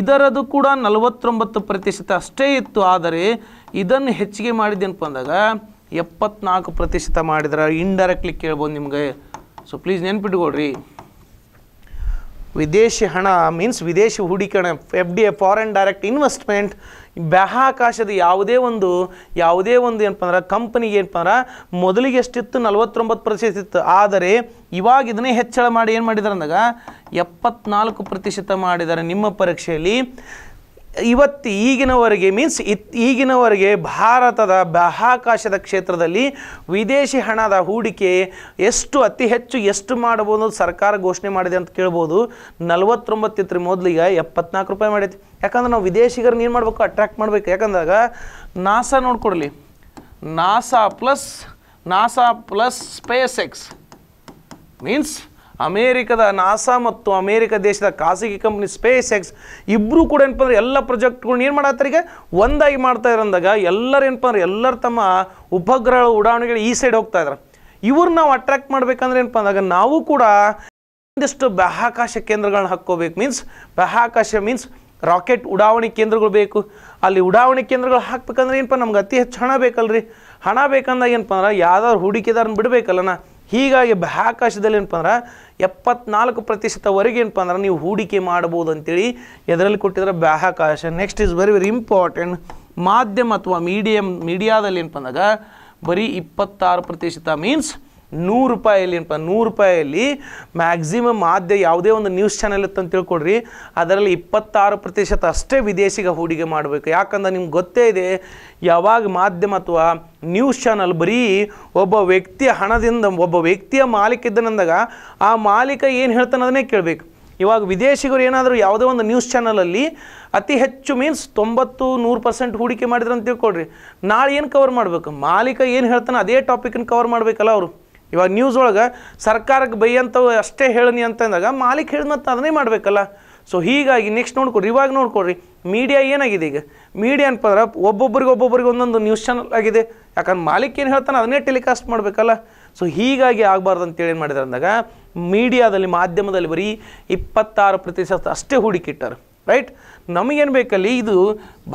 ಇದರದು ಕೂಡ ನಲವತ್ತೊಂಬತ್ತು ಪ್ರತಿಶತ ಅಷ್ಟೇ ಇತ್ತು ಆದರೆ ಇದನ್ನು ಹೆಚ್ಚಿಗೆ ಮಾಡಿದ್ದೇನಪ್ಪ ಅಂದಾಗ ಎಪ್ಪತ್ನಾಲ್ಕು ಪ್ರತಿಶತ ಮಾಡಿದ್ರೆ ಇಂಡೈರೆಕ್ಟ್ಲಿ ಕೇಳ್ಬೋದು ನಿಮಗೆ ಸೊ ಪ್ಲೀಸ್ ನೆನ್ಪಿಟ್ಕೊಳ್ರಿ ವಿದೇಶಿ ಹಣ ಮೀನ್ಸ್ ವಿದೇಶಿ ಹೂಡಿಕೆ F D A foreign direct investment ಬಾಹಾಕಾಶದ ಯಾವುದೇ ಒಂದು ಯಾವುದೇ ಒಂದು ಏನಪ್ಪ ಅಂದ್ರೆ ಕಂಪ್ನಿಗೆ ಏನಪ್ಪ ಅಂದ್ರೆ ಮೊದಲಿಗೆ ಎಷ್ಟಿತ್ತು ನಲ್ವತ್ತೊಂಬತ್ತು ಪ್ರತಿಶತ ಇತ್ತು ಆದರೆ ಇವಾಗ ಇದನ್ನೇ ಹೆಚ್ಚಳ ಮಾಡಿ ಏನು ಮಾಡಿದಾರೆ ಅಂದಾಗ ಎಪ್ಪತ್ನಾಲ್ಕು ಪ್ರತಿಶತ ಮಾಡಿದ್ದಾರೆ ನಿಮ್ಮ ಪರೀಕ್ಷೆಯಲ್ಲಿ ಇವತ್ತು ಈಗಿನವರೆಗೆ ಮೀನ್ಸ್ ಇತ್ ಈಗಿನವರೆಗೆ ಭಾರತದ ಬಾಹ್ಯಾಕಾಶದ ಕ್ಷೇತ್ರದಲ್ಲಿ ವಿದೇಶಿ ಹಣದ ಹೂಡಿಕೆ ಎಷ್ಟು ಅತಿ ಹೆಚ್ಚು ಎಷ್ಟು ಮಾಡಬಹುದು ಅನ್ನೋದು ಸರ್ಕಾರ ಘೋಷಣೆ ಮಾಡಿದೆ ಅಂತ ಕೇಳ್ಬೋದು ನಲ್ವತ್ತೊಂಬತ್ತಿತ್ರ ರೀ ಮೊದಲಿಗೆ ಎಪ್ಪತ್ನಾಲ್ಕು ರೂಪಾಯಿ ಮಾಡೈತಿ ಯಾಕಂದ್ರೆ ನಾವು ವಿದೇಶಿಗರನ್ನ ಏನು ಮಾಡಬೇಕು ಅಟ್ರ್ಯಾಕ್ಟ್ ಮಾಡಬೇಕು ಯಾಕಂದಾಗ ನಾಸಾ ನೋಡ್ಕೊಡ್ಲಿ NASA plus NASA plus SpaceX means ಅಮೇರಿಕದ ನಾಸಾ ಮತ್ತು ಅಮೇರಿಕ ದೇಶದ ಖಾಸಗಿ ಕಂಪ್ನಿ ಸ್ಪೇಸ್ ಎಕ್ಸ್ ಇಬ್ಬರು ಕೂಡ ಏನಪ್ಪ ಅಂದ್ರೆ ಎಲ್ಲ ಪ್ರಾಜೆಕ್ಟ್ಗಳನ್ನ ಏನು ಈಗ ಒಂದಾಗಿ ಮಾಡ್ತಾ ಇರಂದಾಗ ಎಲ್ಲರೂ ಏನಪ್ಪ ಅಂದ್ರೆ ಎಲ್ಲರೂ ತಮ್ಮ ಉಪಗ್ರಹ ಉಡಾವಣೆಗಳು ಈ ಸೈಡ್ ಹೋಗ್ತಾ ಇದ್ದಾರೆ ಇವ್ರನ್ನ ನಾವು ಅಟ್ರಾಕ್ಟ್ ಮಾಡ್ಬೇಕಂದ್ರೆ ಏನಪ್ಪ ಅಂದಾಗ ನಾವು ಕೂಡ ಒಂದಿಷ್ಟು ಬಾಹ್ಯಾಕಾಶ ಕೇಂದ್ರಗಳನ್ನ ಹಾಕ್ಕೋಬೇಕು ಮೀನ್ಸ್ ಬಾಹ್ಯಾಕಾಶ ಮೀನ್ಸ್ ರಾಕೆಟ್ ಉಡಾವಣೆ ಕೇಂದ್ರಗಳು ಬೇಕು ಅಲ್ಲಿ ಉಡಾವಣೆ ಕೇಂದ್ರಗಳು ಹಾಕ್ಬೇಕಂದ್ರೆ ಏನಪ್ಪ ನಮ್ಗೆ ಅತಿ ಹೆಚ್ಚು ಹಣ ಬೇಕಲ್ರಿ ಹಣ ಬೇಕಂದಾಗ ಏನಪ್ಪ ಅಂದ್ರೆ ಯಾವ್ದಾದ್ರು ಹೂಡಿಕೆದಾರನ್ನ ಬಿಡಬೇಕಲ್ಲ ನಾ ಹೀಗಾಗಿ ಬಾಹ್ಯಾಕಾಶದಲ್ಲಿ ಏನಪ್ಪ ಅಂದ್ರೆ ಎಪ್ಪತ್ನಾಲ್ಕು ಪ್ರತಿಶತವರೆಗೆ ಏನಪ್ಪ ಅಂದ್ರೆ ನೀವು ಹೂಡಿಕೆ ಮಾಡ್ಬೋದು ಅಂತೇಳಿ ಎದರಲ್ಲಿ ಕೊಟ್ಟಿದ್ರೆ ಬಾಹ್ಯಾಕಾಶ next is very very important ಮಾಧ್ಯಮ ಅಥವಾ ಮೀಡಿಯಂ ಮೀಡಿಯಾದಲ್ಲಿ ಏನಪ್ಪ ಅಂದಾಗ ಬರೀ ಇಪ್ಪತ್ತಾರು ಪ್ರತಿಶತ ಮೀನ್ಸ್ ನೂರು ರೂಪಾಯಲ್ಲಿ ಏನಪ್ಪ ನೂರು ರೂಪಾಯಿಯಲ್ಲಿ ಮ್ಯಾಕ್ಸಿಮಮ್ ಆದ್ಯ ಯಾವುದೇ ಒಂದು ನ್ಯೂಸ್ ಚಾನೆಲ್ ಅಂತ ತಿಳ್ಕೊಡ್ರಿ ಅದರಲ್ಲಿ ಇಪ್ಪತ್ತಾರು ಪ್ರತಿಶತ ಅಷ್ಟೇ ವಿದೇಶಿಗ ಹೂಡಿಕೆ ಮಾಡಬೇಕು ಯಾಕಂದ್ರೆ ನಿಮ್ಗೆ ಗೊತ್ತೇ ಇದೆ ಯಾವಾಗ ಮಾಧ್ಯಮ ಅಥವಾ ನ್ಯೂಸ್ ಚಾನಲ್ ಬರೀ ಒಬ್ಬ ವ್ಯಕ್ತಿಯ ಹಣದಿಂದ ಒಬ್ಬ ವ್ಯಕ್ತಿಯ ಮಾಲೀಕ ಇದ್ದನಂದಾಗ ಆ ಮಾಲೀಕ ಏನು ಹೇಳ್ತಾನೆ ಅದನ್ನೇ ಕೇಳಬೇಕು ಇವಾಗ ವಿದೇಶಿಗರು ಏನಾದರೂ ಯಾವುದೇ ಒಂದು ನ್ಯೂಸ್ ಚಾನಲಲ್ಲಿ ಅತಿ ಹೆಚ್ಚು ಮೀನ್ಸ್ ತೊಂಬತ್ತು ನೂರು ಪರ್ಸೆಂಟ್ ಹೂಡಿಕೆ ಮಾಡಿದ್ರು ಅಂತ ತಿಳ್ಕೊಡ್ರಿ ನಾಳೆ ಏನು ಕವರ್ ಮಾಡಬೇಕು ಮಾಲೀಕ ಏನು ಹೇಳ್ತಾನೆ ಅದೇ ಟಾಪಿಕನ್ನು ಕವರ್ ಮಾಡಬೇಕಲ್ಲ ಅವರು ಇವಾಗ ನ್ಯೂಸ್ ಒಳಗೆ ಸರ್ಕಾರಕ್ಕೆ ಬೈಯಂಥವು ಅಷ್ಟೇ ಹೇಳಿನಿ ಅಂತಂದಾಗ ಮಾಲೀಕ್ ಹೇಳಿದ ಮತ್ತು ಅದನ್ನೇ ಮಾಡಬೇಕಲ್ಲ ಸೊ ಹೀಗಾಗಿ ನೆಕ್ಸ್ಟ್ ನೋಡ್ಕೊಡ್ರಿ ಇವಾಗ ನೋಡ್ಕೊಡ್ರಿ ಮೀಡಿಯಾ ಏನಾಗಿದೆ ಈಗ ಮೀಡಿಯಾ ಅಂತಂದ್ರೆ ಒಬ್ಬೊಬ್ಬರಿಗೆ ಒಬ್ಬೊಬ್ಬರಿಗೆ ಒಂದೊಂದು ನ್ಯೂಸ್ ಚಾನಲ್ ಆಗಿದೆ ಯಾಕಂದ್ರೆ ಮಾಲೀಕ ಏನು ಹೇಳ್ತಾನೆ ಅದನ್ನೇ ಟೆಲಿಕಾಸ್ಟ್ ಮಾಡಬೇಕಲ್ಲ ಸೊ ಹೀಗಾಗಿ ಆಗಬಾರ್ದು ಅಂತೇಳಿ ಏನು ಮಾಡಿದ್ರು ಅಂದಾಗ ಮೀಡಿಯಾದಲ್ಲಿ ಮಾಧ್ಯಮದಲ್ಲಿ ಬರೀ ಇಪ್ಪತ್ತಾರು ಪ್ರತಿಶತ ಅಷ್ಟೇ ಇಟ್ಟಾರೆ ರೈಟ್ ನಮಗೇನು ಬೇಕಲ್ಲಿ ಇದು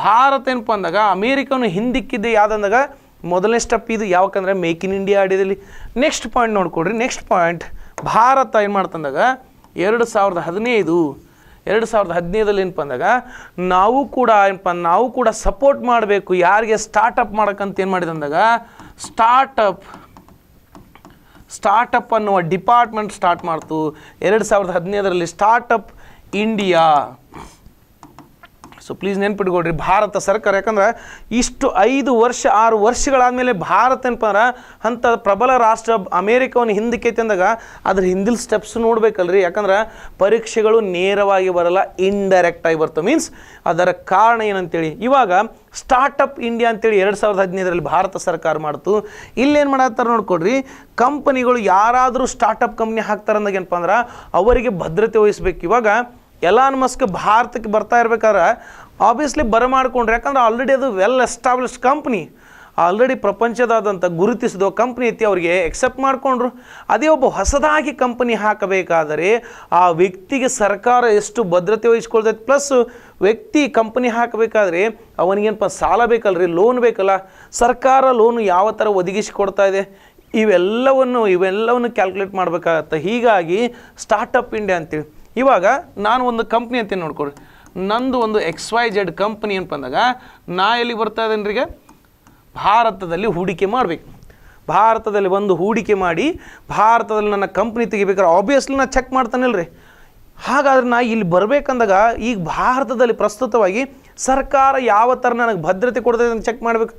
ಭಾರತ ಏನಪ್ಪ ಅಂದಾಗ ಅಮೇರಿಕನು ಹಿಂದಿಕ್ಕಿದ್ದೆ ಯಾವ್ದಂದಾಗ ಮೊದಲನೇ ಸ್ಟೆಪ್ ಇದು ಯಾವಕ್ಕಂದ್ರೆ ಮೇಕ್ ಇನ್ ಇಂಡಿಯಾ ಆಡಿದಲ್ಲಿ ನೆಕ್ಸ್ಟ್ ಪಾಯಿಂಟ್ ನೋಡ್ಕೊಡ್ರಿ ನೆಕ್ಸ್ಟ್ ಪಾಯಿಂಟ್ ಭಾರತ ಏನು ಮಾಡ್ತಂದಾಗ ಎರಡು ಸಾವಿರದ ಹದಿನೈದು ಎರಡು ಸಾವಿರದ ಹದಿನೈದಲ್ಲಿ ಏನಪ್ಪ ಅಂದಾಗ ನಾವು ಕೂಡ ಏನಪ್ಪ ನಾವು ಕೂಡ ಸಪೋರ್ಟ್ ಮಾಡಬೇಕು ಯಾರಿಗೆ ಸ್ಟಾರ್ಟಪ್ ಮಾಡೋಕ್ಕಂತ ಏನು ಮಾಡಿದೆ ಅಂದಾಗ ಸ್ಟಾರ್ಟಪ್ ಸ್ಟಾರ್ಟಪ್ ಅನ್ನುವ ಡಿಪಾರ್ಟ್ಮೆಂಟ್ ಸ್ಟಾರ್ಟ್ ಮಾಡ್ತು ಎರಡು ಸಾವಿರದ ಹದಿನೈದರಲ್ಲಿ ಸ್ಟಾರ್ಟಪ್ ಇಂಡಿಯಾ ಸೊ ಪ್ಲೀಸ್ ನೆನ್ಪಿಟ್ಕೊಡ್ರಿ ಭಾರತ ಸರ್ಕಾರ ಯಾಕಂದ್ರೆ ಇಷ್ಟು ಐದು ವರ್ಷ ಆರು ವರ್ಷಗಳಾದಮೇಲೆ ಭಾರತ ಏನಪ್ಪ ಅಂತ ಅಂಥ ಪ್ರಬಲ ರಾಷ್ಟ್ರ ಅಮೇರಿಕವನ್ನು ಹಿಂದಕ್ಕೆ ಅಂದಾಗ ಅದ್ರ ಹಿಂದಿಲ್ ಸ್ಟೆಪ್ಸ್ ನೋಡ್ಬೇಕಲ್ರಿ ಯಾಕಂದ್ರೆ ಪರೀಕ್ಷೆಗಳು ನೇರವಾಗಿ ಬರಲ್ಲ ಆಗಿ ಬರ್ತವೆ ಮೀನ್ಸ್ ಅದರ ಕಾರಣ ಏನಂತೇಳಿ ಇವಾಗ ಸ್ಟಾರ್ಟಪ್ ಇಂಡಿಯಾ ಅಂತೇಳಿ ಎರಡು ಸಾವಿರದ ಹದಿನೈದರಲ್ಲಿ ಭಾರತ ಸರ್ಕಾರ ಮಾಡ್ತು ಇಲ್ಲೇನು ಮಾಡತ್ತಾರೆ ನೋಡ್ಕೊಡ್ರಿ ಕಂಪನಿಗಳು ಯಾರಾದರೂ ಸ್ಟಾರ್ಟಪ್ ಕಂಪ್ನಿ ಹಾಕ್ತಾರೆ ಅಂದಾಗ ಏನಪ್ಪ ಅಂದ್ರೆ ಅವರಿಗೆ ಭದ್ರತೆ ವಹಿಸ್ಬೇಕು ಇವಾಗ ಎಲಾನ್ ಮಸ್ಕ್ ಭಾರತಕ್ಕೆ ಬರ್ತಾ ಇರ್ಬೇಕಾದ್ರೆ ಆಬ್ವಿಯಸ್ಲಿ ಮಾಡಿಕೊಂಡ್ರೆ ಯಾಕಂದ್ರೆ ಆಲ್ರೆಡಿ ಅದು ವೆಲ್ ಎಸ್ಟಾಬ್ಲಿಷ್ಡ್ ಕಂಪ್ನಿ ಆಲ್ರೆಡಿ ಪ್ರಪಂಚದಾದಂಥ ಗುರುತಿಸಿದ ಕಂಪ್ನಿ ಐತಿ ಅವರಿಗೆ ಎಕ್ಸೆಪ್ಟ್ ಮಾಡಿಕೊಂಡ್ರು ಅದೇ ಒಬ್ಬ ಹೊಸದಾಗಿ ಕಂಪ್ನಿ ಹಾಕಬೇಕಾದರೆ ಆ ವ್ಯಕ್ತಿಗೆ ಸರ್ಕಾರ ಎಷ್ಟು ಭದ್ರತೆ ವಹಿಸ್ಕೊಳ್ತೈತೆ ಪ್ಲಸ್ ವ್ಯಕ್ತಿ ಕಂಪ್ನಿ ಹಾಕಬೇಕಾದ್ರೆ ಅವನಿಗೇನಪ್ಪ ಸಾಲ ಬೇಕಲ್ರಿ ಲೋನ್ ಬೇಕಲ್ಲ ಸರ್ಕಾರ ಲೋನು ಯಾವ ಥರ ಕೊಡ್ತಾ ಇದೆ ಇವೆಲ್ಲವನ್ನು ಇವೆಲ್ಲವನ್ನು ಕ್ಯಾಲ್ಕುಲೇಟ್ ಮಾಡಬೇಕಾಗತ್ತೆ ಹೀಗಾಗಿ ಸ್ಟಾರ್ಟಪ್ ಇಂಡಿಯಾ ಅಂತೇಳಿ ಇವಾಗ ನಾನು ಒಂದು ಕಂಪ್ನಿ ಅಂತ ನೋಡ್ಕೊಳ್ರಿ ನಂದು ಒಂದು ಎಕ್ಸ್ ವೈ ಜೆಡ್ ಕಂಪ್ನಿ ಅಂತ ಬಂದಾಗ ನಾ ಎಲ್ಲಿಗೆ ಬರ್ತಾ ರೀಗ ಭಾರತದಲ್ಲಿ ಹೂಡಿಕೆ ಮಾಡಬೇಕು ಭಾರತದಲ್ಲಿ ಒಂದು ಹೂಡಿಕೆ ಮಾಡಿ ಭಾರತದಲ್ಲಿ ನನ್ನ ಕಂಪ್ನಿ ತೆಗಿಬೇಕಾದ್ರೆ ಆಬ್ವಿಯಸ್ಲಿ ನಾನು ಚೆಕ್ ಮಾಡ್ತಾನೆ ರೀ ಹಾಗಾದ್ರೆ ನಾ ಇಲ್ಲಿ ಬರಬೇಕಂದಾಗ ಈಗ ಭಾರತದಲ್ಲಿ ಪ್ರಸ್ತುತವಾಗಿ ಸರ್ಕಾರ ಯಾವ ಥರ ನನಗೆ ಭದ್ರತೆ ಕೊಡ್ತದೆ ಅಂತ ಚೆಕ್ ಮಾಡಬೇಕು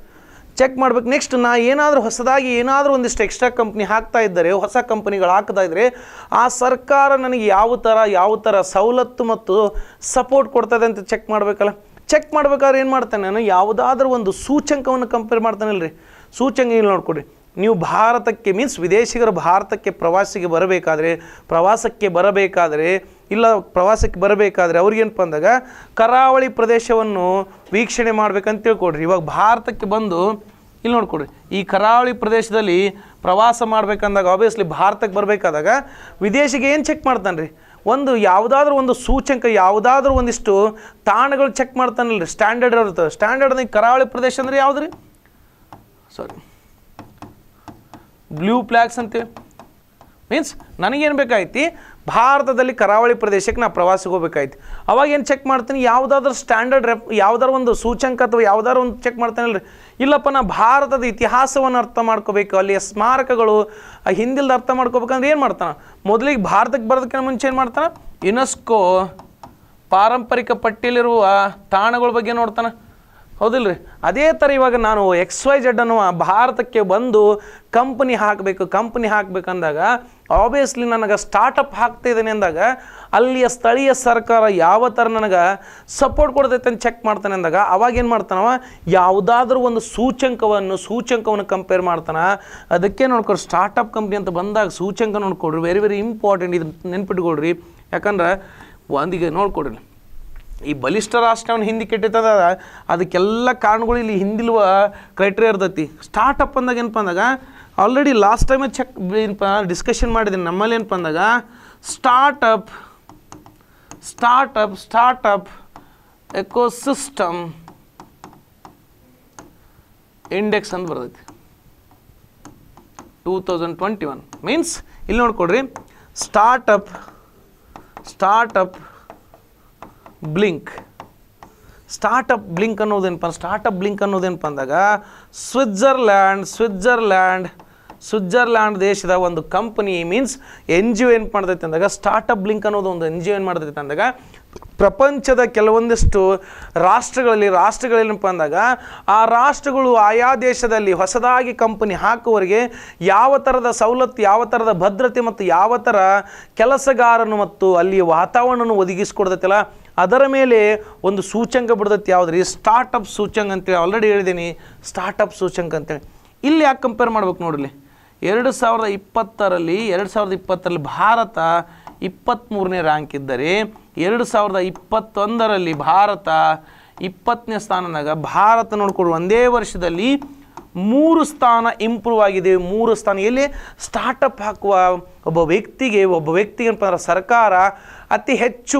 ಚೆಕ್ ಮಾಡ್ಬೇಕು ನೆಕ್ಸ್ಟ್ ನಾ ಏನಾದರೂ ಹೊಸದಾಗಿ ಏನಾದರೂ ಒಂದಿಷ್ಟು ಎಕ್ಸ್ಟ್ರಾ ಕಂಪ್ನಿ ಹಾಕ್ತಾ ಇದ್ದರೆ ಹೊಸ ಕಂಪ್ನಿಗಳು ಹಾಕ್ತಾ ಇದ್ದರೆ ಆ ಸರ್ಕಾರ ನನಗೆ ಯಾವ ಥರ ಯಾವ ಥರ ಸವಲತ್ತು ಮತ್ತು ಸಪೋರ್ಟ್ ಕೊಡ್ತದೆ ಅಂತ ಚೆಕ್ ಮಾಡಬೇಕಲ್ಲ ಚೆಕ್ ಮಾಡ್ಬೇಕಾದ್ರೆ ಏನು ಮಾಡ್ತಾನೆ ನಾನು ಯಾವುದಾದ್ರೂ ಒಂದು ಸೂಚಂಕವನ್ನು ಕಂಪೇರ್ ಮಾಡ್ತಾನಲ್ರಿ ಸೂಚ್ಯಂಕ ಇಲ್ಲಿ ನೋಡ್ಕೊಡ್ರಿ ನೀವು ಭಾರತಕ್ಕೆ ಮೀನ್ಸ್ ವಿದೇಶಿಗರು ಭಾರತಕ್ಕೆ ಪ್ರವಾಸಿಗೆ ಬರಬೇಕಾದ್ರೆ ಪ್ರವಾಸಕ್ಕೆ ಬರಬೇಕಾದ್ರೆ ಇಲ್ಲ ಪ್ರವಾಸಕ್ಕೆ ಬರಬೇಕಾದ್ರೆ ಅವ್ರಿಗೇನಪ್ಪ ಅಂದಾಗ ಕರಾವಳಿ ಪ್ರದೇಶವನ್ನು ವೀಕ್ಷಣೆ ಮಾಡ್ಬೇಕಂತ ತಿಳ್ಕೊಡ್ರಿ ಇವಾಗ ಭಾರತಕ್ಕೆ ಬಂದು ಇಲ್ಲಿ ನೋಡ್ಕೊಡ್ರಿ ಈ ಕರಾವಳಿ ಪ್ರದೇಶದಲ್ಲಿ ಪ್ರವಾಸ ಮಾಡ್ಬೇಕಂದಾಗ ಆಬ್ವಿಯಸ್ಲಿ ಭಾರತಕ್ಕೆ ಬರಬೇಕಾದಾಗ ವಿದೇಶಿಗೆ ಏನು ಚೆಕ್ ಮಾಡ್ತಾನೆ ರೀ ಒಂದು ಯಾವುದಾದ್ರೂ ಒಂದು ಸೂಚಂಕ ಯಾವುದಾದ್ರೂ ಒಂದಿಷ್ಟು ತಾಣಗಳು ಚೆಕ್ ರೀ ಸ್ಟ್ಯಾಂಡರ್ಡ್ ಇರುತ್ತೆ ಸ್ಟ್ಯಾಂಡರ್ಡ್ ಕರಾವಳಿ ಪ್ರದೇಶ ಅಂದರೆ ಯಾವುದು ರೀ ಸಾರಿ ಬ್ಲೂ ಫ್ಲ್ಯಾಗ್ಸ್ ಅಂತೇಳಿ ಮೀನ್ಸ್ ನನಗೇನು ಬೇಕಾಯ್ತಿ ಭಾರತದಲ್ಲಿ ಕರಾವಳಿ ಪ್ರದೇಶಕ್ಕೆ ನಾ ಪ್ರವಾಸಕ್ಕೆ ಹೋಗ್ಬೇಕಾಯ್ತು ಅವಾಗ ಏನು ಚೆಕ್ ಮಾಡ್ತೀನಿ ಯಾವುದಾದ್ರು ಸ್ಟ್ಯಾಂಡರ್ಡ್ ರೆಫ್ ಯಾವುದಾದ್ರು ಒಂದು ಸೂಚಂಕ ಅಥವಾ ಯಾವ್ದಾರು ಒಂದು ಚೆಕ್ ಮಾಡ್ತಾನಲ್ರಿ ಇಲ್ಲಪ್ಪ ನಾ ಭಾರತದ ಇತಿಹಾಸವನ್ನು ಅರ್ಥ ಮಾಡ್ಕೋಬೇಕು ಅಲ್ಲಿಯ ಸ್ಮಾರಕಗಳು ಆ ಹಿಂದಿಲ್ದ ಅರ್ಥ ಮಾಡ್ಕೋಬೇಕಂದ್ರೆ ಏನು ಮಾಡ್ತಾನೆ ಮೊದಲಿಗೆ ಭಾರತಕ್ಕೆ ಬರೋದಕ್ಕಿಂತ ಮುಂಚೆ ಏನು ಮಾಡ್ತಾನೆ ಯುನೆಸ್ಕೋ ಪಾರಂಪರಿಕ ಪಟ್ಟಿಯಲ್ಲಿರುವ ತಾಣಗಳ ಬಗ್ಗೆ ನೋಡ್ತಾನೆ ಹೌದಿಲ್ಲ ರೀ ಅದೇ ಥರ ಇವಾಗ ನಾನು ಎಕ್ಸ್ ವೈ ಜೆಡ್ ಅನ್ನುವ ಭಾರತಕ್ಕೆ ಬಂದು ಕಂಪ್ನಿ ಹಾಕಬೇಕು ಕಂಪ್ನಿ ಹಾಕಬೇಕಂದಾಗ ಆಬ್ವಿಯಸ್ಲಿ ನನಗೆ ಸ್ಟಾರ್ಟಪ್ ಹಾಕ್ತಿದ್ದೇನೆ ಅಂದಾಗ ಅಲ್ಲಿಯ ಸ್ಥಳೀಯ ಸರ್ಕಾರ ಯಾವ ಥರ ನನಗೆ ಸಪೋರ್ಟ್ ಕೊಡ್ತೈತೆ ಅಂತ ಚೆಕ್ ಮಾಡ್ತಾನೆ ಅಂದಾಗ ಅವಾಗೇನು ಮಾಡ್ತಾನವ ಯಾವುದಾದ್ರೂ ಒಂದು ಸೂಚ್ಯಂಕವನ್ನು ಸೂಚ್ಯಂಕವನ್ನು ಕಂಪೇರ್ ಮಾಡ್ತಾನೆ ಅದಕ್ಕೆ ನೋಡ್ಕೊಡ್ರಿ ಸ್ಟಾರ್ಟಪ್ ಕಂಪ್ನಿ ಅಂತ ಬಂದಾಗ ಸೂಚ್ಯಂಕ ನೋಡ್ಕೊಡ್ರಿ ವೆರಿ ವೆರಿ ಇಂಪಾರ್ಟೆಂಟ್ ಇದು ನೆನ್ಪಿಟ್ಕೊಡ್ರಿ ಯಾಕಂದ್ರೆ ಒಂದಿಗೆ ನೋಡ್ಕೊಡ್ರಿ ಈ ಬಲಿಷ್ಠ ರಾಷ್ಟ್ರವನ್ನು ಹಿಂದಿ ಕೆಟ್ಟಿತ್ತದ ಅದಕ್ಕೆಲ್ಲ ಕಾರಣಗಳು ಇಲ್ಲಿ ಹಿಂದಿಲ್ವ ಕ್ರೈಟೇರಿಯಾ ಇರ್ತೈತಿ ಸ್ಟಾರ್ಟಪ್ ಅಂದಾಗ ಏನಪ್ಪ ಅಂದಾಗ ಆಲ್ರೆಡಿ ಲಾಸ್ಟ್ ಟೈಮ್ ಚೆಕ್ ಏನಪ್ಪ ಡಿಸ್ಕಷನ್ ಮಾಡಿದ್ದೀನಿ ನಮ್ಮಲ್ಲಿ ಏನಪ್ಪ ಅಂದಾಗ startup startup startup ecosystem index ಅಂತ ಬರ್ತೈತಿ two thousand twenty one means ಇಲ್ಲಿ ನೋಡ್ಕೊಡ್ರಿ startup startup blink startup blink ಅನ್ನೋದೇನಪ್ಪ ಸ್ಟಾರ್ಟಪ್ ಬ್ಲಿಂಕ್ ಅನ್ನೋದೇನಪ್ಪ ಅಂದಾಗ ಸ್ವಿಟ್ಜರ್ಲ್ಯಾಂಡ್ ಸ್ವಿಟ್ಜರ್ಲ್ಯಾಂಡ್ ಸ್ವಿಟ್ಜರ್ಲ್ಯಾಂಡ್ ದೇಶದ ಒಂದು company means N G O ಏನು ಮಾಡ್ತೈತೆ ಅಂದಾಗ ಸ್ಟಾರ್ಟಪ್ ಬ್ಲಿಂಕ್ ಅನ್ನೋದು ಒಂದು ಎನ್ ಜಿ ಒ ಏನು ಮಾಡ್ತೈತೆ ಅಂದಾಗ ಪ್ರಪಂಚದ ಕೆಲವೊಂದಿಷ್ಟು ರಾಷ್ಟ್ರಗಳಲ್ಲಿ ರಾಷ್ಟ್ರಗಳೇನಪ್ಪ ಅಂದಾಗ ಆ ರಾಷ್ಟ್ರಗಳು ಆಯಾ ದೇಶದಲ್ಲಿ ಹೊಸದಾಗಿ ಕಂಪನಿ ಹಾಕುವವರಿಗೆ ಯಾವ ಥರದ ಸವಲತ್ತು ಯಾವ ಥರದ ಭದ್ರತೆ ಮತ್ತು ಯಾವ ಥರ ಕೆಲಸಗಾರನು ಮತ್ತು ಅಲ್ಲಿಯ ವಾತಾವರಣವನ್ನು ಒದಗಿಸ್ಕೊಡ್ತೈತಲ್ಲ ಅದರ ಮೇಲೆ ಒಂದು ಸೂಚ್ಯಂಕ ಬಿಡ್ದೈತಿ ಯಾವುದ್ರಿ ರೀ ಸ್ಟಾರ್ಟಪ್ ಸೂಚಂಕ ಅಂತೇಳಿ ಆಲ್ರೆಡಿ ಹೇಳಿದ್ದೀನಿ ಸ್ಟಾರ್ಟಪ್ ಸೂಚಂಕ ಅಂತೇಳಿ ಇಲ್ಲಿ ಯಾಕೆ ಕಂಪೇರ್ ಮಾಡ್ಬೇಕು ನೋಡಲಿ ಎರಡು ಸಾವಿರದ ಇಪ್ಪತ್ತರಲ್ಲಿ ಎರಡು ಸಾವಿರದ ಇಪ್ಪತ್ತರಲ್ಲಿ ಭಾರತ ಇಪ್ಪತ್ತ್ಮೂರನೇ ರ್ಯಾಂಕ್ ಇದ್ದರೆ ಎರಡು ಸಾವಿರದ ಇಪ್ಪತ್ತೊಂದರಲ್ಲಿ ಭಾರತ ಇಪ್ಪತ್ತನೇ ಸ್ಥಾನದಾಗ ಭಾರತ ನೋಡ್ಕೊಳ್ಳಿ ಒಂದೇ ವರ್ಷದಲ್ಲಿ ಮೂರು ಸ್ಥಾನ ಇಂಪ್ರೂವ್ ಆಗಿದೆ ಮೂರು ಸ್ಥಾನ ಎಲ್ಲಿ ಸ್ಟಾರ್ಟಪ್ ಹಾಕುವ ಒಬ್ಬ ವ್ಯಕ್ತಿಗೆ ಒಬ್ಬ ವ್ಯಕ್ತಿಗೆ ಅಂತಂದ್ರೆ ಸರ್ಕಾರ ಅತಿ ಹೆಚ್ಚು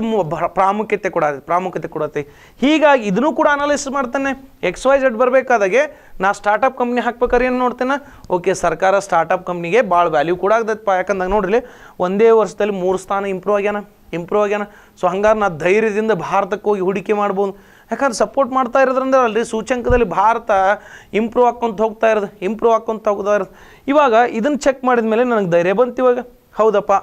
ಪ್ರಾಮುಖ್ಯತೆ ಕೊಡ ಪ್ರಾಮುಖ್ಯತೆ ಕೊಡುತ್ತೆ ಹೀಗಾಗಿ ಇದನ್ನು ಕೂಡ ಅನಾಲಿಸ್ ಮಾಡ್ತಾನೆ ಎಕ್ಸ್ ವೈ ಝೆಡ್ ಬರಬೇಕಾದಾಗೆ ನಾ ಸ್ಟಾರ್ಟಪ್ ಕಂಪ್ನಿ ಹಾಕ್ಬೇಕಾರೆ ಏನು ನೋಡ್ತೇನೆ ಓಕೆ ಸರ್ಕಾರ ಸ್ಟಾರ್ಟಪ್ ಕಂಪ್ನಿಗೆ ಭಾಳ ವ್ಯಾಲ್ಯೂ ಕೂಡ ಆಗ್ದಪ್ಪ ಯಾಕಂದಾಗ ನೋಡ್ರಿ ಒಂದೇ ವರ್ಷದಲ್ಲಿ ಮೂರು ಸ್ಥಾನ ಇಂಪ್ರೂವ್ ಆಗ್ಯಾನ ಇಂಪ್ರೂವ್ ಆಗ್ಯಾನ ಸೊ ಹಂಗಾರೆ ನಾ ಧೈರ್ಯದಿಂದ ಭಾರತಕ್ಕೆ ಹೋಗಿ ಹೂಡಿಕೆ ಮಾಡ್ಬೋದು ಯಾಕಂದ್ರೆ ಸಪೋರ್ಟ್ ಮಾಡ್ತಾ ಇರೋದ್ರಂದ್ರೆ ಅಲ್ಲಿ ಸೂಚ್ಯಂಕದಲ್ಲಿ ಭಾರತ ಇಂಪ್ರೂವ್ ಹಾಕ್ಕೊಂತ ಹೋಗ್ತಾ ಇರೋದು ಇಂಪ್ರೂವ್ ಹಾಕ್ಕೊಂತ ಹೋಗ್ತಾ ಇರೋದು ಇವಾಗ ಇದನ್ನು ಚೆಕ್ ಮಾಡಿದ ಮೇಲೆ ನನಗೆ ಧೈರ್ಯ ಬಂತು ಇವಾಗ ಹೌದಪ್ಪ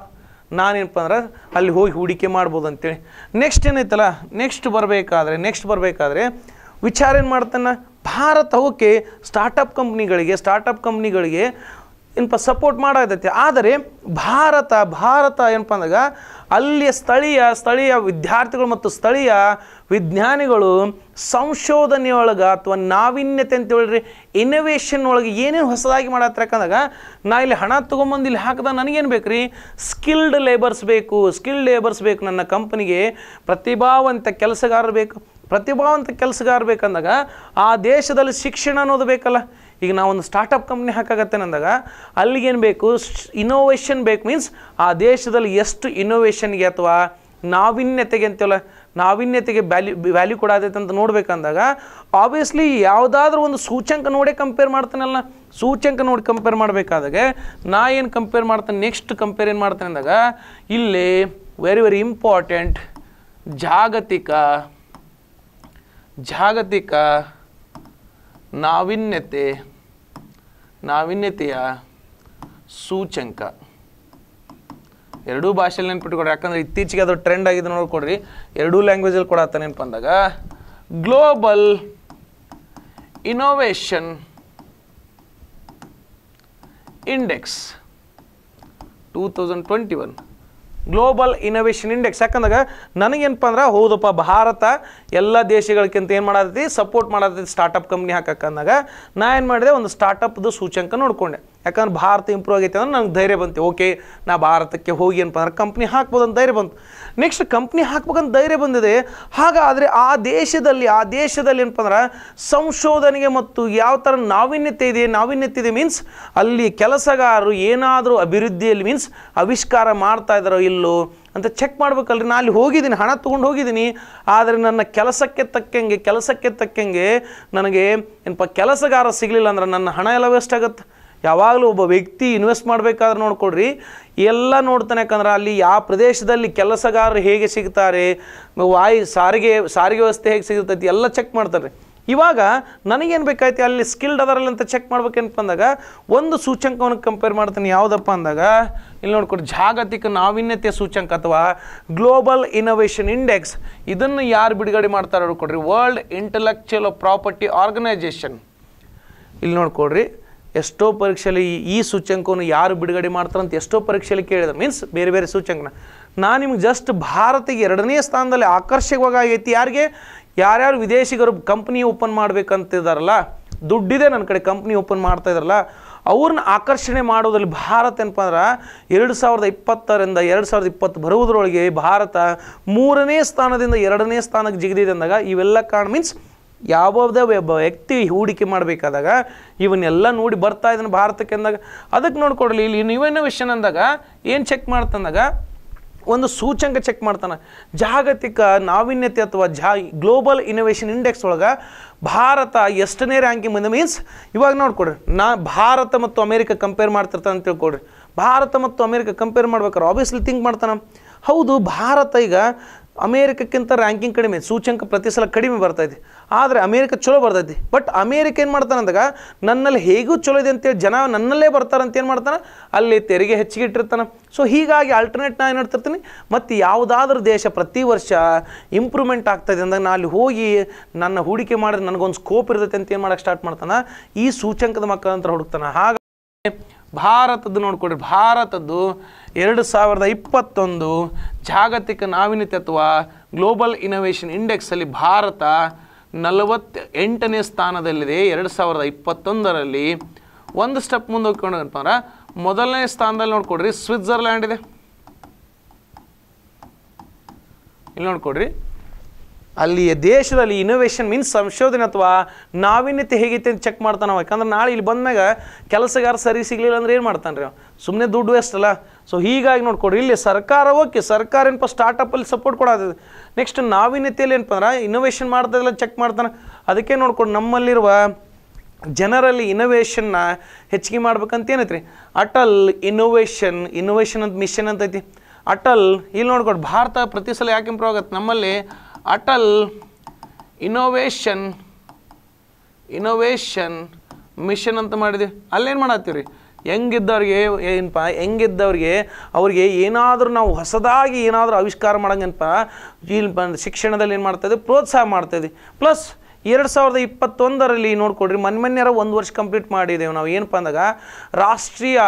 ನಾನೇನಪ್ಪ ಅಂದ್ರೆ ಅಲ್ಲಿ ಹೋಗಿ ಹೂಡಿಕೆ ಮಾಡ್ಬೋದು ಅಂತೇಳಿ ನೆಕ್ಸ್ಟ್ ಏನೈತಲ್ಲ ನೆಕ್ಸ್ಟ್ ಬರಬೇಕಾದ್ರೆ ನೆಕ್ಸ್ಟ್ ಬರಬೇಕಾದ್ರೆ ವಿಚಾರ ಏನು ಮಾಡ್ತಾನೆ ಭಾರತ ಓಕೆ ಸ್ಟಾರ್ಟಪ್ ಕಂಪ್ನಿಗಳಿಗೆ ಸ್ಟಾರ್ಟಪ್ ಕಂಪ್ನಿಗಳಿಗೆ ಏನಪ್ಪ ಸಪೋರ್ಟ್ ಮಾಡೋದೈತೆ ಆದರೆ ಭಾರತ ಭಾರತ ಏನಪ್ಪ ಅಂದಾಗ ಅಲ್ಲಿಯ ಸ್ಥಳೀಯ ಸ್ಥಳೀಯ ವಿದ್ಯಾರ್ಥಿಗಳು ಮತ್ತು ಸ್ಥಳೀಯ ವಿಜ್ಞಾನಿಗಳು ಸಂಶೋಧನೆಯೊಳಗೆ ಅಥವಾ ನಾವಿನ್ಯತೆ ಅಂತ ಹೇಳಿರಿ ಇನೋವೇಷನ್ ಒಳಗೆ ಏನೇನು ಹೊಸದಾಗಿ ಯಾಕಂದಾಗ ನಾ ಇಲ್ಲಿ ಹಣ ತೊಗೊಂಬಂದು ಇಲ್ಲಿ ಹಾಕಿದಾಗ ನನಗೇನು ಬೇಕು ರೀ ಸ್ಕಿಲ್ಡ್ ಲೇಬರ್ಸ್ ಬೇಕು ಸ್ಕಿಲ್ಡ್ ಲೇಬರ್ಸ್ ಬೇಕು ನನ್ನ ಕಂಪ್ನಿಗೆ ಪ್ರತಿಭಾವಂತ ಕೆಲಸಗಾರರು ಬೇಕು ಪ್ರತಿಭಾವಂತ ಕೆಲಸಗಾರ ಬೇಕಂದಾಗ ಆ ದೇಶದಲ್ಲಿ ಶಿಕ್ಷಣ ಅನ್ನೋದು ಬೇಕಲ್ಲ ಈಗ ಒಂದು ಸ್ಟಾರ್ಟಪ್ ಕಂಪ್ನಿ ಅಂದಾಗ ಅಲ್ಲಿಗೇನು ಬೇಕು ಇನೋವೇಷನ್ ಬೇಕು ಮೀನ್ಸ್ ಆ ದೇಶದಲ್ಲಿ ಎಷ್ಟು ಇನೋವೇಷನ್ಗೆ ಅಥವಾ ನಾವಿನ್ಯತೆಗೆ ಅಂತೇಳ ನಾವೀನ್ಯತೆಗೆ ವ್ಯಾಲ್ಯೂ ವ್ಯಾಲ್ಯೂ ಕೂಡ ಆದೈತೆ ಅಂತ ನೋಡ್ಬೇಕಂದಾಗ ಆಬ್ವಿಯಸ್ಲಿ ಯಾವುದಾದ್ರೂ ಒಂದು ಸೂಚ್ಯಂಕ ನೋಡೇ ಕಂಪೇರ್ ಮಾಡ್ತಾನಲ್ಲ ಸೂಚ್ಯಂಕ ನೋಡಿ ಕಂಪೇರ್ ಮಾಡಬೇಕಾದಾಗ ನಾ ಏನು ಕಂಪೇರ್ ಮಾಡ್ತಾನೆ ನೆಕ್ಸ್ಟ್ ಕಂಪೇರ್ ಏನು ಮಾಡ್ತಾನೆ ಅಂದಾಗ ಇಲ್ಲಿ ವೆರಿ ವೆರಿ ಇಂಪಾರ್ಟೆಂಟ್ ಜಾಗತಿಕ ಜಾಗತಿಕ ನಾವಿನ್ಯತೆ ನಾವೀನ್ಯತೆಯ ಸೂಚ್ಯಂಕ ಎರಡೂ ಭಾಷೆಯಲ್ಲಿ ನೆನ್ಪಿಟ್ಕೊಡ್ರಿ ಯಾಕಂದ್ರೆ ಇತ್ತೀಚೆಗೆ ಅದು ಟ್ರೆಂಡ್ ಆಗಿದೆ ನೋಡ್ಕೊಡ್ರಿ ಎರಡೂ ಲ್ಯಾಂಗ್ವೇಜಲ್ಲಿ ಕೊಡತ್ತ ಬಂದಾಗ global innovation index two thousand twenty one global innovation index ಯಾಕಂದಾಗ ನನಗೇನಪ್ಪ ಅಂದ್ರೆ ಹೌದಪ್ಪ ಭಾರತ ಎಲ್ಲ ದೇಶಗಳಕ್ಕಿಂತ ಏನು ಮಾಡತ್ತೈತಿ ಸಪೋರ್ಟ್ ಮಾಡತ್ತೈತಿ ಸ್ಟಾರ್ಟಪ್ ಕಂಪ್ನಿ ಹಾಕಕ್ಕಂದಾಗ ನಾ ಏನು ಮಾಡಿದೆ ಒಂದು ಸ್ಟಾರ್ಟಪ್ದು ಸೂಚ್ಯಂಕ ನೋಡಿಕೊಂಡೆ ಯಾಕಂದ್ರೆ ಭಾರತ ಇಂಪ್ರೂವ್ ಆಗೈತೆ ಅಂದ್ರೆ ನಂಗೆ ಧೈರ್ಯ ಬಂತು ಓಕೆ ನಾ ಭಾರತಕ್ಕೆ ಹೋಗಿ ಏನಪ್ಪ ಅಂದ್ರೆ ಕಂಪ್ನಿ ಹಾಕ್ಬೋದು ಧೈರ್ಯ ಬಂತು ನೆಕ್ಸ್ಟ್ ಕಂಪ್ನಿ ಹಾಕ್ಬೇಕಂತ ಧೈರ್ಯ ಬಂದಿದೆ ಹಾಗಾದರೆ ಆ ದೇಶದಲ್ಲಿ ಆ ದೇಶದಲ್ಲಿ ಏನಪ್ಪ ಅಂದ್ರೆ ಸಂಶೋಧನೆಗೆ ಮತ್ತು ಯಾವ ಥರ ನಾವೀನ್ಯತೆ ಇದೆ ನಾವೀನ್ಯತೆ ಇದೆ ಮೀನ್ಸ್ ಅಲ್ಲಿ ಕೆಲಸಗಾರರು ಏನಾದರೂ ಅಭಿವೃದ್ಧಿಯಲ್ಲಿ ಮೀನ್ಸ್ ಆವಿಷ್ಕಾರ ಮಾಡ್ತಾ ಇದ್ದಾರೋ ಇಲ್ಲೋ ಅಂತ ಚೆಕ್ ಮಾಡ್ಬೇಕಲ್ರಿ ನಾನು ಅಲ್ಲಿ ಹೋಗಿದ್ದೀನಿ ಹಣ ತೊಗೊಂಡು ಹೋಗಿದ್ದೀನಿ ಆದರೆ ನನ್ನ ಕೆಲಸಕ್ಕೆ ತಕ್ಕಂಗೆ ಕೆಲಸಕ್ಕೆ ತಕ್ಕಂಗೆ ನನಗೆ ಏನಪ್ಪ ಕೆಲಸಗಾರ ಸಿಗಲಿಲ್ಲ ಅಂದ್ರೆ ನನ್ನ ಹಣ ಎಲ್ಲ ವೇಸ್ಟ್ ಆಗುತ್ತೆ ಯಾವಾಗಲೂ ಒಬ್ಬ ವ್ಯಕ್ತಿ ಇನ್ವೆಸ್ಟ್ ಮಾಡಬೇಕಾದ್ರೆ ನೋಡ್ಕೊಳ್ರಿ ಎಲ್ಲ ನೋಡ್ತಾನೆ ಯಾಕಂದ್ರೆ ಅಲ್ಲಿ ಯಾವ ಪ್ರದೇಶದಲ್ಲಿ ಕೆಲಸಗಾರರು ಹೇಗೆ ಸಿಗ್ತಾರೆ ವಾಯು ಸಾರಿಗೆ ಸಾರಿಗೆ ವ್ಯವಸ್ಥೆ ಹೇಗೆ ಸಿಗುತ್ತೈತಿ ಎಲ್ಲ ಚೆಕ್ ಮಾಡ್ತಾರೆ ಇವಾಗ ನನಗೇನು ಬೇಕಾಯ್ತು ಅಲ್ಲಿ ಸ್ಕಿಲ್ಡ್ ಅದರಲ್ಲಿ ಅಂತ ಚೆಕ್ ಮಾಡ್ಬೇಕೇನಪ್ಪ ಅಂದಾಗ ಒಂದು ಸೂಚ್ಯಂಕವನ್ನು ಕಂಪೇರ್ ಮಾಡ್ತಾನೆ ಯಾವುದಪ್ಪ ಅಂದಾಗ ಇಲ್ಲಿ ನೋಡ್ಕೊಡಿ ಜಾಗತಿಕ ನಾವೀನ್ಯತೆಯ ಸೂಚ್ಯಂಕ ಅಥವಾ ಗ್ಲೋಬಲ್ ಇನೋವೇಷನ್ ಇಂಡೆಕ್ಸ್ ಇದನ್ನು ಯಾರು ಬಿಡುಗಡೆ ಮಾಡ್ತಾರೆ ನೋಡ್ಕೊಡ್ರಿ ವರ್ಲ್ಡ್ ಇಂಟಲೆಕ್ಚುಯಲ್ ಪ್ರಾಪರ್ಟಿ ಆರ್ಗನೈಜೇಷನ್ ಇಲ್ಲಿ ನೋಡ್ಕೊಡ್ರಿ ಎಷ್ಟೋ ಪರೀಕ್ಷೆಯಲ್ಲಿ ಈ ಸೂಚ್ಯಂಕವನ್ನು ಯಾರು ಬಿಡುಗಡೆ ಮಾಡ್ತಾರಂತ ಎಷ್ಟೋ ಪರೀಕ್ಷೆಯಲ್ಲಿ ಕೇಳಿದ್ರು ಮೀನ್ಸ್ ಬೇರೆ ಬೇರೆ ಸೂಚ್ಯಂಕನ ನಾನು ನಿಮ್ಗೆ ಜಸ್ಟ್ ಭಾರತಿಗೆ ಎರಡನೇ ಸ್ಥಾನದಲ್ಲಿ ಆಕರ್ಷಕವಾಗಿ ಆಗೈತಿ ಯಾರಿಗೆ ಯಾರ್ಯಾರು ವಿದೇಶಿಗರು ಕಂಪ್ನಿ ಓಪನ್ ಮಾಡಬೇಕಂತಿದ್ದಾರಲ್ಲ ದುಡ್ಡಿದೆ ನನ್ನ ಕಡೆ ಕಂಪ್ನಿ ಓಪನ್ ಮಾಡ್ತಾ ಇದ್ದಾರಲ್ಲ ಅವ್ರನ್ನ ಆಕರ್ಷಣೆ ಮಾಡೋದ್ರಲ್ಲಿ ಭಾರತ ಏನಪ್ಪ ಅಂದ್ರೆ ಎರಡು ಸಾವಿರದ ಇಪ್ಪತ್ತರಿಂದ ಎರಡು ಸಾವಿರದ ಇಪ್ಪತ್ತು ಬರುವುದರೊಳಗೆ ಭಾರತ ಮೂರನೇ ಸ್ಥಾನದಿಂದ ಎರಡನೇ ಸ್ಥಾನಕ್ಕೆ ಜಿಗಿದಿದೆ ಅಂದಾಗ ಇವೆಲ್ಲ ಕಾರಣ ಮೀನ್ಸ್ ಯಾವುದೇ ವ್ಯಕ್ತಿ ಹೂಡಿಕೆ ಮಾಡಬೇಕಾದಾಗ ಇವನ್ನೆಲ್ಲ ನೋಡಿ ಬರ್ತಾ ಇದನ್ನು ಭಾರತಕ್ಕೆ ಅಂದಾಗ ಅದಕ್ಕೆ ನೋಡ್ಕೊಡಲಿ ಇಲ್ಲಿ ಇನ್ವೆನೋವೇಷನ್ ಅಂದಾಗ ಏನು ಚೆಕ್ ಮಾಡ್ತಂದಾಗ ಒಂದು ಸೂಚಂಕ ಚೆಕ್ ಮಾಡ್ತಾನೆ ಜಾಗತಿಕ ನಾವೀನ್ಯತೆ ಅಥವಾ ಜಾ ಗ್ಲೋಬಲ್ ಇನೋವೇಷನ್ ಇಂಡೆಕ್ಸ್ ಒಳಗೆ ಭಾರತ ಎಷ್ಟನೇ ರ್ಯಾಂಕಿಂಗ್ ಬಂದ ಮೀನ್ಸ್ ಇವಾಗ ನೋಡ್ಕೊಡ್ರಿ ನಾ ಭಾರತ ಮತ್ತು ಅಮೇರಿಕ ಕಂಪೇರ್ ಮಾಡ್ತಿರ್ತಾನೆ ಅಂತ ತಿಳ್ಕೊಡ್ರಿ ಭಾರತ ಮತ್ತು ಅಮೇರಿಕ ಕಂಪೇರ್ ಮಾಡ್ಬೇಕಾದ್ರೆ ಆಬ್ವಿಯಸ್ಲಿ ಥಿಂಕ್ ಮಾಡ್ತಾನೆ ಹೌದು ಭಾರತ ಈಗ ಅಮೇರಿಕಕ್ಕಿಂತ ರ್ಯಾಂಕಿಂಗ್ ಕಡಿಮೆ ಸೂಚ್ಯಂಕ ಪ್ರತಿ ಸಲ ಕಡಿಮೆ ಬರ್ತೈತಿ ಆದರೆ ಅಮೇರಿಕ ಚಲೋ ಬರ್ತೈತಿ ಬಟ್ ಅಮೇರಿಕ ಏನು ಮಾಡ್ತಾನೆ ಅಂದಾಗ ನನ್ನಲ್ಲಿ ಹೇಗೂ ಚಲೋ ಇದೆ ಅಂತೇಳಿ ಜನ ನನ್ನಲ್ಲೇ ಬರ್ತಾರಂತ ಏನು ಮಾಡ್ತಾನೆ ಅಲ್ಲಿ ತೆರಿಗೆ ಹೆಚ್ಚಿಗೆ ಇಟ್ಟಿರ್ತಾನೆ ಸೊ ಹೀಗಾಗಿ ಆಲ್ಟರ್ನೇಟ್ ನಾನು ಏನು ಮಾಡ್ತಿರ್ತೀನಿ ಮತ್ತು ಯಾವುದಾದ್ರೂ ದೇಶ ಪ್ರತಿ ವರ್ಷ ಇಂಪ್ರೂವ್ಮೆಂಟ್ ಇದೆ ಅಂದಾಗ ನಾನು ಅಲ್ಲಿ ಹೋಗಿ ನನ್ನ ಹೂಡಿಕೆ ಮಾಡಿದ್ರೆ ನನಗೊಂದು ಸ್ಕೋಪ್ ಇರ್ತೈತೆ ಅಂತ ಏನು ಮಾಡೋಕ್ಕೆ ಸ್ಟಾರ್ಟ್ ಮಾಡ್ತಾನೆ ಈ ಸೂಚ್ಯಂಕದ ಮಕ್ಕಳಂತರ ಹುಡುಕ್ತಾನೆ ಹಾಗಾಗಿ ಭಾರತದ್ದು ನೋಡ್ಕೊಡ್ರಿ ಭಾರತದ್ದು ಎರಡು ಸಾವಿರದ ಇಪ್ಪತ್ತೊಂದು ಜಾಗತಿಕ ನಾವೀನ್ಯತೆತ್ವ ಗ್ಲೋಬಲ್ ಇನೋವೇಷನ್ ಇಂಡೆಕ್ಸಲ್ಲಿ ಭಾರತ ನಲವತ್ತ ಎಂಟನೇ ಸ್ಥಾನದಲ್ಲಿದೆ ಎರಡು ಸಾವಿರದ ಇಪ್ಪತ್ತೊಂದರಲ್ಲಿ ಒಂದು ಸ್ಟೆಪ್ ಮುಂದೆ ಅಂತಂದ್ರೆ ಮೊದಲನೇ ಸ್ಥಾನದಲ್ಲಿ ನೋಡ್ಕೊಡ್ರಿ ಸ್ವಿಟ್ಜರ್ಲ್ಯಾಂಡ್ ಇದೆ ಇಲ್ಲಿ ನೋಡ್ಕೊಡ್ರಿ ಅಲ್ಲಿಯ ದೇಶದಲ್ಲಿ ಇನೋವೇಷನ್ ಮೀನ್ಸ್ ಸಂಶೋಧನೆ ಅಥವಾ ನಾವೀನ್ಯತೆ ಹೇಗೈತೆ ಅಂತ ಚೆಕ್ ಮಾಡ್ತಾನೆ ನಾವು ಯಾಕಂದ್ರೆ ನಾಳೆ ಇಲ್ಲಿ ಬಂದಾಗ ಕೆಲಸಗಾರ ಸರಿ ಸಿಗಲಿಲ್ಲ ಅಂದ್ರೆ ಏನು ಮಾಡ್ತಾನೆ ರೀ ಸುಮ್ಮನೆ ದುಡ್ಡು ವೇಸ್ಟ್ ಅಲ್ಲ ಸೊ ಹೀಗಾಗಿ ನೋಡ್ಕೊಡ್ರಿ ಇಲ್ಲಿ ಸರ್ಕಾರ ಓಕೆ ಸರ್ಕಾರ ಏನಪ್ಪ ಸ್ಟಾರ್ಟಪ್ಪಲ್ಲಿ ಸಪೋರ್ಟ್ ಕೊಡೋದು ನೆಕ್ಸ್ಟ್ ನಾವೀನ್ಯತೆಯಲ್ಲಿ ಏನಪ್ಪ ಅಂದ್ರೆ ಇನೋವೇಷನ್ ಮಾಡ್ತಾ ಚೆಕ್ ಮಾಡ್ತಾನೆ ಅದಕ್ಕೆ ನೋಡ್ಕೊಂಡು ನಮ್ಮಲ್ಲಿರುವ ಜನರಲ್ಲಿ ಇನೋವೇಷನ್ನ ಹೆಚ್ಚಿಗೆ ಮಾಡ್ಬೇಕಂತ ಏನೈತ್ರಿ ಅಟಲ್ ಇನೋವೇಷನ್ ಇನೋವೇಷನ್ ಅಂತ ಮಿಷನ್ ಅಂತೈತಿ ಅಟಲ್ ಇಲ್ಲಿ ನೋಡ್ಕೊಡು ಭಾರತ ಪ್ರತಿ ಸಲ ಯಾಕೆ ಇಂಪ್ರೂವ್ ಆಗುತ್ತೆ ನಮ್ಮಲ್ಲಿ ಅಟಲ್ ಇನೋವೇಷನ್ ಇನೋವೇಷನ್ ಮಿಷನ್ ಅಂತ ಮಾಡಿದೆ ಅಲ್ಲೇನು ಮಾಡತ್ತೀವಿ ರೀ ಹೆಂಗಿದ್ದವ್ರಿಗೆ ಏನಪ್ಪ ಹೆಂಗಿದ್ದವ್ರಿಗೆ ಅವ್ರಿಗೆ ಏನಾದರೂ ನಾವು ಹೊಸದಾಗಿ ಏನಾದರೂ ಆವಿಷ್ಕಾರ ಮಾಡೋಂಗೇನಪ್ಪ ಏನಪ್ಪ ಶಿಕ್ಷಣದಲ್ಲಿ ಏನು ಮಾಡ್ತಾಯಿದ್ವಿ ಪ್ರೋತ್ಸಾಹ ಮಾಡ್ತಾಯಿದ್ವಿ ಪ್ಲಸ್ ಎರಡು ಸಾವಿರದ ಇಪ್ಪತ್ತೊಂದರಲ್ಲಿ ನೋಡ್ಕೊಡ್ರಿ ಮೊನ್ನೆ ಮೊನ್ನೆರ ಒಂದು ವರ್ಷ ಕಂಪ್ಲೀಟ್ ಮಾಡಿದ್ದೇವೆ ನಾವು ಏನಪ್ಪ ಅಂದಾಗ ರಾಷ್ಟ್ರೀಯ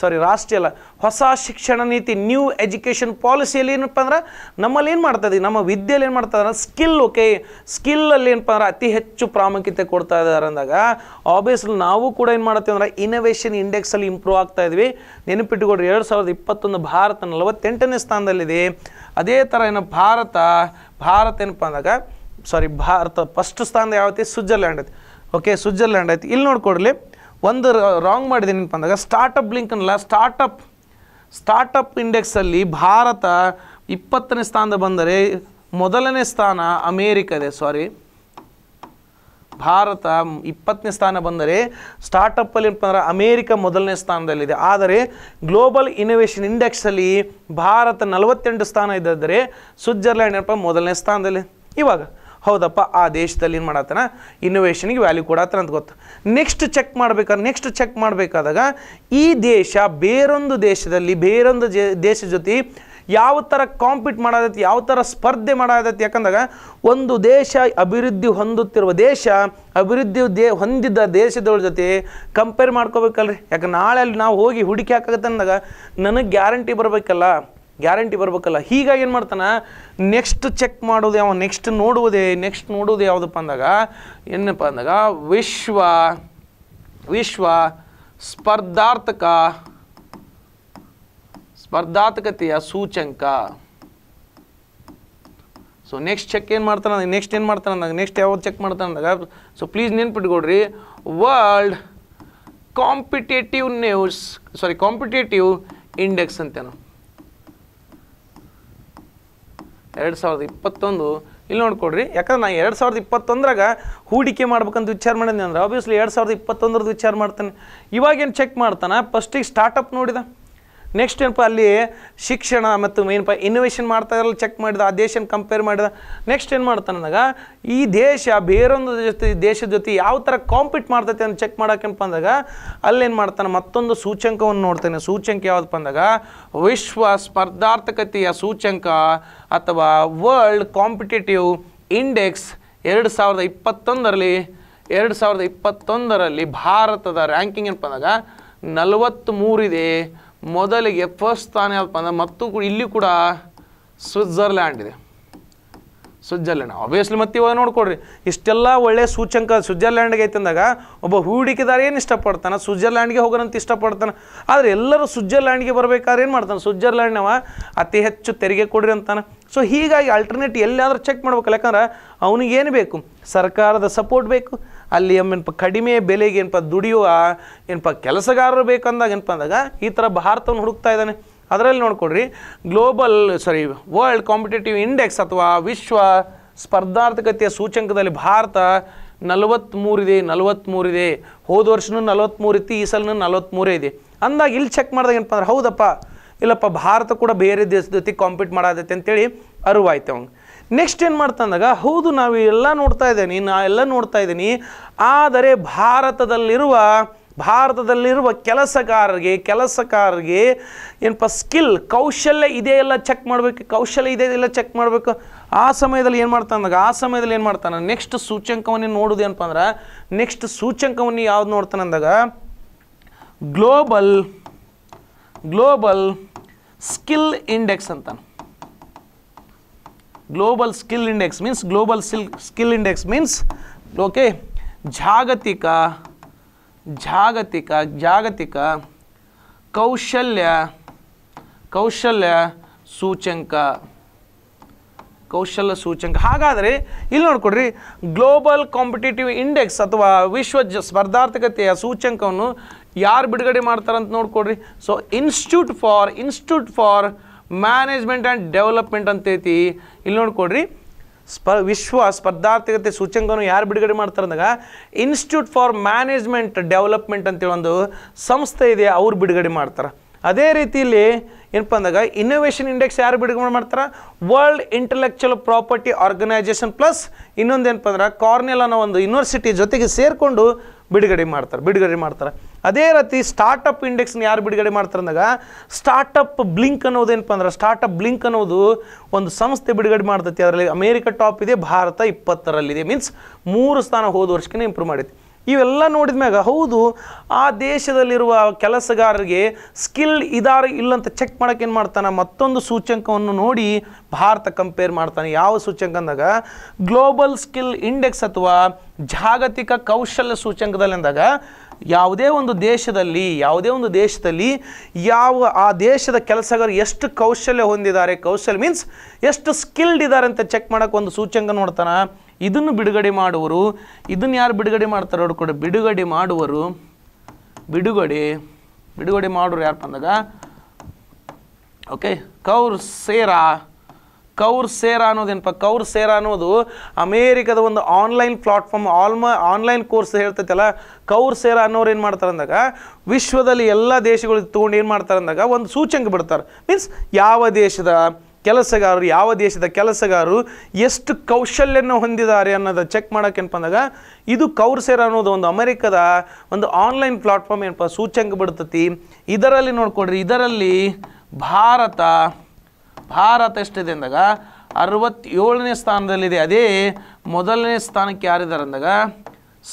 ಸಾರಿ ರಾಷ್ಟ್ರೀಯ ಅಲ್ಲ ಹೊಸ ಶಿಕ್ಷಣ ನೀತಿ ನ್ಯೂ ಎಜುಕೇಷನ್ ಪಾಲಿಸಿಯಲ್ಲಿ ಏನಪ್ಪ ಅಂದ್ರೆ ನಮ್ಮಲ್ಲಿ ಏನು ಮಾಡ್ತದೆ ನಮ್ಮ ವಿದ್ಯೆಯಲ್ಲಿ ಏನು ಮಾಡ್ತದಂದ್ರೆ ಸ್ಕಿಲ್ ಓಕೆ ಸ್ಕಿಲ್ಲಲ್ಲಿ ಏನಪ್ಪ ಅಂದ್ರೆ ಅತಿ ಹೆಚ್ಚು ಪ್ರಾಮುಖ್ಯತೆ ಕೊಡ್ತಾ ಇದ್ದಾರೆ ಅಂದಾಗ ಆಬ್ವಿಯಸ್ಲಿ ನಾವು ಕೂಡ ಏನು ಮಾಡ್ತೀವಿ ಅಂದ್ರೆ ಇನೋವೇಷನ್ ಇಂಡೆಕ್ಸಲ್ಲಿ ಇಂಪ್ರೂವ್ ಆಗ್ತಾ ಇದ್ವಿ ನೆನಪಿಟ್ಟುಕೊಡ್ರಿ ಎರಡು ಸಾವಿರದ ಇಪ್ಪತ್ತೊಂದು ಭಾರತ ನಲವತ್ತೆಂಟನೇ ಸ್ಥಾನದಲ್ಲಿದೆ ಅದೇ ಥರ ಏನೋ ಭಾರತ ಭಾರತ ಏನಪ್ಪ ಅಂದಾಗ ಸಾರಿ ಭಾರತ ಫಸ್ಟ್ ಸ್ಥಾನ ಯಾವತ್ತಿ ಸ್ವಿಜರ್ಲ್ಯಾಂಡ್ ಐತಿ ಓಕೆ ಸ್ವಿಟ್ಜರ್ಲ್ಯಾಂಡ್ ಐತಿ ಇಲ್ಲಿ ನೋಡ್ಕೊಡ್ಲಿ ಒಂದು ರಾಂಗ್ ಏನಪ್ಪ ಅಂದಾಗ ಸ್ಟಾರ್ಟಪ್ ಲಿಂಕ್ ಅನ್ನಲ್ಲ ಸ್ಟಾರ್ಟಪ್ ಸ್ಟಾರ್ಟಪ್ ಇಂಡೆಕ್ಸಲ್ಲಿ ಭಾರತ ಇಪ್ಪತ್ತನೇ ಸ್ಥಾನದ ಬಂದರೆ ಮೊದಲನೇ ಸ್ಥಾನ ಅಮೇರಿಕದೆ ಸಾರಿ ಭಾರತ ಇಪ್ಪತ್ತನೇ ಸ್ಥಾನ ಬಂದರೆ ಸ್ಟಾರ್ಟಪ್ಪಲ್ಲಿ ಏನಪ್ಪಂದ್ರೆ ಅಮೇರಿಕ ಮೊದಲನೇ ಸ್ಥಾನದಲ್ಲಿದೆ ಆದರೆ ಗ್ಲೋಬಲ್ ಇನೋವೇಷನ್ ಇಂಡೆಕ್ಸಲ್ಲಿ ಭಾರತ ನಲವತ್ತೆಂಟು ಸ್ಥಾನ ಇದ್ದರೆ ಸ್ವಿಟ್ಜರ್ಲ್ಯಾಂಡ್ ಏನಪ್ಪ ಮೊದಲನೇ ಸ್ಥಾನದಲ್ಲಿ ಇವಾಗ ಹೌದಪ್ಪ ಆ ದೇಶದಲ್ಲಿ ಏನು ಮಾಡತ್ತಾನ ಇನ್ನೋವೇಷನ್ಗೆ ವ್ಯಾಲ್ಯೂ ಕೊಡತ್ತಾನ ಅಂತ ಗೊತ್ತು ನೆಕ್ಸ್ಟ್ ಚೆಕ್ ಮಾಡ್ಬೇಕಾದ್ರೆ ನೆಕ್ಸ್ಟ್ ಚೆಕ್ ಮಾಡಬೇಕಾದಾಗ ಈ ದೇಶ ಬೇರೊಂದು ದೇಶದಲ್ಲಿ ಬೇರೊಂದು ದೇಶ ಜೊತೆ ಯಾವ ಥರ ಕಾಂಪೀಟ್ ಮಾಡೋದೈತಿ ಯಾವ ಥರ ಸ್ಪರ್ಧೆ ಮಾಡೋದೈತಿ ಯಾಕಂದಾಗ ಒಂದು ದೇಶ ಅಭಿವೃದ್ಧಿ ಹೊಂದುತ್ತಿರುವ ದೇಶ ಅಭಿವೃದ್ಧಿ ದೇ ಹೊಂದಿದ್ದ ದೇಶದವ್ರ ಜೊತೆ ಕಂಪೇರ್ ಮಾಡ್ಕೋಬೇಕಲ್ರಿ ಯಾಕೆ ನಾಳೆ ಅಲ್ಲಿ ನಾವು ಹೋಗಿ ಹುಡುಕಿ ಹಾಕಾಗತ್ತೆ ಅಂದಾಗ ನನಗೆ ಗ್ಯಾರಂಟಿ ಬರಬೇಕಲ್ಲ ಗ್ಯಾರಂಟಿ ಬರಬೇಕಲ್ಲ ಹೀಗಾಗಿ ಏನು ಮಾಡ್ತಾನೆ ನೆಕ್ಸ್ಟ್ ಚೆಕ್ ಮಾಡೋದು ಯಾವ ನೆಕ್ಸ್ಟ್ ನೋಡುವುದೇ ನೆಕ್ಸ್ಟ್ ನೋಡೋದು ಯಾವುದಪ್ಪ ಅಂದಾಗ ಏನಪ್ಪ ಅಂದಾಗ ವಿಶ್ವ ವಿಶ್ವ ಸ್ಪರ್ಧಾರ್ಥಕ ಸ್ಪರ್ಧಾತ್ಮಕತೆಯ ಸೂಚಂಕ ಸೊ ನೆಕ್ಸ್ಟ್ ಚೆಕ್ ಏನು ಮಾಡ್ತಾನೆ ನೆಕ್ಸ್ಟ್ ಏನು ಮಾಡ್ತಾನೆ ಅಂದಾಗ ನೆಕ್ಸ್ಟ್ ಯಾವ್ದು ಚೆಕ್ ಮಾಡ್ತಾನೆ ಅಂದಾಗ ಸೊ ಪ್ಲೀಸ್ ನೆನ್ಪಿಟ್ಕೊಡ್ರಿ world competitive news sorry competitive index ಅಂತೇನು ಎರಡು ಸಾವಿರದ ಇಪ್ಪತ್ತೊಂದು ಇಲ್ಲಿ ನೋಡ್ಕೊಡ್ರಿ ಯಾಕಂದ್ರೆ ನಾನು ಎರಡು ಸಾವಿರದ ಇಪ್ಪತ್ತೊಂದ್ರಾಗ ಹೂಡಿಕೆ ಮಾಡ್ಬೇಕಂತ ವಿಚಾರ ಮಾಡಿದ್ನಿ ಅಂದ್ರೆ ಆಬ್ವಿಯಸ್ಲಿ ಎರಡು ಸಾವಿರದ ಇಪ್ಪತ್ತೊಂದರದ್ದು ವಿಚಾರ ಮಾಡ್ತಾನೆ ಇವಾಗೇನು ಚೆಕ್ ಮಾಡ್ತಾನೆ ಫಸ್ಟಿಗೆ ಸ್ಟಾರ್ಟಪ್ ನೋಡಿದ ನೆಕ್ಸ್ಟ್ ಏನಪ್ಪ ಅಲ್ಲಿ ಶಿಕ್ಷಣ ಮತ್ತು ಏನಪ್ಪ ಇನ್ನೋವೇಷನ್ ಮಾಡ್ತಾಯಿರಲ್ಲ ಚೆಕ್ ಮಾಡಿದ ಆ ದೇಶನ ಕಂಪೇರ್ ಮಾಡಿದ ನೆಕ್ಸ್ಟ್ ಏನು ಮಾಡ್ತಾನೆ ನನಗೆ ಈ ದೇಶ ಬೇರೊಂದು ಜೊತೆ ದೇಶದ ಜೊತೆ ಯಾವ ಥರ ಕಾಂಪೀಟ್ ಮಾಡ್ತೈತೆ ಅಂತ ಚೆಕ್ ಮಾಡೋಕೆಪ್ಪ ಅಂದಾಗ ಅಲ್ಲೇನು ಮಾಡ್ತಾನೆ ಮತ್ತೊಂದು ಸೂಚ್ಯಂಕವನ್ನು ನೋಡ್ತಾನೆ ಸೂಚ್ಯಂಕ ಯಾವುದಪ್ಪ ಅಂದಾಗ ವಿಶ್ವ ಸ್ಪರ್ಧಾರ್ಥಕತೆಯ ಸೂಚ್ಯಂಕ ಅಥವಾ ವರ್ಲ್ಡ್ ಕಾಂಪಿಟೇಟಿವ್ ಇಂಡೆಕ್ಸ್ ಎರಡು ಸಾವಿರದ ಇಪ್ಪತ್ತೊಂದರಲ್ಲಿ ಎರಡು ಸಾವಿರದ ಇಪ್ಪತ್ತೊಂದರಲ್ಲಿ ಭಾರತದ ರ್ಯಾಂಕಿಂಗ್ ಏನಪ್ಪ ಅಂದಾಗ ಮೂರಿದೆ ಮೊದಲಿಗೆ ಫಸ್ಟ್ ಸ್ಥಾನ ಯಾವುದಪ್ಪ ಅಂದರೆ ಮತ್ತು ಇಲ್ಲಿ ಕೂಡ ಸ್ವಿಟ್ಜರ್ಲ್ಯಾಂಡ್ ಇದೆ ಸ್ವಿಟ್ಜರ್ಲ್ಯಾಂಡ್ ಆಬ್ವಿಯಸ್ಲಿ ಮತ್ತೆ ಇವಾಗ ನೋಡ್ಕೊಡ್ರಿ ಇಷ್ಟೆಲ್ಲ ಒಳ್ಳೆಯ ಸೂಚ್ಯಂಕ ಸ್ವಿಟ್ಜರ್ಲ್ಯಾಂಡ್ಗೆ ಐತಂದಾಗ ಒಬ್ಬ ಹೂಡಿಕೆದಾರ ಏನು ಇಷ್ಟಪಡ್ತಾನೆ ಸ್ವಿಟ್ಜರ್ಲ್ಯಾಂಡ್ಗೆ ಹೋಗೋಣಂತ ಇಷ್ಟಪಡ್ತಾನೆ ಆದರೆ ಎಲ್ಲರೂ ಸ್ವಿಟ್ಜರ್ಲ್ಯಾಂಡ್ಗೆ ಬರಬೇಕಾದ್ರೆ ಏನು ಮಾಡ್ತಾನೆ ಸ್ವಿಟ್ಜರ್ಲ್ಯಾಂಡ್ನವ ಅತಿ ಹೆಚ್ಚು ತೆರಿಗೆ ಕೊಡ್ರಿ ಅಂತಾನೆ ಸೊ ಹೀಗಾಗಿ ಆಲ್ಟರ್ನೇಟ್ ಎಲ್ಲಾದರೂ ಚೆಕ್ ಮಾಡ್ಬೇಕು ಯಾಕಂದ್ರೆ ಅವನಿಗೇನು ಬೇಕು ಸರ್ಕಾರದ ಸಪೋರ್ಟ್ ಬೇಕು ಅಲ್ಲಿ ಏನಪ್ಪ ಕಡಿಮೆ ಬೆಲೆಗೆ ಏನಪ್ಪ ದುಡಿಯುವ ಏನಪ್ಪ ಕೆಲಸಗಾರರು ಬೇಕಂದಾಗ ಏನಪ್ಪ ಅಂದಾಗ ಈ ಥರ ಭಾರತವನ್ನು ಹುಡುಕ್ತಾ ಇದ್ದಾನೆ ಅದರಲ್ಲಿ ನೋಡ್ಕೊಡ್ರಿ global sorry world competitive index ಅಥವಾ ವಿಶ್ವ ಸ್ಪರ್ಧಾರ್ಥಕತೆಯ ಸೂಚಂಕದಲ್ಲಿ ಭಾರತ ನಲವತ್ತ್ಮೂರಿದೆ ನಲವತ್ತ್ಮೂರಿದೆ ಹೋದ ವರ್ಷನೂ ಇತ್ತು ಈ ಸಲನೂ ನಲವತ್ತ್ಮೂರೇ ಇದೆ ಅಂದಾಗ ಇಲ್ಲಿ ಚೆಕ್ ಮಾಡಿದಾಗ ಏನಪ್ಪ ಅಂದ್ರೆ ಹೌದಪ್ಪ ಇಲ್ಲಪ್ಪ ಭಾರತ ಕೂಡ ಬೇರೆ ದೇಶದ ಜೊತೆ ಕಾಂಪೀಟ್ ಮಾಡೋದೈತೆ ಅಂತೇಳಿ ಅರಿವಾಯ್ತು ಅವಂಗೆ ನೆಕ್ಸ್ಟ್ ಏನು ಮಾಡ್ತಂದಾಗ ಹೌದು ನಾವು ಎಲ್ಲ ನೋಡ್ತಾ ಇದ್ದೀನಿ ನಾ ಎಲ್ಲ ನೋಡ್ತಾ ಇದ್ದೀನಿ ಆದರೆ ಭಾರತದಲ್ಲಿರುವ ಭಾರತದಲ್ಲಿರುವ ಕೆಲಸಗಾರರಿಗೆ ಕೆಲಸಗಾರರಿಗೆ ಏನಪ್ಪ ಸ್ಕಿಲ್ ಕೌಶಲ್ಯ ಎಲ್ಲ ಚೆಕ್ ಮಾಡಬೇಕು ಕೌಶಲ್ಯ ಇದೆ ಚೆಕ್ ಮಾಡಬೇಕು ಆ ಸಮಯದಲ್ಲಿ ಏನು ಮಾಡ್ತಾನಂದಾಗ ಆ ಸಮಯದಲ್ಲಿ ಏನು ಮಾಡ್ತಾನೆ ನೆಕ್ಸ್ಟ್ ಸೂಚ್ಯಂಕವನ್ನು ನೋಡೋದು ಏನಪ್ಪ ಅಂದ್ರೆ ನೆಕ್ಸ್ಟ್ ಸೂಚ್ಯಂಕವನ್ನು ಯಾವ್ದು ಅಂದಾಗ ಗ್ಲೋಬಲ್ ಗ್ಲೋಬಲ್ ಸ್ಕಿಲ್ ಇಂಡೆಕ್ಸ್ ಅಂತಾನೆ global skill index means global skill skill index means okay ಜಾಗತಿಕ ಜಾಗತಿಕ ಜಾಗತಿಕ ಕೌಶಲ್ಯ ಕೌಶಲ್ಯ ಸೂಚ್ಯಂಕ ಕೌಶಲ್ಯ ಸೂಚ್ಯಂಕ ಹಾಗಾದರೆ ಇಲ್ಲಿ ನೋಡ್ಕೊಡ್ರಿ ಗ್ಲೋಬಲ್ ಕಾಂಪಿಟೇಟಿವ್ ಇಂಡೆಕ್ಸ್ ಅಥವಾ ವಿಶ್ವ ಜ ಸ್ಪರ್ಧಾರ್ಥಕತೆಯ ಸೂಚ್ಯಂಕವನ್ನು ಯಾರು ಬಿಡುಗಡೆ ಮಾಡ್ತಾರಂತ ನೋಡ್ಕೊಡ್ರಿ so institute for institute for management and development ಅಂತೈತಿ ಇಲ್ಲಿ ನೋಡ್ಕೊಡ್ರಿ ಸ್ಪ ವಿಶ್ವ ಸ್ಪರ್ಧಾರ್ಥಿಕತೆ ಸೂಚ್ಯಂಕನು ಯಾರು ಬಿಡುಗಡೆ ಮಾಡ್ತಾರಂದಾಗ ಅಂದಾಗ ಇನ್ಸ್ಟಿಟ್ಯೂಟ್ ಫಾರ್ ಮ್ಯಾನೇಜ್ಮೆಂಟ್ ಡೆವಲಪ್ಮೆಂಟ್ ಅಂತೇಳಿ ಒಂದು ಸಂಸ್ಥೆ ಇದೆ ಅವ್ರು ಬಿಡುಗಡೆ ಮಾಡ್ತಾರೆ ಅದೇ ರೀತಿಯಲ್ಲಿ ಏನಪ್ಪ ಅಂದಾಗ ಇನ್ನೋವೇಷನ್ ಇಂಡೆಕ್ಸ್ ಯಾರು ಬಿಡುಗಡೆ ಮಾಡ್ತಾರೆ world intellectual property organization plus ಇನ್ನೊಂದು ಏನಪ್ಪ ಅಂದ್ರೆ ಕಾರ್ನೆಲ್ ಅನ್ನೋ ಒಂದು ಯೂನಿವರ್ಸಿಟಿ ಜೊತೆಗೆ ಸೇರಿಕೊಂಡು ಬಿಡುಗಡೆ ಮಾಡ್ತಾರೆ ಬಿಡುಗಡೆ ಮಾಡ್ತಾರೆ ಅದೇ ರೀತಿ ಸ್ಟಾರ್ಟಪ್ ಇಂಡೆಕ್ಸ್ನ ಯಾರು ಬಿಡುಗಡೆ ಮಾಡ್ತಾರೆ ಅಂದಾಗ ಸ್ಟಾರ್ಟಪ್ ಬ್ಲಿಂಕ್ ಏನಪ್ಪ ಅಂದ್ರೆ ಸ್ಟಾರ್ಟಪ್ ಬ್ಲಿಂಕ್ ಅನ್ನೋದು ಒಂದು ಸಂಸ್ಥೆ ಬಿಡುಗಡೆ ಮಾಡ್ತೈತಿ ಅದರಲ್ಲಿ ಅಮೇರಿಕ ಟಾಪ್ ಇದೆ ಭಾರತ ಇಪ್ಪತ್ತರಲ್ಲಿದೆ ಮೀನ್ಸ್ ಮೂರು ಸ್ಥಾನ ಹೋದ ವರ್ಷಕ್ಕೆ ಇಂಪ್ರೂವ್ ಮಾಡೈತಿ ಇವೆಲ್ಲ ನೋಡಿದ ಮ್ಯಾಗ ಹೌದು ಆ ದೇಶದಲ್ಲಿರುವ ಕೆಲಸಗಾರರಿಗೆ ಸ್ಕಿಲ್ ಇದಾರ ಇಲ್ಲಂತ ಚೆಕ್ ಮಾಡೋಕೆ ಏನು ಮಾಡ್ತಾನೆ ಮತ್ತೊಂದು ಸೂಚ್ಯಂಕವನ್ನು ನೋಡಿ ಭಾರತ ಕಂಪೇರ್ ಮಾಡ್ತಾನೆ ಯಾವ ಸೂಚ್ಯಂಕ ಅಂದಾಗ ಗ್ಲೋಬಲ್ ಸ್ಕಿಲ್ ಇಂಡೆಕ್ಸ್ ಅಥವಾ ಜಾಗತಿಕ ಕೌಶಲ್ಯ ಸೂಚ್ಯಂಕದಲ್ಲಿ ಅಂದಾಗ ಯಾವುದೇ ಒಂದು ದೇಶದಲ್ಲಿ ಯಾವುದೇ ಒಂದು ದೇಶದಲ್ಲಿ ಯಾವ ಆ ದೇಶದ ಕೆಲಸಗಾರ ಎಷ್ಟು ಕೌಶಲ್ಯ ಹೊಂದಿದ್ದಾರೆ ಕೌಶಲ್ಯ ಮೀನ್ಸ್ ಎಷ್ಟು ಸ್ಕಿಲ್ಡ್ ಇದ್ದಾರೆ ಅಂತ ಚೆಕ್ ಮಾಡೋಕೆ ಒಂದು ಸೂಚ್ಯಂಕ ನೋಡ್ತಾನೆ ಇದನ್ನು ಬಿಡುಗಡೆ ಮಾಡುವರು ಇದನ್ನು ಯಾರು ಬಿಡುಗಡೆ ಮಾಡ್ತಾರೆ ಅವ್ರು ಕೂಡ ಬಿಡುಗಡೆ ಮಾಡುವರು ಬಿಡುಗಡೆ ಬಿಡುಗಡೆ ಮಾಡುವರು ಯಾರಪ್ಪ ಅಂದಾಗ okay Coursera Coursera ಅನ್ನೋದೇನಪ್ಪ ಕೌರ್ ಸೇರಾ ಅನ್ನೋದು ಅಮೇರಿಕದ ಒಂದು ಆನ್ಲೈನ್ ಪ್ಲಾಟ್ಫಾರ್ಮ್ ಆಲ್ಮ ಆನ್ಲೈನ್ ಕೋರ್ಸ್ ಹೇಳ್ತೈತಲ್ಲ ಕೌರ್ ಸೇರಾ ಅನ್ನೋರು ಏನು ಮಾಡ್ತಾರೆ ಅಂದಾಗ ವಿಶ್ವದಲ್ಲಿ ಎಲ್ಲ ದೇಶಗಳು ತೊಗೊಂಡು ಏನು ಮಾಡ್ತಾರೆ ಅಂದಾಗ ಒಂದು ಸೂಚ್ಯಂಕ ಬಿಡ್ತಾರೆ ಮೀನ್ಸ್ ಯಾವ ದೇಶದ ಕೆಲಸಗಾರರು ಯಾವ ದೇಶದ ಕೆಲಸಗಾರರು ಎಷ್ಟು ಕೌಶಲ್ಯವನ್ನು ಹೊಂದಿದ್ದಾರೆ ಅನ್ನೋದು ಚೆಕ್ ಮಾಡೋಕೆ ಏನಪ್ಪ ಇದು ಕೌರ್ಸೇರ್ ಅನ್ನೋದು ಒಂದು ಅಮೆರಿಕದ ಒಂದು ಆನ್ಲೈನ್ ಪ್ಲಾಟ್ಫಾರ್ಮ್ ಏನಪ್ಪ ಸೂಚ್ಯಂಕ ಬಿಡ್ತತಿ ಇದರಲ್ಲಿ ನೋಡ್ಕೊಡ್ರಿ ಇದರಲ್ಲಿ ಭಾರತ ಭಾರತ ಎಷ್ಟಿದೆ ಅಂದಾಗ ಅರವತ್ತೇಳನೇ ಸ್ಥಾನದಲ್ಲಿದೆ ಅದೇ ಮೊದಲನೇ ಸ್ಥಾನಕ್ಕೆ ಯಾರಿದ್ದಾರೆ ಅಂದಾಗ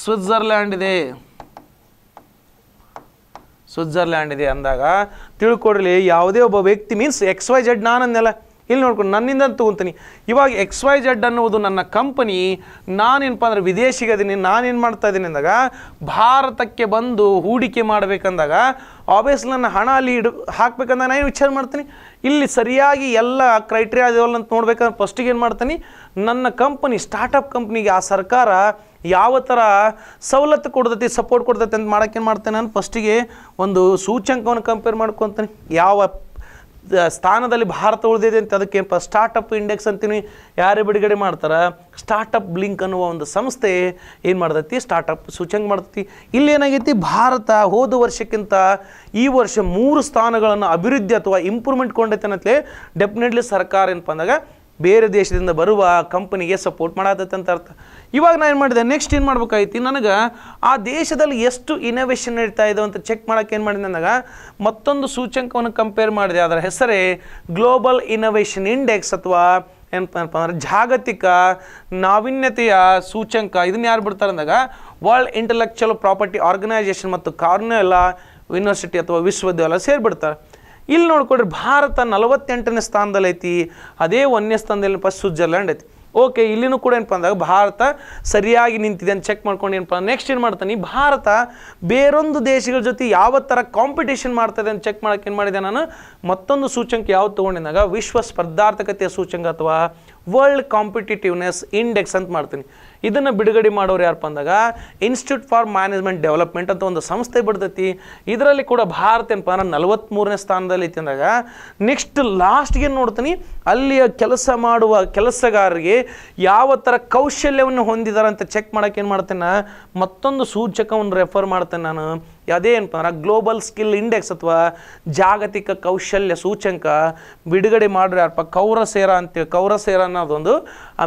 ಸ್ವಿಟ್ಜರ್ಲ್ಯಾಂಡ್ ಇದೆ ಸ್ವಿಟ್ಜರ್ಲ್ಯಾಂಡ್ ಇದೆ ಅಂದಾಗ ತಿಳ್ಕೊಡ್ರಿ ಯಾವುದೇ ಒಬ್ಬ ವ್ಯಕ್ತಿ ಮೀನ್ಸ್ ಎಕ್ಸ್ ವೈ ಜೆಡ್ ನಾನು ಇಲ್ಲಿ ನೋಡ್ಕೊಂಡು ನನ್ನಿಂದ ತೊಗೊತೀನಿ ಇವಾಗ ಎಕ್ಸ್ ವೈ ಜೆಡ್ ಅನ್ನುವುದು ನನ್ನ ಕಂಪನಿ ನಾನೇನಪ್ಪ ಅಂದರೆ ವಿದೇಶಿಗೆ ಅದೀನಿ ನಾನೇನು ಮಾಡ್ತಾ ಇದ್ದೀನಿ ಅಂದಾಗ ಭಾರತಕ್ಕೆ ಬಂದು ಹೂಡಿಕೆ ಮಾಡಬೇಕಂದಾಗ ಆಬ್ವಿಯಸ್ಲಿ ನನ್ನ ಹಣ ಅಲ್ಲಿ ಇಡು ಹಾಕ್ಬೇಕಂದಾಗ ನಾನು ವಿಚಾರ ಮಾಡ್ತೀನಿ ಇಲ್ಲಿ ಸರಿಯಾಗಿ ಎಲ್ಲ ಕ್ರೈಟೀರಿಯಾ ಇದೆಯಲ್ಲ ಅಂತ ನೋಡ್ಬೇಕಂದ್ರೆ ಫಸ್ಟಿಗೆ ಏನು ಮಾಡ್ತೀನಿ ನನ್ನ ಕಂಪನಿ ಸ್ಟಾರ್ಟಪ್ ಕಂಪ್ನಿಗೆ ಆ ಸರ್ಕಾರ ಯಾವ ಥರ ಸವಲತ್ತು ಕೊಡ್ತೈತಿ ಸಪೋರ್ಟ್ ಕೊಡ್ತೈತಿ ಅಂತ ಮಾಡೋಕ್ಕೇನು ಮಾಡ್ತೇನೆ ನಾನು ಫಸ್ಟಿಗೆ ಒಂದು ಸೂಚ್ಯಂಕವನ್ನು ಕಂಪೇರ್ ಮಾಡ್ಕೊತೀನಿ ಯಾವ ಸ್ಥಾನದಲ್ಲಿ ಭಾರತ ಉಳಿದಿದೆ ಅಂತ ಏನಪ್ಪ ಸ್ಟಾರ್ಟಪ್ ಇಂಡೆಕ್ಸ್ ಅಂತೀನಿ ಯಾರೇ ಬಿಡುಗಡೆ ಮಾಡ್ತಾರೆ ಸ್ಟಾರ್ಟಪ್ ಬ್ಲಿಂಕ್ ಅನ್ನುವ ಒಂದು ಸಂಸ್ಥೆ ಏನು ಮಾಡ್ತೈತಿ ಸ್ಟಾರ್ಟಪ್ ಸೂಚ್ಯಂಗೆ ಮಾಡ್ತೈತಿ ಏನಾಗೈತಿ ಭಾರತ ಹೋದ ವರ್ಷಕ್ಕಿಂತ ಈ ವರ್ಷ ಮೂರು ಸ್ಥಾನಗಳನ್ನು ಅಭಿವೃದ್ಧಿ ಅಥವಾ ಇಂಪ್ರೂವ್ಮೆಂಟ್ ಕೊಂಡೈತೆ ಅನ್ನತ್ಲೇ ಡೆಫಿನೆಟ್ಲಿ ಸರ್ಕಾರ ಏನಪ್ಪ ಅಂದಾಗ ಬೇರೆ ದೇಶದಿಂದ ಬರುವ ಕಂಪನಿಗೆ ಸಪೋರ್ಟ್ ಅಂತ ಅರ್ಥ ಇವಾಗ ನಾನು ಏನು ಮಾಡಿದೆ ನೆಕ್ಸ್ಟ್ ಏನು ಮಾಡ್ಬೇಕಾಯ್ತು ನನಗೆ ಆ ದೇಶದಲ್ಲಿ ಎಷ್ಟು ಇನೋವೇಷನ್ ನಡೀತಾ ಇದೆ ಅಂತ ಚೆಕ್ ಮಾಡೋಕೆ ಏನು ಮಾಡಿದೆ ನನಗೆ ಮತ್ತೊಂದು ಸೂಚ್ಯಂಕವನ್ನು ಕಂಪೇರ್ ಮಾಡಿದೆ ಅದರ ಹೆಸರೇ ಗ್ಲೋಬಲ್ ಇನೋವೇಷನ್ ಇಂಡೆಕ್ಸ್ ಅಥವಾ ಏನಪ್ಪ ಅಂದ್ರೆ ಜಾಗತಿಕ ನಾವಿನ್ಯತೆಯ ಸೂಚ್ಯಂಕ ಇದನ್ನ ಯಾರು ಬಿಡ್ತಾರೆ ಅಂದಾಗ ವರ್ಲ್ಡ್ ಇಂಟಲೆಕ್ಚುವಲ್ ಪ್ರಾಪರ್ಟಿ ಆರ್ಗನೈಸೇಷನ್ ಮತ್ತು ಕಾರ್ನೆಲ್ಲ ಯೂನಿವರ್ಸಿಟಿ ಅಥವಾ ವಿಶ್ವವಿದ್ಯಾಲಯ ಸೇರಿಬಿಡ್ತಾರೆ ಇಲ್ಲಿ ನೋಡ್ಕೊಡ್ರಿ ಭಾರತ ನಲವತ್ತೆಂಟನೇ ಸ್ಥಾನದಲ್ಲಿ ಐತಿ ಅದೇ ಒಂದನೇ ಸ್ಥಾನದಲ್ಲಿ ಫಸ್ಟ್ ಸ್ವಿಟ್ಜರ್ಲ್ಯಾಂಡ್ ಐತಿ ಓಕೆ ಇಲ್ಲಿನೂ ಕೂಡ ಏನಪ್ಪ ಅಂದಾಗ ಭಾರತ ಸರಿಯಾಗಿ ನಿಂತಿದೆ ಅಂತ ಚೆಕ್ ಮಾಡ್ಕೊಂಡು ಏನಪ್ಪ ನೆಕ್ಸ್ಟ್ ಏನು ಮಾಡ್ತಾನೆ ಭಾರತ ಬೇರೊಂದು ದೇಶಗಳ ಜೊತೆ ಯಾವ ಥರ ಕಾಂಪಿಟೇಷನ್ ಮಾಡ್ತದೆ ಅಂತ ಚೆಕ್ ಮಾಡೋಕೆ ಏನು ಮಾಡಿದೆ ನಾನು ಮತ್ತೊಂದು ಸೂಚಂಕ ಯಾವ್ದು ತೊಗೊಂಡಿದ್ದಾಗ ವಿಶ್ವ ಸ್ಪರ್ಧಾರ್ಥಕತೆಯ ಸೂಚಂಕ ಅಥವಾ ವರ್ಲ್ಡ್ ಕಾಂಪಿಟೇಟಿವ್ನೆಸ್ ಇಂಡೆಕ್ಸ್ ಅಂತ ಮಾಡ್ತೀನಿ ಇದನ್ನು ಬಿಡುಗಡೆ ಮಾಡೋರು ಯಾರಪ್ಪ ಅಂದಾಗ ಇನ್ಸ್ಟಿಟ್ಯೂಟ್ ಫಾರ್ ಮ್ಯಾನೇಜ್ಮೆಂಟ್ ಡೆವಲಪ್ಮೆಂಟ್ ಅಂತ ಒಂದು ಸಂಸ್ಥೆ ಬಿಡ್ತೈತಿ ಇದರಲ್ಲಿ ಕೂಡ ಭಾರತ ಏನಪ್ಪ ಅಂದ್ರೆ ನಲವತ್ತ್ಮೂರನೇ ಸ್ಥಾನದಲ್ಲಿ ಐತಿ ಅಂದಾಗ ನೆಕ್ಸ್ಟ್ ಲಾಸ್ಟ್ಗೆ ನೋಡ್ತೀನಿ ಅಲ್ಲಿಯ ಕೆಲಸ ಮಾಡುವ ಕೆಲಸಗಾರರಿಗೆ ಯಾವ ಥರ ಕೌಶಲ್ಯವನ್ನು ಹೊಂದಿದ್ದಾರೆ ಅಂತ ಚೆಕ್ ಮಾಡೋಕೆ ಏನು ಮಾಡ್ತೇನೆ ಮತ್ತೊಂದು ಸೂಚಕವನ್ನು ರೆಫರ್ ಮಾಡ್ತೇನೆ ನಾನು ಅದೇನಪ್ಪ ಅಂದ್ರೆ ಗ್ಲೋಬಲ್ ಸ್ಕಿಲ್ ಇಂಡೆಕ್ಸ್ ಅಥವಾ ಜಾಗತಿಕ ಕೌಶಲ್ಯ ಸೂಚ್ಯಂಕ ಬಿಡುಗಡೆ ಮಾಡಿರೋ ಯಾರಪ್ಪ ಕೌರಸೇರ ಅಂತೇಳಿ ಕೌರಸೇರ ಅನ್ನೋದೊಂದು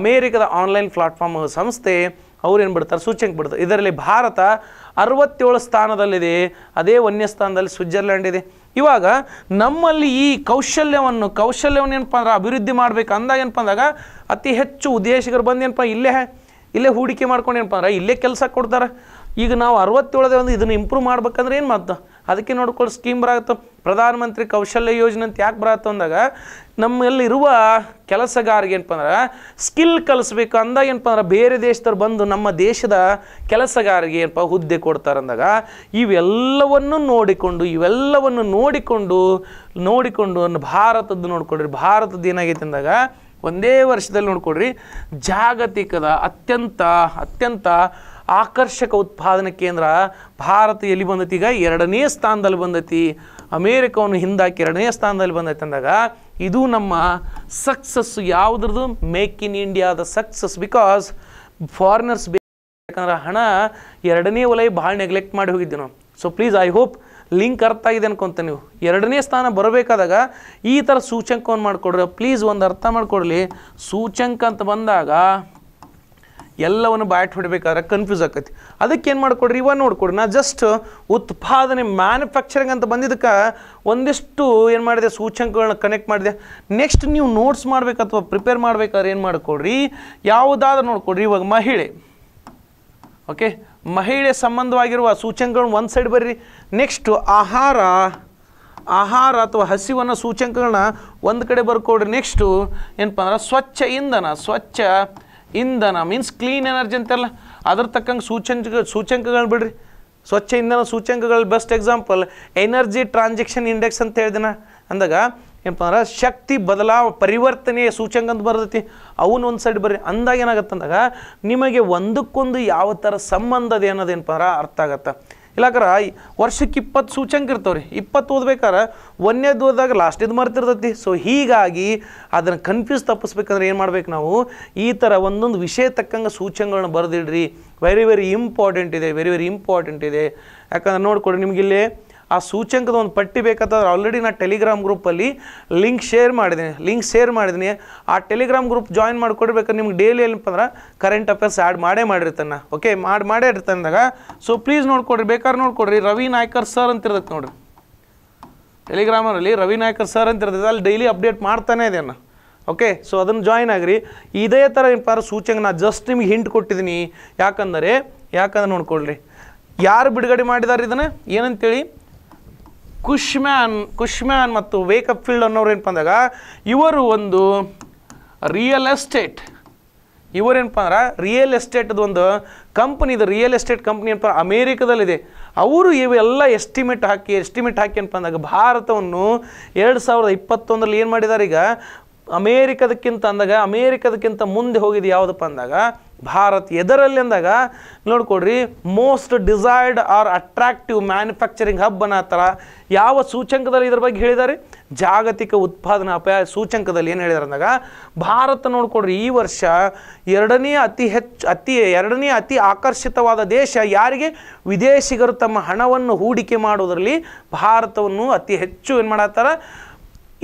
ಅಮೇರಿಕದ ಆನ್ಲೈನ್ ಪ್ಲಾಟ್ಫಾರ್ಮ್ ಸಂಸ್ಥೆ ಅವ್ರು ಏನು ಬಿಡ್ತಾರೆ ಸೂಚ್ಯಂಕ ಬಿಡ್ತಾರೆ ಇದರಲ್ಲಿ ಭಾರತ ಅರವತ್ತೇಳು ಸ್ಥಾನದಲ್ಲಿದೆ ಅದೇ ವನ್ಯ ಸ್ಥಾನದಲ್ಲಿ ಸ್ವಿಟ್ಜರ್ಲೆಂಡ್ ಇದೆ ಇವಾಗ ನಮ್ಮಲ್ಲಿ ಈ ಕೌಶಲ್ಯವನ್ನು ಕೌಶಲ್ಯವನ್ನು ಏನಪ್ಪ ಅಂದ್ರೆ ಅಭಿವೃದ್ಧಿ ಮಾಡಬೇಕು ಅಂದಾಗ ಏನಪ್ಪ ಅಂದಾಗ ಅತಿ ಹೆಚ್ಚು ಉದ್ದೇಶಕರು ಬಂದು ಏನಪ್ಪ ಇಲ್ಲೇ ಇಲ್ಲೇ ಹೂಡಿಕೆ ಮಾಡ್ಕೊಂಡು ಏನಪ್ಪ ಅಂದ್ರೆ ಇಲ್ಲೇ ಕೆಲಸ ಕೊಡ್ತಾರೆ ಈಗ ನಾವು ಅರವತ್ತೇಳದೇ ಒಂದು ಇದನ್ನು ಇಂಪ್ರೂವ್ ಮಾಡ್ಬೇಕಂದ್ರೆ ಏನು ಮಾಡ್ತು ಅದಕ್ಕೆ ನೋಡ್ಕೊಳ್ಳಿ ಸ್ಕೀಮ್ ಬರತ್ತೆ ಪ್ರಧಾನಮಂತ್ರಿ ಕೌಶಲ್ಯ ಯೋಜನೆ ಅಂತ ಯಾಕೆ ಬರತ್ತೆ ಅಂದಾಗ ನಮ್ಮಲ್ಲಿರುವ ಕೆಲಸಗಾರಿಗೆ ಏನಪ್ಪ ಅಂದ್ರೆ ಸ್ಕಿಲ್ ಕಲಿಸ್ಬೇಕು ಅಂದಾಗ ಏನಪ್ಪ ಅಂದ್ರೆ ಬೇರೆ ದೇಶದವ್ರು ಬಂದು ನಮ್ಮ ದೇಶದ ಕೆಲಸಗಾರಿಗೆ ಏನಪ್ಪ ಹುದ್ದೆ ಕೊಡ್ತಾರೆ ಅಂದಾಗ ಇವೆಲ್ಲವನ್ನು ನೋಡಿಕೊಂಡು ಇವೆಲ್ಲವನ್ನು ನೋಡಿಕೊಂಡು ನೋಡಿಕೊಂಡು ಭಾರತದ್ದು ನೋಡಿಕೊಡ್ರಿ ಭಾರತದ್ದು ಏನಾಗೈತೆ ಅಂದಾಗ ಒಂದೇ ವರ್ಷದಲ್ಲಿ ನೋಡಿಕೊಡ್ರಿ ಜಾಗತಿಕದ ಅತ್ಯಂತ ಅತ್ಯಂತ ಆಕರ್ಷಕ ಉತ್ಪಾದನೆ ಕೇಂದ್ರ ಭಾರತ ಎಲ್ಲಿ ಬಂದೈತಿ ಈಗ ಎರಡನೇ ಸ್ಥಾನದಲ್ಲಿ ಬಂದೈತಿ ಅಮೇರಿಕವನ್ನು ಹಿಂದಾಕಿ ಎರಡನೇ ಸ್ಥಾನದಲ್ಲಿ ಬಂದೈತೆ ಅಂದಾಗ ಇದು ನಮ್ಮ ಸಕ್ಸಸ್ ಯಾವುದ್ರದ್ದು ಮೇಕ್ ಇನ್ ಇಂಡಿಯಾದ ಸಕ್ಸಸ್ ಬಿಕಾಸ್ ಫಾರಿನರ್ಸ್ ಬೇಕಂದ್ರೆ ಹಣ ಎರಡನೇ ವಲಯ ಭಾಳ ನೆಗ್ಲೆಕ್ಟ್ ಮಾಡಿ ಹೋಗಿದ್ದೆ ನಾವು so please I hope link ಅರ್ಥ ಆಗಿದೆ ಅನ್ಕೊಂತ ನೀವು ಎರಡನೇ ಸ್ಥಾನ ಬರಬೇಕಾದಾಗ ಈ ಥರ ಸೂಚ್ಯಂಕವನ್ನು ಮಾಡಿಕೊಡ್ರಿ ಪ್ಲೀಸ್ ಒಂದು ಅರ್ಥ ಮಾಡಿಕೊಡ್ಲಿ ಸೂಚ್ಯಂಕ ಅಂತ ಬಂದಾಗ ಎಲ್ಲವನ್ನು ಬ್ಯಾಟ್ ಹೊಡಿಬೇಕಾದ್ರೆ ಕನ್ಫ್ಯೂಸ್ ಆಕತಿ ಅದಕ್ಕೆ ಏನು ಮಾಡಿಕೊಡ್ರಿ ಇವ ನೋಡ್ಕೊಡ್ರಿ ನಾ ಜಸ್ಟ್ ಉತ್ಪಾದನೆ ಮ್ಯಾನುಫ್ಯಾಕ್ಚರಿಂಗ್ ಅಂತ ಬಂದಿದ್ದಕ್ಕೆ ಒಂದಿಷ್ಟು ಏನು ಮಾಡಿದೆ ಸೂಚ್ಯಂಕಗಳನ್ನ ಕನೆಕ್ಟ್ ಮಾಡಿದೆ ನೆಕ್ಸ್ಟ್ ನೀವು ನೋಟ್ಸ್ ಮಾಡ್ಬೇಕು ಅಥವಾ ಪ್ರಿಪೇರ್ ಮಾಡ್ಬೇಕಾದ್ರೆ ಏನು ಮಾಡಿಕೊಡ್ರಿ ಯಾವುದಾದ್ರೂ ನೋಡ್ಕೊಡ್ರಿ ಇವಾಗ ಮಹಿಳೆ ಓಕೆ ಮಹಿಳೆ ಸಂಬಂಧವಾಗಿರುವ ಸೂಚ್ಯಂಕಗಳನ್ನ ಒಂದು ಸೈಡ್ ಬರ್ರಿ ನೆಕ್ಸ್ಟು ಆಹಾರ ಆಹಾರ ಅಥವಾ ಹಸಿವನ್ನು ಸೂಚ್ಯಂಕಗಳನ್ನ ಒಂದು ಕಡೆ ಬರ್ಕೊಡ್ರಿ ನೆಕ್ಸ್ಟು ಏನಪ್ಪ ಅಂದ್ರೆ ಸ್ವಚ್ಛ ಇಂಧನ ಸ್ವಚ್ಛ ಇಂಧನ ಮೀನ್ಸ್ ಕ್ಲೀನ್ ಎನರ್ಜಿ ಅಂತಾರಲ್ಲ ಅದ್ರ ತಕ್ಕಂಗೆ ಸೂಚಂಕ ಸೂಚಂಕಗಳು ಬಿಡ್ರಿ ಸ್ವಚ್ಛ ಇಂಧನ ಸೂಚ್ಯಂಕಗಳು best example energy transaction index ಅಂತ ಹೇಳ್ದಿನ ಅಂದಾಗ ಏನಪ್ಪ ಅಂದ್ರೆ ಶಕ್ತಿ ಬದಲಾವ ಪರಿವರ್ತನೆಯ ಸೂಚ್ಯಂಕ ಅಂತ ಬರ್ತೈತಿ ಅವನ್ನ ಒಂದು ಸೈಡ್ ಬರ್ರಿ ಅಂದಾಗ ಏನಾಗತ್ತೆ ಅಂದಾಗ ನಿಮಗೆ ಒಂದಕ್ಕೊಂದು ಯಾವ ಥರ ಸಂಬಂಧದ ಏನದೇನಪ್ಪ ಅಂದ್ರೆ ಅರ್ಥ ಆಗತ್ತೆ ಇಲ್ಲಾಕ್ರ ವರ್ಷಕ್ಕೆ ಇಪ್ಪತ್ತು ಸೂಚ್ಯಂಕ ಇರ್ತವ್ರಿ ಇಪ್ಪತ್ತು ಓದ್ಬೇಕಾರೆ ಒಂದೇದು ಓದಿದಾಗ ಲಾಸ್ಟಿದ್ದು ಮರ್ತಿರ್ತೈತಿ ಸೊ ಹೀಗಾಗಿ ಅದನ್ನು ಕನ್ಫ್ಯೂಸ್ ತಪ್ಪಿಸ್ಬೇಕಂದ್ರೆ ಏನು ಮಾಡ್ಬೇಕು ನಾವು ಈ ಥರ ಒಂದೊಂದು ವಿಷಯ ತಕ್ಕಂಗೆ ಸೂಚ್ಯಂಗಳನ್ನ ಬರೆದಿಡ್ರಿ ವೆರಿ ವೆರಿ ಇಂಪಾರ್ಟೆಂಟ್ ಇದೆ ವೆರಿ ವೆರಿ ಇಂಪಾರ್ಟೆಂಟ್ ಇದೆ ಯಾಕಂದ್ರೆ ನೋಡಿಕೊಡಿ ನಿಮಗಿಲ್ಲಿ ಆ ಸೂಚ್ಯಂಕದ ಒಂದು ಪಟ್ಟಿ ಬೇಕಾದ್ರೆ ಆಲ್ರೆಡಿ ನಾನು ಟೆಲಿಗ್ರಾಮ್ ಗ್ರೂಪಲ್ಲಿ ಲಿಂಕ್ ಶೇರ್ ಮಾಡಿದ್ದೀನಿ ಲಿಂಕ್ ಶೇರ್ ಮಾಡಿದ್ದೀನಿ ಆ ಟೆಲಿಗ್ರಾಮ್ ಗ್ರೂಪ್ ಜಾಯಿನ್ ಮಾಡ್ಕೊಡ್ಬೇಕಾದ್ರೆ ನಿಮ್ಗೆ ಡೈಲಿ ಏನಪ್ಪ ಅಂದ್ರೆ ಕರೆಂಟ್ ಅಫೇರ್ಸ್ ಆ್ಯಡ್ ಮಾಡೇ ಮಾಡಿರ್ತಾನ ಓಕೆ ಮಾಡಿ ಮಾಡೇ ಇರ್ತಂದಾಗ ಸೊ ಪ್ಲೀಸ್ ನೋಡ್ಕೊಡ್ರಿ ಬೇಕಾದ್ರೆ ನೋಡ್ಕೊಡ್ರಿ ರವಿ ನಾಯ್ಕರ್ ಸರ್ ಅಂತ ನೋಡಿರಿ ಟೆಲಿಗ್ರಾಮಲ್ಲಿ ರವಿ ನಾಯ್ಕರ್ ಸರ್ ಅಂತ ಇರ್ತೈತೆ ಅಲ್ಲಿ ಡೈಲಿ ಅಪ್ಡೇಟ್ ಮಾಡ್ತಾನೇ ಇದೆ ಓಕೆ ಸೊ ಅದನ್ನು ಜಾಯ್ನ್ ಆಗಿರಿ ಇದೇ ಥರ ಪಾರ ಸೂಚ್ಯಂಕ ನಾನು ಜಸ್ಟ್ ನಿಮ್ಗೆ ಹಿಂಟ್ ಕೊಟ್ಟಿದ್ದೀನಿ ಯಾಕಂದರೆ ಯಾಕಂದ್ರೆ ನೋಡ್ಕೊಳ್ರಿ ಯಾರು ಬಿಡುಗಡೆ ಮಾಡಿದ್ದಾರೆ ಇದನ್ನು ಏನಂತೇಳಿ ಕುಶ್ಮ್ಯಾನ್ ಕುಶ್ಮ್ಯಾನ್ ಮತ್ತು ವೇಕಪ್ ಫೀಲ್ಡ್ ಅನ್ನೋರು ಏನಪ್ಪ ಅಂದಾಗ ಇವರು ಒಂದು ರಿಯಲ್ ಎಸ್ಟೇಟ್ ಇವರೇನಪ್ಪ ಅಂದ್ರೆ ರಿಯಲ್ ಎಸ್ಟೇಟ್ದು ಒಂದು ಕಂಪ್ನಿ ಇದು ರಿಯಲ್ ಎಸ್ಟೇಟ್ ಕಂಪ್ನಿ ಏನಪ್ಪ ಅಮೇರಿಕದಲ್ಲಿದೆ ಅವರು ಇವೆಲ್ಲ ಎಸ್ಟಿಮೇಟ್ ಹಾಕಿ ಎಸ್ಟಿಮೇಟ್ ಹಾಕಿ ಏನಪ್ಪ ಅಂದಾಗ ಭಾರತವನ್ನು ಎರಡು ಸಾವಿರದ ಇಪ್ಪತ್ತೊಂದರಲ್ಲಿ ಏನು ಮಾಡಿದ್ದಾರೆ ಈಗ ಅಮೇರಿಕದಕ್ಕಿಂತ ಅಂದಾಗ ಅಮೇರಿಕದಕ್ಕಿಂತ ಮುಂದೆ ಹೋಗಿದ್ದು ಯಾವುದಪ್ಪ ಅಂದಾಗ ಭಾರತ್ ಎದರಲ್ಲಿ ಅಂದಾಗ ನೋಡ್ಕೊಡ್ರಿ most desired or attractive manufacturing hub ಥರ ಯಾವ ಸೂಚಂಕದಲ್ಲಿ ಇದ್ರ ಬಗ್ಗೆ ಹೇಳಿದ್ದಾರೆ ಜಾಗತಿಕ ಉತ್ಪಾದನಾ ಅಪಾಯ ಸೂಚಂಕದಲ್ಲಿ ಏನು ಹೇಳಿದಾರೆ ಅಂದಾಗ ಭಾರತ ನೋಡ್ಕೊಡ್ರಿ ಈ ವರ್ಷ ಎರಡನೇ ಅತಿ ಹೆಚ್ಚು ಅತಿ ಎರಡನೇ ಅತಿ ಆಕರ್ಷಿತವಾದ ದೇಶ ಯಾರಿಗೆ ವಿದೇಶಿಗರು ತಮ್ಮ ಹಣವನ್ನು ಹೂಡಿಕೆ ಮಾಡೋದರಲ್ಲಿ ಭಾರತವನ್ನು ಅತಿ ಹೆಚ್ಚು ಏನು ಮಾಡತ್ತಾರ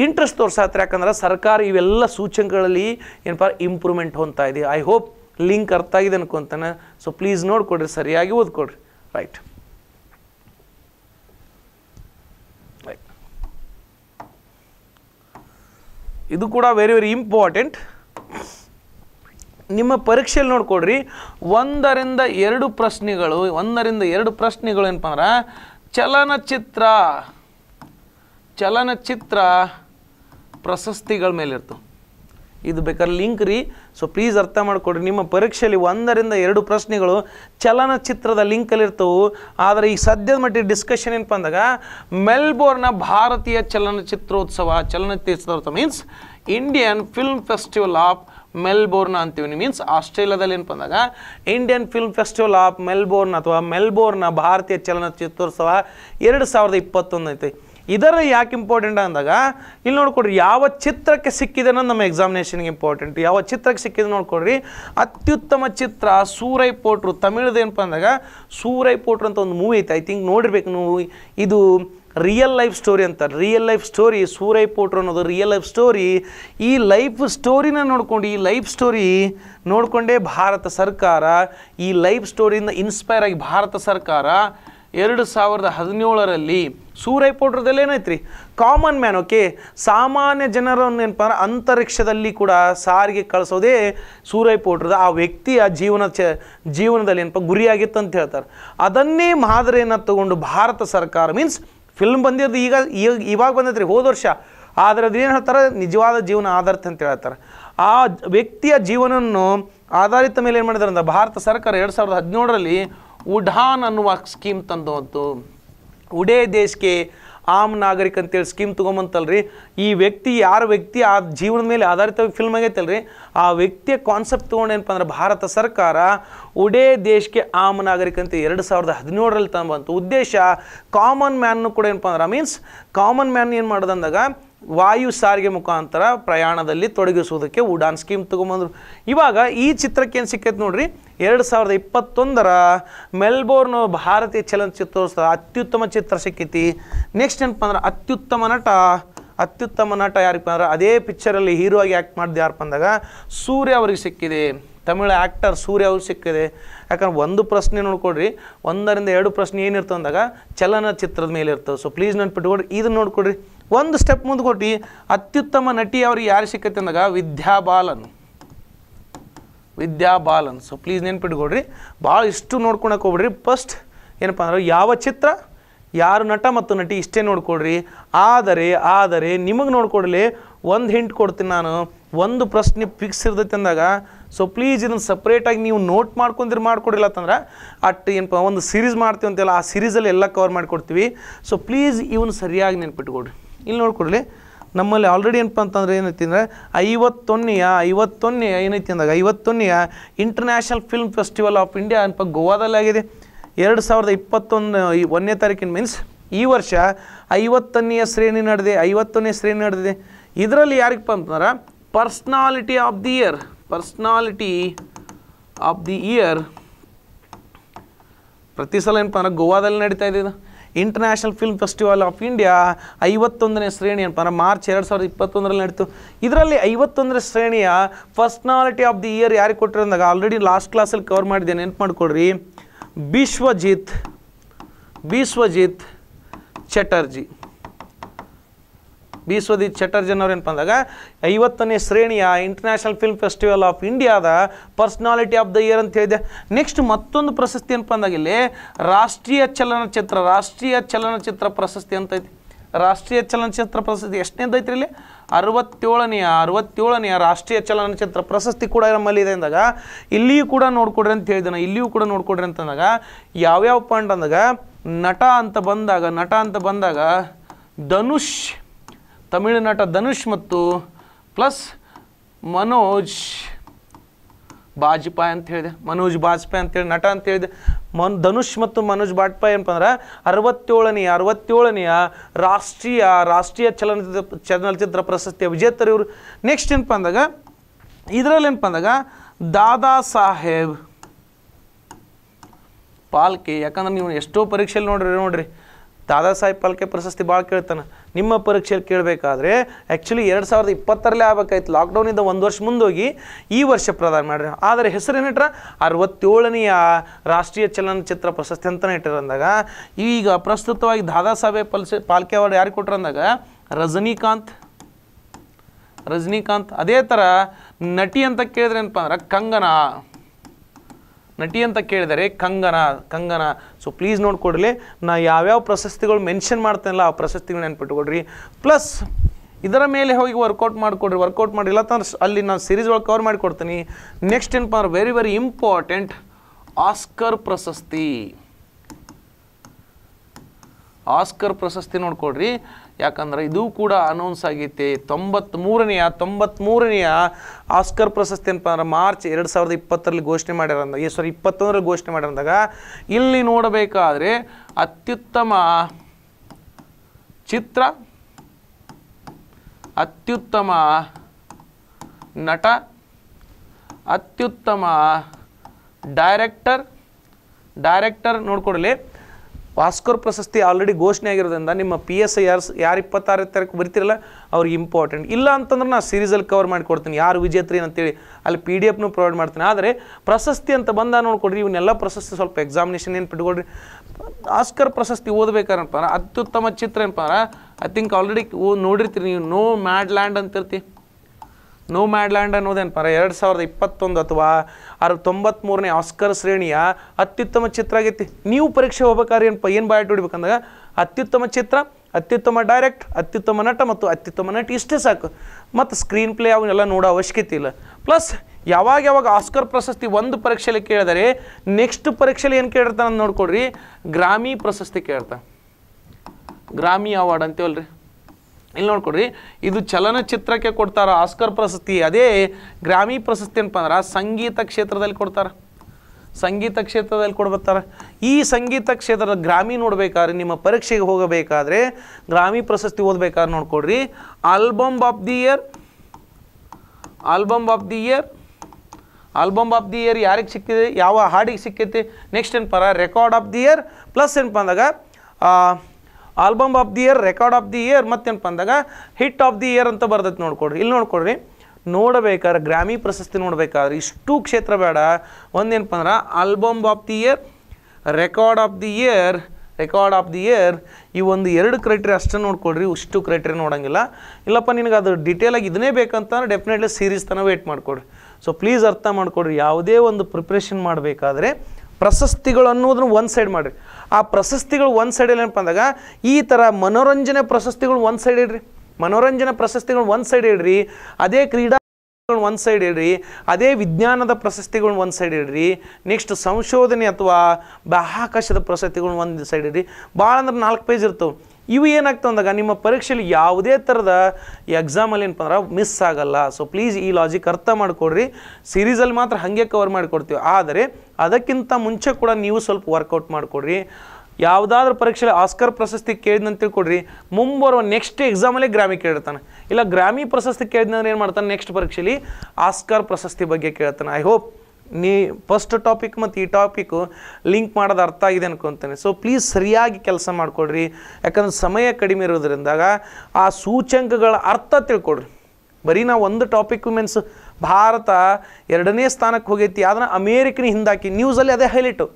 ಇಂಟ್ರೆಸ್ಟ್ ತೋರಿಸ್ತಾರೆ ಯಾಕಂದ್ರೆ ಸರ್ಕಾರ ಇವೆಲ್ಲ ಸೂಚ್ಯಂಕಗಳಲ್ಲಿ ಏನಪ್ಪ ಇಂಪ್ರೂವ್ಮೆಂಟ್ ಹೊಂತಾ ಇದೆ ಐ ಹೋಪ್ ಲಿಂಕ್ ಅರ್ಥ ಆಗಿದೆ ಅನ್ಕೊಂತಾನೆ ಸೊ ಪ್ಲೀಸ್ ನೋಡಿಕೊಡ್ರಿ ಸರಿಯಾಗಿ ಓದ್ಕೊಡ್ರಿ ರೈಟ್ ಇದು ಕೂಡ ವೆರಿ ವೆರಿ ಇಂಪಾರ್ಟೆಂಟ್ ನಿಮ್ಮ ಪರೀಕ್ಷೆಯಲ್ಲಿ ನೋಡ್ಕೊಡ್ರಿ ಒಂದರಿಂದ ಎರಡು ಪ್ರಶ್ನೆಗಳು ಒಂದರಿಂದ ಎರಡು ಪ್ರಶ್ನೆಗಳು ಏನಪ್ಪ ಅಂದ್ರೆ ಚಲನಚಿತ್ರ ಚಲನಚಿತ್ರ ಪ್ರಶಸ್ತಿಗಳ ಮೇಲೆ ಇದು ಬೇಕಾದ್ರೆ ಲಿಂಕ್ ರೀ ಸೊ ಪ್ಲೀಸ್ ಅರ್ಥ ಮಾಡಿಕೊಡ್ರಿ ನಿಮ್ಮ ಪರೀಕ್ಷೆಯಲ್ಲಿ ಒಂದರಿಂದ ಎರಡು ಪ್ರಶ್ನೆಗಳು ಚಲನಚಿತ್ರದ ಲಿಂಕಲ್ಲಿ ಇರ್ತವೆ ಆದರೆ ಈ ಸದ್ಯದ ಮಟ್ಟಿಗೆ ಡಿಸ್ಕಷನ್ ಏನಪ್ಪ ಅಂದಾಗ ಮೆಲ್ಬೋರ್ನ ಭಾರತೀಯ ಚಲನಚಿತ್ರೋತ್ಸವ ಚಲನಚಿತ್ರೋತ್ಸವ means Indian film festival of Melbourne ಅಂತೀವಿ ಮೀನ್ಸ್ ಆಸ್ಟ್ರೇಲಿಯಾದಲ್ಲಿ ಏನಪ್ಪ ಅಂದಾಗ Indian film festival of Melbourne ಅಥವಾ ಮೆಲ್ಬೋರ್ನ ಭಾರತೀಯ ಚಲನಚಿತ್ರೋತ್ಸವ ಎರಡು ಸಾವಿರದ ಇಪ್ಪತ್ತೊಂದು ಐತಿ ಇದರ ಯಾಕೆ ಇಂಪಾರ್ಟೆಂಟ್ ಅಂದಾಗ ಇಲ್ಲಿ ನೋಡ್ಕೊಡ್ರಿ ಯಾವ ಚಿತ್ರಕ್ಕೆ ಸಿಕ್ಕಿದೆ ಅನ್ನೋದು ನಮ್ಮ ಎಕ್ಸಾಮಿನೇಷನ್ಗೆ ಇಂಪಾರ್ಟೆಂಟ್ ಯಾವ ಚಿತ್ರಕ್ಕೆ ಸಿಕ್ಕಿದೆ ನೋಡ್ಕೊಡ್ರಿ ಅತ್ಯುತ್ತಮ ಚಿತ್ರ ಸೂರೈ ಪೋಟ್ರು ಏನಪ್ಪ ಅಂದಾಗ ಸೂರೈ ಪೋಟ್ರು ಅಂತ ಒಂದು ಮೂವಿ ಐತೆ ಐ ಥಿಂಕ್ ನೋಡಿರ್ಬೇಕು ನೀವು ಇದು ರಿಯಲ್ ಲೈಫ್ ಸ್ಟೋರಿ ಅಂತ real life story Soorarai Pottru ಅನ್ನೋದು ರಿಯಲ್ ಲೈಫ್ ಸ್ಟೋರಿ ಈ ಲೈಫ್ ಸ್ಟೋರಿನ ನೋಡ್ಕೊಂಡು ಈ ಲೈಫ್ ಸ್ಟೋರಿ ನೋಡಿಕೊಂಡೇ ಭಾರತ ಸರ್ಕಾರ ಈ ಲೈಫ್ ಸ್ಟೋರಿಯಿಂದ ಇನ್ಸ್ಪೈರ್ ಆಗಿ ಭಾರತ ಸರ್ಕಾರ ಎರಡು ಸಾವಿರದ ಹದಿನೇಳರಲ್ಲಿ ಸೂರೈಪೋಟ್ರದಲ್ಲಿ ಏನಾಯ್ತು ರೀ ಕಾಮನ್ ಮ್ಯಾನ್ ಓಕೆ ಸಾಮಾನ್ಯ ಜನರನ್ನು ಏನಪ್ಪ ಅಂತರಿಕ್ಷದಲ್ಲಿ ಕೂಡ ಸಾರಿಗೆ ಕಳಿಸೋದೇ ಸೂರೈಪೋಟ್ರದ ಆ ವ್ಯಕ್ತಿಯ ಜೀವನ ಚ ಜೀವನದಲ್ಲಿ ಏನಪ್ಪ ಗುರಿಯಾಗಿತ್ತು ಅಂತ ಹೇಳ್ತಾರೆ ಅದನ್ನೇ ಮಾದರಿಯನ್ನು ತಗೊಂಡು ಭಾರತ ಸರ್ಕಾರ ಮೀನ್ಸ್ ಫಿಲ್ಮ್ ಬಂದಿರೋದು ಈಗ ಈಗ ಇವಾಗ ರೀ ಹೋದ ವರ್ಷ ಆದರೆ ಅದೇನು ಹೇಳ್ತಾರೆ ನಿಜವಾದ ಜೀವನ ಆಧಾರಿತ ಅಂತ ಹೇಳ್ತಾರೆ ಆ ವ್ಯಕ್ತಿಯ ಜೀವನವನ್ನು ಆಧಾರಿತ ಮೇಲೆ ಏನು ಮಾಡಿದಾರೆ ಅಂದ್ರೆ ಭಾರತ ಸರ್ಕಾರ ಎರಡು ಸಾವಿರದ ಹದಿನೇಳರಲ್ಲಿ ಉಡಾನ್ ಅನ್ನುವ ಸ್ಕೀಮ್ ತಂದಂತು ಉಡೇ ದೇಶಕ್ಕೆ ಆಮ್ ನಾಗರಿಕ ಅಂತೇಳಿ ಸ್ಕೀಮ್ ತೊಗೊಂಬಂತಲ್ರಿ ಈ ವ್ಯಕ್ತಿ ಯಾರ ವ್ಯಕ್ತಿ ಆ ಜೀವನದ ಮೇಲೆ ಆಧಾರಿತವಾಗಿ ಫಿಲ್ಮ್ ಆಗೈತಲ್ರಿ ಆ ವ್ಯಕ್ತಿಯ ಕಾನ್ಸೆಪ್ಟ್ ಏನಪ್ಪ ಅಂದ್ರೆ ಭಾರತ ಸರ್ಕಾರ ಉಡೇ ದೇಶಕ್ಕೆ ಆಮ್ ನಾಗರಿಕ ಅಂತ ಎರಡು ಸಾವಿರದ ಹದಿನೇಳರಲ್ಲಿ ತಂಬಂತು ಉದ್ದೇಶ ಕಾಮನ್ ಮ್ಯಾನ್ನು ಕೂಡ ಏನಪ್ಪ ಅಂದ್ರೆ ಮೀನ್ಸ್ ಕಾಮನ್ ಮ್ಯಾನ್ ಏನು ಮಾಡೋದಂದಾಗ ವಾಯು ಸಾರಿಗೆ ಮುಖಾಂತರ ಪ್ರಯಾಣದಲ್ಲಿ ತೊಡಗಿಸುವುದಕ್ಕೆ ಉಡಾನ್ ಸ್ಕೀಮ್ ತೊಗೊಂಬಂದರು ಇವಾಗ ಈ ಚಿತ್ರಕ್ಕೆ ಏನು ಸಿಕ್ಕೈತೆ ನೋಡ್ರಿ ಎರಡು ಸಾವಿರದ ಇಪ್ಪತ್ತೊಂದರ ಮೆಲ್ಬೋರ್ನ್ ಭಾರತೀಯ ಚಲನಚಿತ್ರೋತ್ಸವ ಅತ್ಯುತ್ತಮ ಚಿತ್ರ ಸಿಕ್ಕೈತಿ ನೆಕ್ಸ್ಟ್ ಏನಪ್ಪ ಅಂದ್ರೆ ಅತ್ಯುತ್ತಮ ನಟ ಅತ್ಯುತ್ತಮ ನಟ ಯಾರಪ್ಪ ಅಂದ್ರೆ ಅದೇ ಪಿಕ್ಚರಲ್ಲಿ ಹೀರೋ ಆಗಿ ಆ್ಯಕ್ಟ್ ಮಾಡಿದ ಯಾರಪ್ಪ ಅಂದಾಗ ಸೂರ್ಯ ಅವ್ರಿಗೆ ಸಿಕ್ಕಿದೆ ತಮಿಳು ಆ್ಯಕ್ಟರ್ ಸೂರ್ಯ ಅವ್ರಿಗೆ ಸಿಕ್ಕಿದೆ ಯಾಕಂದ್ರೆ ಒಂದು ಪ್ರಶ್ನೆ ನೋಡ್ಕೊಡ್ರಿ ಒಂದರಿಂದ ಎರಡು ಪ್ರಶ್ನೆ ಏನಿರ್ತವೆ ಅಂದಾಗ ಚಲನಚಿತ್ರದ ಮೇಲೆ ಇರ್ತವೆ ಸೊ ಪ್ಲೀಸ್ ನೆನ್ಪಿಟ್ಕೊಡ್ರಿ ಇದನ್ನು ನೋಡ್ಕೊಡ್ರಿ ಒಂದು ಸ್ಟೆಪ್ ಮುಂದೆ ಕೊಟ್ಟು ಅತ್ಯುತ್ತಮ ನಟಿ ಅವ್ರಿಗೆ ಯಾರು ಸಿಕ್ಕತ್ತೆ ಅಂದಾಗ ವಿದ್ಯಾಬಾಲನ್ ವಿದ್ಯಾಬಾಲನ್ ಸೊ ಪ್ಲೀಸ್ ನೆನ್ಪಿಟ್ಕೊಡ್ರಿ ಭಾಳ ಇಷ್ಟು ನೋಡ್ಕೊಳಕ್ಕೆ ಹೋಗ್ಬಿಡ್ರಿ ಫಸ್ಟ್ ಏನಪ್ಪ ಅಂದ್ರೆ ಯಾವ ಚಿತ್ರ ಯಾರು ನಟ ಮತ್ತು ನಟಿ ಇಷ್ಟೇ ನೋಡ್ಕೊಡ್ರಿ ಆದರೆ ಆದರೆ ನಿಮಗೆ ನೋಡ್ಕೊಡ್ಲಿ ಒಂದು ಹಿಂಟ್ ಕೊಡ್ತೀನಿ ನಾನು ಒಂದು ಪ್ರಶ್ನೆ ಫಿಕ್ಸ್ ಇರ್ತೈತೆ ಅಂದಾಗ ಸೊ ಪ್ಲೀಸ್ ಇದನ್ನು ಸಪ್ರೇಟಾಗಿ ನೀವು ನೋಟ್ ಮಾಡ್ಕೊಂಡಿರಿ ಮಾಡ್ಕೊಡಿಲ್ಲ ಅಂತಂದ್ರೆ ಅಟ್ ಏನಪ್ಪ ಒಂದು ಸೀರೀಸ್ ಮಾಡ್ತೀವಿ ಅಂತೆಲ್ಲ ಆ ಸೀರೀಸಲ್ಲಿ ಎಲ್ಲ ಕವರ್ ಮಾಡಿಕೊಡ್ತೀವಿ ಸೊ ಪ್ಲೀಸ್ ಇವನು ಸರಿಯಾಗಿ ನೆನ್ಪಿಟ್ಕೊಡ್ರಿ ಇಲ್ಲಿ ನೋಡ್ಕೊಡ್ಲಿ ನಮ್ಮಲ್ಲಿ ಆಲ್ರೆಡಿ ಏನಪ್ಪ ಅಂತಂದ್ರೆ ಏನೈತಿ ಅಂದರೆ ಐವತ್ತೊನ್ನೆಯ ಐವತ್ತೊನ್ನೆಯ ಏನೈತಿ ಅಂದಾಗ ಐವತ್ತೊನ್ನೆಯ international film festival of India ಅನ್ಪ ಗೋವಾದಲ್ಲಿ ಆಗಿದೆ ಎರಡು ಸಾವಿರದ ಇಪ್ಪತ್ತೊಂದು ಒಂದನೇ ತಾರೀಕಿನ ಮೀನ್ಸ್ ಈ ವರ್ಷ ಐವತ್ತನೆಯ ಶ್ರೇಣಿ ನಡೆದಿದೆ ಐವತ್ತನೇ ಶ್ರೇಣಿ ನಡೆದಿದೆ ಇದರಲ್ಲಿ ಯಾರಿಗಪ್ಪ ಅಂತಂದ್ರೆ personality of the year personality of the year ಪ್ರತಿ ಸಲ ಏನಪ್ಪ ಅಂದ್ರೆ ಗೋವಾದಲ್ಲಿ ನಡೀತಾ ಇದೆ international film festival of India ಐವತ್ತೊಂದನೇ ಶ್ರೇಣಿ ಅಂತ ಮಾರ್ಚ್ ಎರಡು ಸಾವಿರದ ಇಪ್ಪತ್ತೊಂದರಲ್ಲಿ ನಡೀತು ಇದರಲ್ಲಿ ಐವತ್ತೊಂದನೇ ಶ್ರೇಣಿಯ ಪರ್ಸ್ನಾಲಿಟಿ ಆಫ್ ದಿ ಇಯರ್ ಯಾರಿಗೆ ಕೊಟ್ಟಿರೋದಾಗ ಆಲ್ರೆಡಿ ಲಾಸ್ಟ್ ಕ್ಲಾಸಲ್ಲಿ ಕವರ್ ಮಾಡಿದ್ದೆ ನೆನ್ಪು ಮಾಡಿಕೊಡ್ರಿ ವಿಶ್ವಜಿತ್ ವಿಶ್ವಜಿತ್ ಚಟರ್ಜಿ ಬಿಸ್ವದೀತ್ ಚಟರ್ಜನ್ ಅವ್ರು ಏನಪ್ಪ ಅಂದಾಗ ಐವತ್ತನೇ ಶ್ರೇಣಿಯ ಇಂಟರ್ನ್ಯಾಷನಲ್ ಫಿಲ್ಮ್ ಫೆಸ್ಟಿವಲ್ ಆಫ್ ಇಂಡಿಯಾದ ಪರ್ಸ್ನಾಲಿಟಿ ಆಫ್ ದ ಇಯರ್ ಅಂತ ಹೇಳಿದೆ ನೆಕ್ಸ್ಟ್ ಮತ್ತೊಂದು ಪ್ರಶಸ್ತಿ ಏನಪ್ಪ ಅಂದಾಗ ಇಲ್ಲಿ ರಾಷ್ಟ್ರೀಯ ಚಲನಚಿತ್ರ ರಾಷ್ಟ್ರೀಯ ಚಲನಚಿತ್ರ ಪ್ರಶಸ್ತಿ ಅಂತ ಐತಿ ರಾಷ್ಟ್ರೀಯ ಚಲನಚಿತ್ರ ಪ್ರಶಸ್ತಿ ಐತ್ರಿ ಇಲ್ಲಿ ಅರವತ್ತೇಳನೆಯ ಅರವತ್ತೇಳನೆಯ ರಾಷ್ಟ್ರೀಯ ಚಲನಚಿತ್ರ ಪ್ರಶಸ್ತಿ ಕೂಡ ನಮ್ಮಲ್ಲಿ ಇದೆ ಅಂದಾಗ ಇಲ್ಲಿಯೂ ಕೂಡ ನೋಡ್ಕೊಡ್ರಿ ಅಂತ ನಾನು ಇಲ್ಲಿಯೂ ಕೂಡ ನೋಡ್ಕೊಡ್ರಿ ಅಂತಂದಾಗ ಯಾವ್ಯಾವ ಪಾಯಿಂಟ್ ಅಂದಾಗ ನಟ ಅಂತ ಬಂದಾಗ ನಟ ಅಂತ ಬಂದಾಗ ಧನುಷ್ ತಮಿಳುನಾಟ ಧನುಷ್ ಮತ್ತು ಪ್ಲಸ್ ಮನೋಜ್ ಬಾಜಪಾಯಿ ಅಂತ ಹೇಳಿದೆ ಮನೋಜ್ ಅಂತ ಅಂತೇಳಿ ನಟ ಅಂತ ಹೇಳಿದೆ ಮನ್ ಧನುಷ್ ಮತ್ತು ಮನೋಜ್ ಬಾಜಪಾಯಿ ಏನಪ್ಪ ಅರವತ್ತೇಳನೆಯ ಅರವತ್ತೇಳನೆಯ ರಾಷ್ಟ್ರೀಯ ರಾಷ್ಟ್ರೀಯ ಚಲನಚಿತ್ರ ಚಲನಚಿತ್ರ ಪ್ರಶಸ್ತಿಯ ವಿಜೇತರು ಇವರು ನೆಕ್ಸ್ಟ್ ಏನಪ್ಪ ಅಂದಾಗ ಇದರಲ್ಲಿ ಏನಪ್ಪ ಅಂದಾಗ ದಾದಾ ಸಾಹೇಬ್ ಪಾಲ್ಕೆ ಯಾಕಂದ್ರೆ ನೀವು ಎಷ್ಟೋ ಪರೀಕ್ಷೆಯಲ್ಲಿ ನೋಡ್ರಿ ನೋಡ್ರಿ ದಾದಾ ಸಾಹೇಬ್ ಫಾಲ್ಕೆ ಪ್ರಶಸ್ತಿ ಭಾಳ ಕೇಳ್ತಾನೆ ನಿಮ್ಮ ಪರೀಕ್ಷೆಯಲ್ಲಿ ಕೇಳಬೇಕಾದ್ರೆ ಆ್ಯಕ್ಚುಲಿ ಎರಡು ಸಾವಿರದ ಇಪ್ಪತ್ತರಲ್ಲೇ ಆಗಬೇಕಾಯ್ತು ಲಾಕ್ಡೌನಿಂದ ಒಂದು ವರ್ಷ ಮುಂದೋಗಿ ಈ ವರ್ಷ ಪ್ರದಾನ ಮಾಡ್ರಿ ಆದರೆ ಹೆಸರೇನಿಟ್ರ ಅರವತ್ತೇಳನೆಯ ರಾಷ್ಟ್ರೀಯ ಚಲನಚಿತ್ರ ಪ್ರಶಸ್ತಿ ಅಂತಲೇ ಇಟ್ಟಿರಂದಾಗ ಈಗ ಪ್ರಸ್ತುತವಾಗಿ ದಾದಾ ಸಾಹೇಬ್ ಪಲ್ಸೆ ಪಾಲ್ಕೆ ಅವರು ಯಾರು ಅಂದಾಗ ರಜನಿಕಾಂತ್ ರಜನಿಕಾಂತ್ ಅದೇ ಥರ ನಟಿ ಅಂತ ಕೇಳಿದ್ರೆ ಏನಪ್ಪ ಅಂದ್ರೆ ಕಂಗನಾ ನಟಿ ಅಂತ ಕೇಳಿದರೆ ಕಂಗನ ಕಂಗನ ಸೊ ಪ್ಲೀಸ್ ನೋಡಿಕೊಡ್ರಿ ನಾ ಯಾವ್ಯಾವ ಪ್ರಶಸ್ತಿಗಳು ಮೆನ್ಷನ್ ಮಾಡ್ತೇನಲ್ಲ ಆ ಪ್ರಶಸ್ತಿಗಳು ನೆನ್ಪಿಟ್ಟುಕೊಡ್ರಿ ಪ್ಲಸ್ ಇದರ ಮೇಲೆ ಹೋಗಿ ವರ್ಕೌಟ್ ಮಾಡಿಕೊಡ್ರಿ ವರ್ಕೌಟ್ ಮಾಡಿಲ್ಲ ತಂದ್ರೆ ಅಲ್ಲಿ ನಾನು ಸೀರೀಸ್ ಒಳಗೆ ಕವರ್ ಮಾಡಿಕೊಡ್ತೀನಿ ನೆಕ್ಸ್ಟ್ ಏನಪ್ಪ ಅಂದ್ರೆ ವೆರಿ ವೆರಿ ಇಂಪಾರ್ಟೆಂಟ್ ಆಸ್ಕರ್ ಪ್ರಶಸ್ತಿ ಆಸ್ಕರ್ ಪ್ರಶಸ್ತಿ ನೋಡ್ಕೊಡ್ರಿ ಯಾಕಂದರೆ ಇದು ಕೂಡ ಅನೌನ್ಸ್ ಆಗೈತೆ ತೊಂಬತ್ತ್ ಮೂರನೆಯ ಆಸ್ಕರ್ ಪ್ರಶಸ್ತಿ ಏನಪ್ಪ ಅಂದ್ರೆ ಮಾರ್ಚ್ ಎರಡು ಸಾವಿರದ ಇಪ್ಪತ್ತರಲ್ಲಿ ಘೋಷಣೆ ಈ ಸಾರಿ ಇಪ್ಪತ್ತೊಂದರಲ್ಲಿ ಘೋಷಣೆ ಮಾಡಿರಂದಾಗ ಇಲ್ಲಿ ನೋಡಬೇಕಾದ್ರೆ ಅತ್ಯುತ್ತಮ ಚಿತ್ರ ಅತ್ಯುತ್ತಮ ನಟ ಅತ್ಯುತ್ತಮ ಡೈರೆಕ್ಟರ್ ಡೈರೆಕ್ಟರ್ ನೋಡ್ಕೊಡಲಿ ಭಾಸ್ಕರ್ ಪ್ರಶಸ್ತಿ ಆಲ್ರೆಡಿ ಘೋಷಣೆ ಆಗಿರೋದ್ರಿಂದ ನಿಮ್ಮ ಪಿ ಎಸ್ ಐ ಯಾರು ಯಾರು ಇಪ್ಪತ್ತಾರು ತಾರೀಕು ಬರ್ತಿರಲ್ಲ ಅವ್ರಿಗೆ ಇಂಪಾರ್ಟೆಂಟ್ ಇಲ್ಲ ಅಂತಂದ್ರೆ ನಾನು ಸೀರೀಸಲ್ಲಿ ಕವರ್ ಮಾಡಿಕೊಡ್ತೀನಿ ಯಾರು ವಿಜೇತ್ರಿ ಅಂತೇಳಿ ಅಲ್ಲಿ ಪಿ ಡಿ ಎಫ್ನು ಪ್ರೊವೈಡ್ ಮಾಡ್ತೀನಿ ಆದರೆ ಪ್ರಶಸ್ತಿ ಅಂತ ಬಂದ ನೋಡ್ಕೊಡ್ರಿ ಇವನ್ನೆಲ್ಲ ಪ್ರಶಸ್ತಿ ಸ್ವಲ್ಪ ಎಕ್ಸಾಮಿನೇಷನ್ ಏನು ಬಿಟ್ಕೊಡ್ರಿ ಆಸ್ಕರ್ ಪ್ರಶಸ್ತಿ ಓದಬೇಕಾರಪ್ಪ ಅತ್ಯುತ್ತಮ ಚಿತ್ರ ಏನಪ್ಪ ಐ ಥಿಂಕ್ ಆಲ್ರೆಡಿ ಓ ನೋಡಿರ್ತೀರಿ ನೀವು ನೋ ಮ್ಯಾಡ್ ಲ್ಯಾಂಡ್ ಅಂತಿರ್ತಿ ನೋ ಮ್ಯಾಡ್ಲ್ಯಾಂಡ್ ಅನ್ನೋದೇನಪ್ಪ ಎರಡು ಸಾವಿರದ ಇಪ್ಪತ್ತೊಂದು ಅಥವಾ ಅರ್ ತೊಂಬತ್ತ್ಮೂರನೇ ಆಸ್ಕರ್ ಶ್ರೇಣಿಯ ಅತ್ಯುತ್ತಮ ಚಿತ್ರ ಆಗೈತಿ ನೀವು ಪರೀಕ್ಷೆ ಹೋಗ್ಬೇಕಾದ್ರೆ ಏನಪ್ಪ ಏನು ಬಾಯಿ ಹಿಡಿಬೇಕಂದಾಗ ಅತ್ಯುತ್ತಮ ಚಿತ್ರ ಅತ್ಯುತ್ತಮ ಡೈರೆಕ್ಟ್ ಅತ್ಯುತ್ತಮ ನಟ ಮತ್ತು ಅತ್ಯುತ್ತಮ ನಟ ಇಷ್ಟೇ ಸಾಕು ಮತ್ತು ಸ್ಕ್ರೀನ್ ಪ್ಲೇ ಅವನ್ನೆಲ್ಲ ನೋಡೋ ಅವಶ್ಯಕತೆ ಇಲ್ಲ ಪ್ಲಸ್ ಯಾವಾಗ ಯಾವಾಗ ಆಸ್ಕರ್ ಪ್ರಶಸ್ತಿ ಒಂದು ಪರೀಕ್ಷೆಯಲ್ಲಿ ಕೇಳಿದರೆ ನೆಕ್ಸ್ಟ್ ಪರೀಕ್ಷೆಯಲ್ಲಿ ಏನು ಕೇಳಿರ್ತಾನೆ ನೋಡ್ಕೊಡ್ರಿ ಗ್ರಾಮಿ ಪ್ರಶಸ್ತಿ ಕೇಳ್ತಾನೆ ಗ್ರಾಮಿ ಅವಾರ್ಡ್ ಅಂತೇವಲ್ರಿ ಇಲ್ಲಿ ನೋಡ್ಕೊಡ್ರಿ ಇದು ಚಲನಚಿತ್ರಕ್ಕೆ ಕೊಡ್ತಾರ ಆಸ್ಕರ್ ಪ್ರಶಸ್ತಿ ಅದೇ ಗ್ರಾಮಿ ಪ್ರಶಸ್ತಿ ಏನಪ್ಪ ಅಂದ್ರೆ ಸಂಗೀತ ಕ್ಷೇತ್ರದಲ್ಲಿ ಕೊಡ್ತಾರೆ ಸಂಗೀತ ಕ್ಷೇತ್ರದಲ್ಲಿ ಕೊಡ್ಬರ್ತಾರೆ ಈ ಸಂಗೀತ ಕ್ಷೇತ್ರದ ಗ್ರಾಮೀ ನೋಡ್ಬೇಕಾದ್ರೆ ನಿಮ್ಮ ಪರೀಕ್ಷೆಗೆ ಹೋಗಬೇಕಾದ್ರೆ ಗ್ರಾಮೀ ಪ್ರಶಸ್ತಿ ಓದ್ಬೇಕಾದ್ರೆ ನೋಡ್ಕೊಡ್ರಿ album of the year album of the year album of the year ಯಾರಿಗೆ ಸಿಕ್ಕಿದೆ ಯಾವ ಹಾಡಿಗೆ ಸಿಕ್ಕೈತಿ ನೆಕ್ಸ್ಟ್ ಏನಪ್ಪ record of the year plus ಏನಪ್ಪ ಅಂದಾಗ album of the year record of the year ಮತ್ತೇನಪ್ಪ ಅಂದಾಗ ಹಿಟ್ ಆಫ್ ದಿ ಇಯರ್ ಅಂತ ಬರ್ದೈತೆ ನೋಡ್ಕೊಡ್ರಿ ಇಲ್ಲಿ ನೋಡ್ಕೊಡ್ರಿ ನೋಡಬೇಕಾದ್ರೆ ಗ್ರಾಮಿ ಪ್ರಶಸ್ತಿ ನೋಡಬೇಕಾದ್ರೆ ಇಷ್ಟು ಕ್ಷೇತ್ರ ಬೇಡ ಒಂದೇನಪ್ಪ ಅಂದ್ರೆ album of the year record of the year record of the year ಈ ಒಂದು ಎರಡು ಕ್ರೈಟೇರಿಯಾ ಅಷ್ಟೇ ನೋಡ್ಕೊಡ್ರಿ ಇಷ್ಟು ಕ್ರೈಟೇರಿಯಾ ನೋಡೋಂಗಿಲ್ಲ ಇಲ್ಲಪ್ಪ ನಿನಗೆ ಅದು ಡೀಟೇಲಾಗಿ ಇದನ್ನೇ ಬೇಕಂತಂದ್ರೆ ಡೆಫಿನೆಟ್ಲಿ ಸೀರೀಸ್ ತನಕ ವೇಟ್ ಮಾಡಿಕೊಡ್ರಿ ಸೊ ಪ್ಲೀಸ್ ಅರ್ಥ ಮಾಡ್ಕೊಡ್ರಿ ಯಾವುದೇ ಒಂದು ಪ್ರಿಪ್ರೇಷನ್ ಮಾಡಬೇಕಾದ್ರೆ ಪ್ರಶಸ್ತಿಗಳು ಅನ್ನೋದನ್ನು ಒಂದು ಸೈಡ್ ಮಾಡಿರಿ ಆ ಪ್ರಶಸ್ತಿಗಳು ಒಂದು ಸೈಡ್ ಏನಪ್ಪ ಅಂದಾಗ ಈ ಥರ ಮನೋರಂಜನೆ ಪ್ರಶಸ್ತಿಗಳು ಒಂದು ಸೈಡ್ ಇಡ್ರಿ ಮನೋರಂಜನೆ ಪ್ರಶಸ್ತಿಗಳು ಒಂದು ಸೈಡ್ ಇಡ್ರಿ ಅದೇ ಕ್ರೀಡಾ ಒಂದು ಸೈಡ್ ಇಡ್ರಿ ಅದೇ ವಿಜ್ಞಾನದ ಪ್ರಶಸ್ತಿಗಳು ಒಂದು ಸೈಡ್ ಇಡ್ರಿ ನೆಕ್ಸ್ಟ್ ಸಂಶೋಧನೆ ಅಥವಾ ಬಾಹ್ಯಾಕಾಶದ ಪ್ರಶಸ್ತಿಗಳು ಒಂದು ಸೈಡ್ ಇಡ್ರಿ ಭಾಳ ಅಂದ್ರೆ ನಾಲ್ಕು ಪೇಜ್ ಇರ್ತವೆ ಇವು ಏನಾಗ್ತವೆ ಅಂದಾಗ ನಿಮ್ಮ ಪರೀಕ್ಷೆಯಲ್ಲಿ ಯಾವುದೇ ಥರದ ಎಕ್ಸಾಮಲ್ಲಿ ಏನಪ್ಪ ಅಂದ್ರೆ ಮಿಸ್ ಆಗಲ್ಲ ಸೊ ಪ್ಲೀಸ್ ಈ ಲಾಜಿಕ್ ಅರ್ಥ ಮಾಡಿಕೊಡ್ರಿ ಸೀರೀಸಲ್ಲಿ ಮಾತ್ರ ಹಾಗೆ ಕವರ್ ಮಾಡಿಕೊಡ್ತೀವಿ ಆದರೆ ಅದಕ್ಕಿಂತ ಮುಂಚೆ ಕೂಡ ನೀವು ಸ್ವಲ್ಪ ವರ್ಕೌಟ್ ಮಾಡಿಕೊಡ್ರಿ ಯಾವುದಾದ್ರೂ ಪರೀಕ್ಷೆಯಲ್ಲಿ ಆಸ್ಕರ್ ಪ್ರಶಸ್ತಿ ಕೇಳಿದಂತ ತಿಳ್ಕೊಡ್ರಿ ಮುಂಬರುವ ನೆಕ್ಸ್ಟ್ ಎಕ್ಸಾಮಲ್ಲೇ ಗ್ರಾಮಿ ಕೇಳ್ತಾನೆ ಇಲ್ಲ ಗ್ರಾಮಿ ಪ್ರಶಸ್ತಿ ಕೇಳಿದ್ನಂದ್ರೆ ಏನು ಮಾಡ್ತಾನೆ ನೆಕ್ಸ್ಟ್ ಪರೀಕ್ಷೆಯಲ್ಲಿ ಆಸ್ಕರ್ ಪ್ರಶಸ್ತಿ ಬಗ್ಗೆ ಕೇಳ್ತಾನೆ ಐ ಹೋಪ್ ನೀ ಫಸ್ಟ್ ಟಾಪಿಕ್ ಮತ್ತು ಈ ಟಾಪಿಕ್ಕು ಲಿಂಕ್ ಮಾಡೋದು ಅರ್ಥ ಆಗಿದೆ ಅನ್ಕೊತೇನೆ ಸೊ ಪ್ಲೀಸ್ ಸರಿಯಾಗಿ ಕೆಲಸ ಮಾಡಿಕೊಡ್ರಿ ಯಾಕಂದ್ರೆ ಸಮಯ ಕಡಿಮೆ ಇರೋದ್ರಿಂದಾಗ ಆ ಸೂಚ್ಯಂಕಗಳ ಅರ್ಥ ತಿಳ್ಕೊಡ್ರಿ ಬರೀ ನಾವು ಒಂದು ಟಾಪಿಕ್ ಮೀನ್ಸ್ ಭಾರತ ಎರಡನೇ ಸ್ಥಾನಕ್ಕೆ ಹೋಗೈತಿ ಅದನ್ನು ಅಮೇರಿಕನ ಹಿಂದಾಕಿ ನ್ಯೂಸಲ್ಲಿ ಅದೇ ಹೈಲೈಟು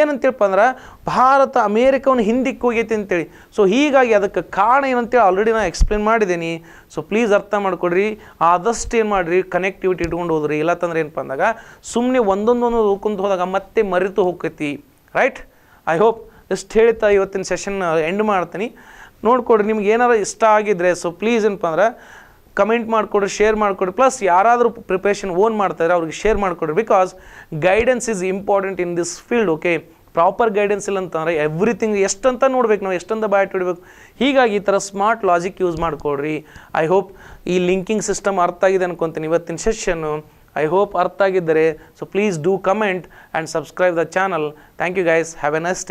ಏನಂತೇಳಪ್ಪ ಅಂದ್ರೆ ಭಾರತ ಅಮೇರಿಕವನ್ನು ಹಿಂದಿಕ್ಕೆ ಹೋಗೈತಿ ಅಂತೇಳಿ ಸೊ ಹೀಗಾಗಿ ಅದಕ್ಕೆ ಕಾರಣ ಏನಂತೇಳಿ ಆಲ್ರೆಡಿ ನಾನು ಎಕ್ಸ್ಪ್ಲೇನ್ ಮಾಡಿದ್ದೀನಿ ಸೊ ಪ್ಲೀಸ್ ಅರ್ಥ ಮಾಡಿಕೊಡ್ರಿ ಆದಷ್ಟು ಏನು ಮಾಡಿರಿ ಕನೆಕ್ಟಿವಿಟಿ ಇಟ್ಕೊಂಡು ಹೋದ್ರಿ ಇಲ್ಲ ತಂದ್ರೆ ಏನಪ್ಪ ಅಂದಾಗ ಸುಮ್ಮನೆ ಒಂದೊಂದೊಂದು ಹೋಗ್ಕೊಂಡು ಹೋದಾಗ ಮತ್ತೆ ಮರೆತು ಹೋಗ್ತೈತಿ ರೈಟ್ ಐ ಹೋಪ್ ಜಸ್ಟ್ ಹೇಳ್ತಾ ಇವತ್ತಿನ ಸೆಷನ್ ಎಂಡ್ ಮಾಡ್ತೀನಿ ನೋಡ್ಕೊಡ್ರಿ ನಿಮ್ಗೆ ಏನಾರು ಇಷ್ಟ ಆಗಿದ್ರೆ ಸೊ ಪ್ಲೀಸ್ ಏನಪ್ಪ ಅಂದ್ರೆ ಕಮೆಂಟ್ ಮಾಡಿಕೊಡ್ರಿ ಶೇರ್ ಮಾಡಿಕೊಡ್ರಿ ಪ್ಲಸ್ ಯಾರಾದರೂ ಪ್ರಿಪ್ರೇಷನ್ ಓನ್ ಮಾಡ್ತಾಯಿದ್ರೆ ಅವ್ರಿಗೆ ಶೇರ್ ಮಾಡಿಕೊಡ್ರಿ because guidance is important in this field okay proper guidance ಇಲ್ಲ ಅಂತಂದರೆ ಎವ್ರಿಥಿಂಗ್ ಎಷ್ಟಂತ ನೋಡ್ಬೇಕು ನಾವು ಎಷ್ಟಂತ ಬಯಾಟ್ ಇಡಬೇಕು ಹೀಗಾಗಿ ಈ ಥರ ಸ್ಮಾರ್ಟ್ ಲಾಜಿಕ್ ಯೂಸ್ ಮಾಡಿಕೊಡ್ರಿ ಐ ಹೋಪ್ ಈ ಲಿಂಕಿಂಗ್ ಸಿಸ್ಟಮ್ ಅರ್ಥ ಆಗಿದೆ ಅನ್ಕೊತೀನಿ ಇವತ್ತಿನ ಸೆಷನ್ನು ಐ ಹೋಪ್ ಅರ್ಥ ಆಗಿದ್ದರೆ so please do comment and subscribe the channel thank you guys have a nice